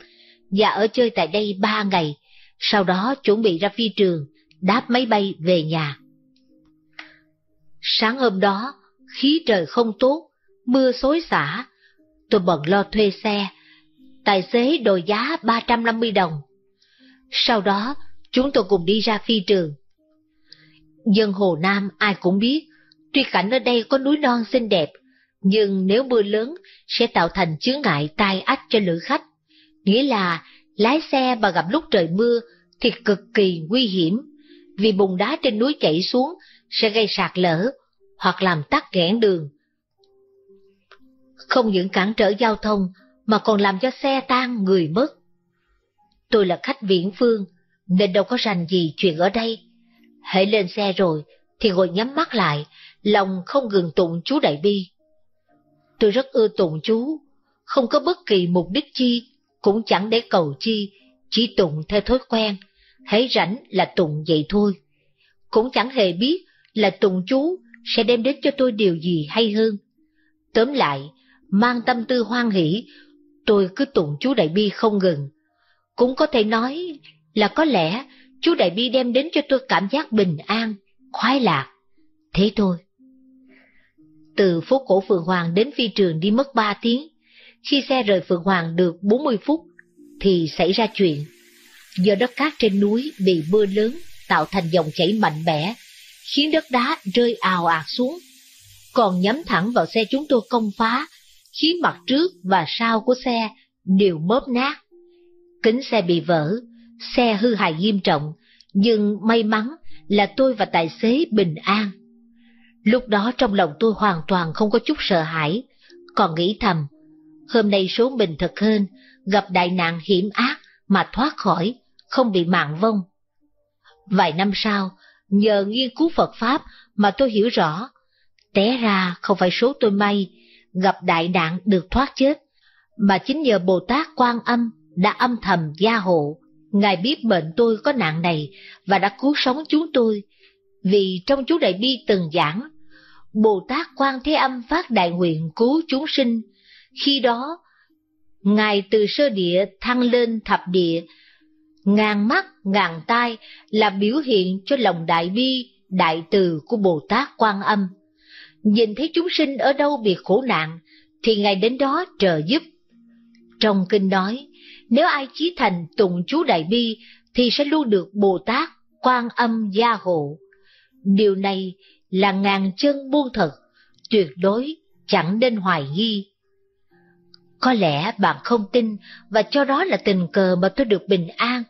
và ở chơi tại đây ba ngày, sau đó chuẩn bị ra phi trường, đáp máy bay về nhà. Sáng hôm đó, khí trời không tốt, mưa xối xả, tôi bận lo thuê xe, tài xế đòi giá 350 đồng. Sau đó, chúng tôi cùng đi ra phi trường. Dân Hồ Nam ai cũng biết, tuy cảnh ở đây có núi non xinh đẹp, nhưng nếu mưa lớn sẽ tạo thành chướng ngại tai ách cho lữ khách. Nghĩa là lái xe mà gặp lúc trời mưa thì cực kỳ nguy hiểm, vì bùn đá trên núi chảy xuống sẽ gây sạt lở hoặc làm tắc nghẽn đường. Không những cản trở giao thông mà còn làm cho xe tan người mất. Tôi là khách viễn phương nên đâu có rành gì chuyện ở đây. Hãy lên xe rồi thì ngồi nhắm mắt lại, lòng không ngừng tụng chú Đại Bi. Tôi rất ưa tụng chú, không có bất kỳ mục đích chi cũng chẳng để cầu chi, chỉ tụng theo thói quen, hãy rảnh là tụng vậy thôi. Cũng chẳng hề biết là tụng chú sẽ đem đến cho tôi điều gì hay hơn. Tóm lại, mang tâm tư hoan hỷ, tôi cứ tụng chú Đại Bi không ngừng. Cũng có thể nói là có lẽ chú Đại Bi đem đến cho tôi cảm giác bình an, khoái lạc. Thế thôi. Từ phố cổ Phượng Hoàng đến phi trường đi mất ba tiếng, khi xe rời Phượng Hoàng được 40 phút, thì xảy ra chuyện. Do đất cát trên núi bị mưa lớn tạo thành dòng chảy mạnh mẽ, khiến đất đá rơi ào ạt xuống, còn nhắm thẳng vào xe chúng tôi công phá, khiến mặt trước và sau của xe đều mớp nát. Kính xe bị vỡ, xe hư hại nghiêm trọng, nhưng may mắn là tôi và tài xế bình an. Lúc đó trong lòng tôi hoàn toàn không có chút sợ hãi, còn nghĩ thầm, Hôm nay số mình thật hơn, gặp đại nạn hiểm ác mà thoát khỏi, không bị mạng vong. Vài năm sau, nhờ nghiên cứu Phật Pháp mà tôi hiểu rõ, té ra không phải số tôi may, gặp đại nạn được thoát chết, mà chính nhờ Bồ Tát Quan Âm đã âm thầm gia hộ. Ngài biết bệnh tôi có nạn này và đã cứu sống chúng tôi, vì trong chú Đại Bi từng giảng, Bồ Tát Quan Thế Âm phát đại nguyện cứu chúng sinh, khi đó, Ngài từ sơ địa thăng lên thập địa, ngàn mắt, ngàn tai là biểu hiện cho lòng đại bi, đại từ của Bồ Tát Quan Âm. Nhìn thấy chúng sinh ở đâu bị khổ nạn, thì Ngài đến đó trợ giúp. Trong kinh nói, nếu ai chí thành tụng chú đại bi, thì sẽ luôn được Bồ Tát Quan Âm gia hộ. Điều này là ngàn chân buông thật, tuyệt đối chẳng nên hoài nghi. Có lẽ bạn không tin và cho đó là tình cờ mà tôi được bình an.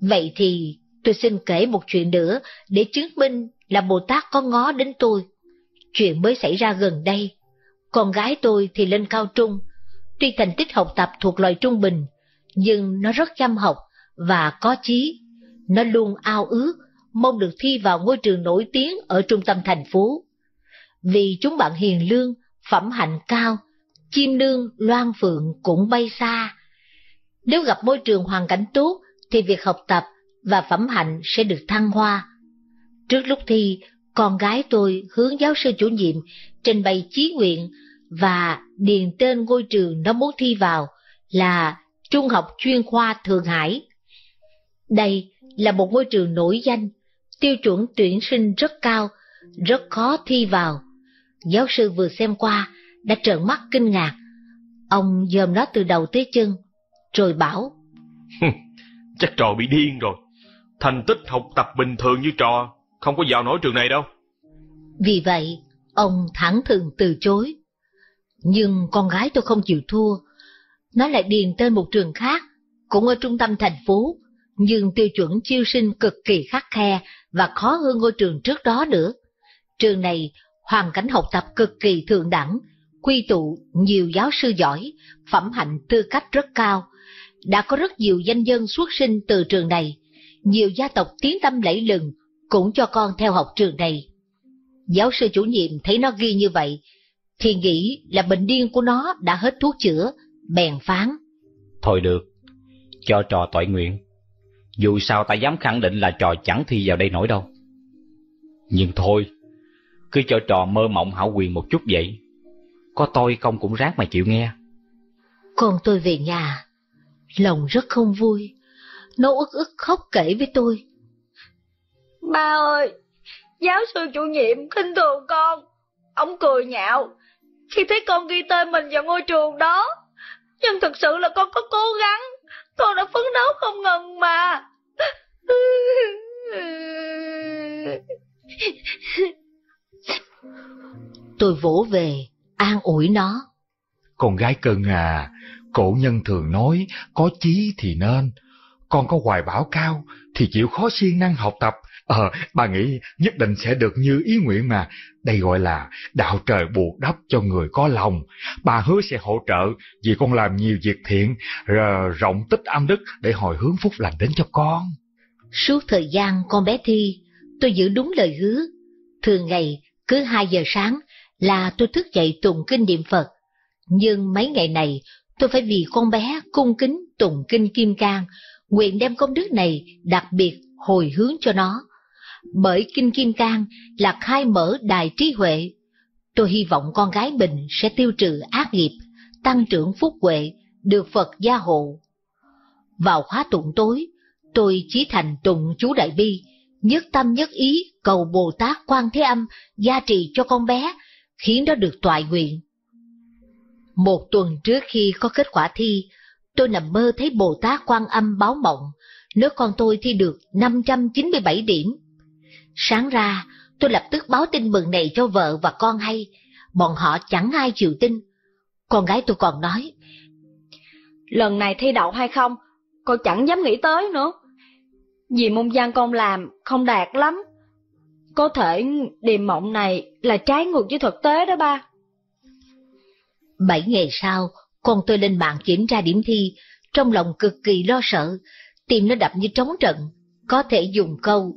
Vậy thì tôi xin kể một chuyện nữa để chứng minh là Bồ Tát có ngó đến tôi. Chuyện mới xảy ra gần đây. Con gái tôi thì lên cao trung. Tuy thành tích học tập thuộc loại trung bình, nhưng nó rất chăm học và có chí. Nó luôn ao ước, mong được thi vào ngôi trường nổi tiếng ở trung tâm thành phố. Vì chúng bạn hiền lương, phẩm hạnh cao, chim đương, loan phượng cũng bay xa. Nếu gặp môi trường hoàn cảnh tốt thì việc học tập và phẩm hạnh sẽ được thăng hoa. Trước lúc thi, con gái tôi hướng giáo sư chủ nhiệm trình bày chí nguyện và điền tên ngôi trường nó muốn thi vào là Trung học chuyên khoa Thượng Hải. Đây là một ngôi trường nổi danh, tiêu chuẩn tuyển sinh rất cao, rất khó thi vào. Giáo sư vừa xem qua đã trợn mắt kinh ngạc. Ông dòm nó từ đầu tới chân, rồi bảo. Chắc trò bị điên rồi. Thành tích học tập bình thường như trò, không có vào nổi trường này đâu. Vì vậy, ông thẳng thừng từ chối. Nhưng con gái tôi không chịu thua. Nó lại điền tên một trường khác, cũng ở trung tâm thành phố, nhưng tiêu chuẩn chiêu sinh cực kỳ khắc khe và khó hơn ngôi trường trước đó nữa. Trường này hoàn cảnh học tập cực kỳ thượng đẳng, quy tụ nhiều giáo sư giỏi, phẩm hạnh tư cách rất cao. Đã có rất nhiều danh dân xuất sinh từ trường này, nhiều gia tộc tiến tâm lẫy lừng cũng cho con theo học trường này. Giáo sư chủ nhiệm thấy nó ghi như vậy, thì nghĩ là bệnh điên của nó đã hết thuốc chữa, bèn phán. Thôi được, cho trò tội nguyện. Dù sao ta dám khẳng định là trò chẳng thi vào đây nổi đâu. Nhưng thôi, cứ cho trò mơ mộng hảo quyền một chút vậy, có tôi công cũng rác mà chịu nghe. Con tôi về nhà, lòng rất không vui, nó ức ức khóc kể với tôi. Ba ơi, giáo sư chủ nhiệm khinh thường con, ông cười nhạo khi thấy con ghi tên mình vào ngôi trường đó. Nhưng thật sự là con có cố gắng, con đã phấn đấu không ngừng mà. tôi vỗ về an ủi nó. Con gái cưng à, cổ nhân thường nói có chí thì nên, con có hoài bão cao thì chịu khó siêng năng học tập. Ờ, bà nghĩ nhất định sẽ được như ý nguyện mà. Đây gọi là đạo trời buộc đắp cho người có lòng. Bà hứa sẽ hỗ trợ vì con làm nhiều việc thiện, rộng tích âm đức để hồi hướng phúc lành đến cho con. Suốt thời gian con bé Thi, tôi giữ đúng lời hứa. Thường ngày, cứ 2 giờ sáng, là tôi thức dậy tụng kinh niệm Phật, nhưng mấy ngày này tôi phải vì con bé cung kính tụng kinh Kim Cang, nguyện đem công đức này đặc biệt hồi hướng cho nó. Bởi kinh Kim Cang là khai mở đài trí huệ, tôi hy vọng con gái mình sẽ tiêu trừ ác nghiệp, tăng trưởng phúc huệ, được Phật gia hộ. Vào khóa tụng tối, tôi chí thành tụng chú Đại Bi, nhất tâm nhất ý cầu Bồ Tát Quan Thế Âm gia trì cho con bé khiến nó được toại nguyện. Một tuần trước khi có kết quả thi, tôi nằm mơ thấy Bồ Tát Quan Âm báo mộng, nếu con tôi thi được 597 điểm. Sáng ra, tôi lập tức báo tin mừng này cho vợ và con hay, bọn họ chẳng ai chịu tin. Con gái tôi còn nói, Lần này thi đậu hay không, con chẳng dám nghĩ tới nữa. Vì môn văn con làm không đạt lắm, có thể điềm mộng này là trái ngược với thực tế đó ba. Bảy ngày sau, con tôi lên mạng kiểm tra điểm thi, trong lòng cực kỳ lo sợ, tim nó đập như trống trận, có thể dùng câu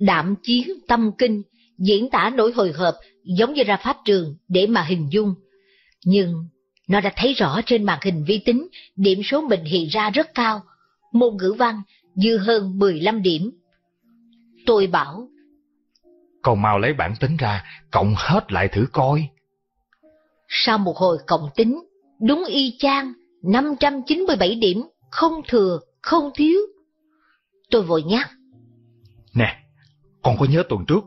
đạm chiến tâm kinh diễn tả nỗi hồi hộp giống như ra pháp trường để mà hình dung. Nhưng nó đã thấy rõ trên màn hình vi tính điểm số mình hiện ra rất cao, môn ngữ văn dư hơn 15 điểm. Tôi bảo, con mau lấy bản tính ra, cộng hết lại thử coi. Sau một hồi cộng tính, đúng y chang, 597 điểm, không thừa, không thiếu. Tôi vội nhắc. Nè, con có nhớ tuần trước,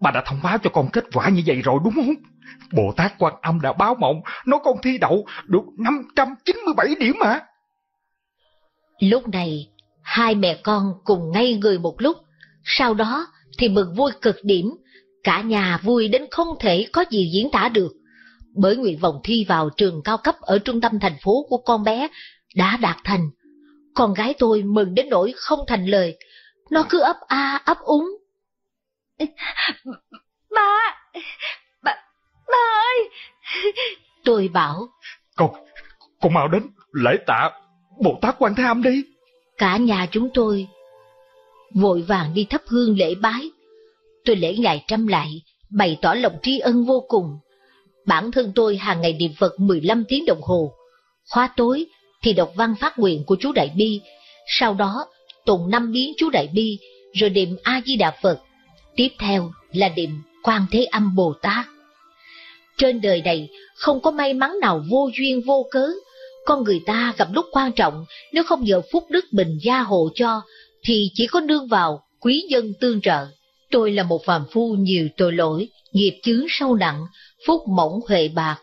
bà đã thông báo cho con kết quả như vậy rồi đúng không? Bồ Tát Quan Âm đã báo mộng, nói con thi đậu được 597 điểm mà. Lúc này, hai mẹ con cùng ngay người một lúc, sau đó thì mừng vui cực điểm, cả nhà vui đến không thể có gì diễn tả được. Bởi nguyện vọng thi vào trường cao cấp ở trung tâm thành phố của con bé đã đạt thành. Con gái tôi mừng đến nỗi không thành lời, nó cứ ấp a ấp úng. (laughs) Ba, ba, ba ơi! (laughs) Tôi bảo. Con, con mau đến lễ tạ Bồ Tát Quan Thế Âm đi. Cả nhà chúng tôi vội vàng đi thắp hương lễ bái. Tôi lễ ngài trăm lại, bày tỏ lòng tri ân vô cùng. Bản thân tôi hàng ngày niệm Phật 15 tiếng đồng hồ. Khóa tối thì đọc văn phát nguyện của chú Đại Bi, sau đó tụng năm biến chú Đại Bi, rồi niệm A-di-đà Phật. Tiếp theo là niệm Quan Thế Âm Bồ Tát. Trên đời này không có may mắn nào vô duyên vô cớ, con người ta gặp lúc quan trọng nếu không nhờ phúc đức bình gia hộ cho thì chỉ có nương vào quý dân tương trợ. Tôi là một phàm phu nhiều tội lỗi, nghiệp chướng sâu nặng, phúc mỏng huệ bạc.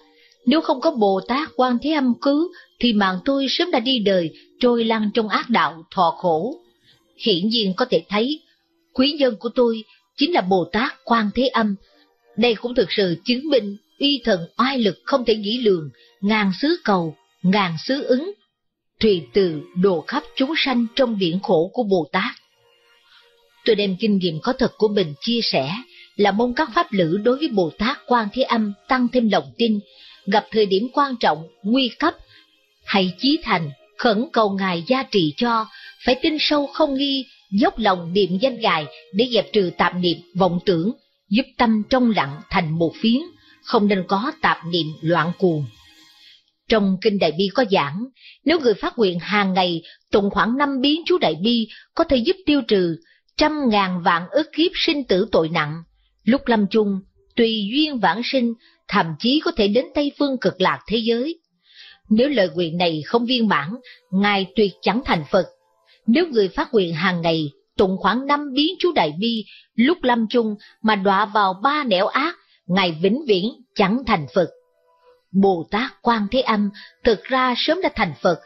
Nếu không có Bồ Tát quan thế âm cứu, thì mạng tôi sớm đã đi đời, trôi lăn trong ác đạo, thọ khổ. Hiển nhiên có thể thấy, quý nhân của tôi chính là Bồ Tát quan thế âm. Đây cũng thực sự chứng minh uy thần oai lực không thể nghĩ lường, ngàn xứ cầu, ngàn xứ ứng, thùy từ đồ khắp chúng sanh trong biển khổ của Bồ Tát. Tôi đem kinh nghiệm có thật của mình chia sẻ là mong các pháp lữ đối với Bồ Tát Quan Thế Âm tăng thêm lòng tin, gặp thời điểm quan trọng, nguy cấp, hãy chí thành, khẩn cầu Ngài gia trì cho, phải tin sâu không nghi, dốc lòng niệm danh Ngài để dẹp trừ tạp niệm, vọng tưởng, giúp tâm trong lặng thành một phiến, không nên có tạp niệm loạn cuồng. Trong Kinh Đại Bi có giảng, nếu người phát nguyện hàng ngày tụng khoảng năm biến chú Đại Bi có thể giúp tiêu trừ trăm ngàn vạn ức kiếp sinh tử tội nặng. Lúc lâm chung, tùy duyên vãng sinh, thậm chí có thể đến Tây Phương cực lạc thế giới. Nếu lời nguyện này không viên mãn, Ngài tuyệt chẳng thành Phật. Nếu người phát nguyện hàng ngày tụng khoảng năm biến chú Đại Bi lúc lâm chung mà đọa vào ba nẻo ác, Ngài vĩnh viễn chẳng thành Phật. Bồ Tát Quan Thế Âm thực ra sớm đã thành Phật,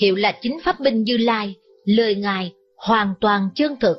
hiệu là chính Pháp Binh Như Lai, lời Ngài hoàn toàn chân thực,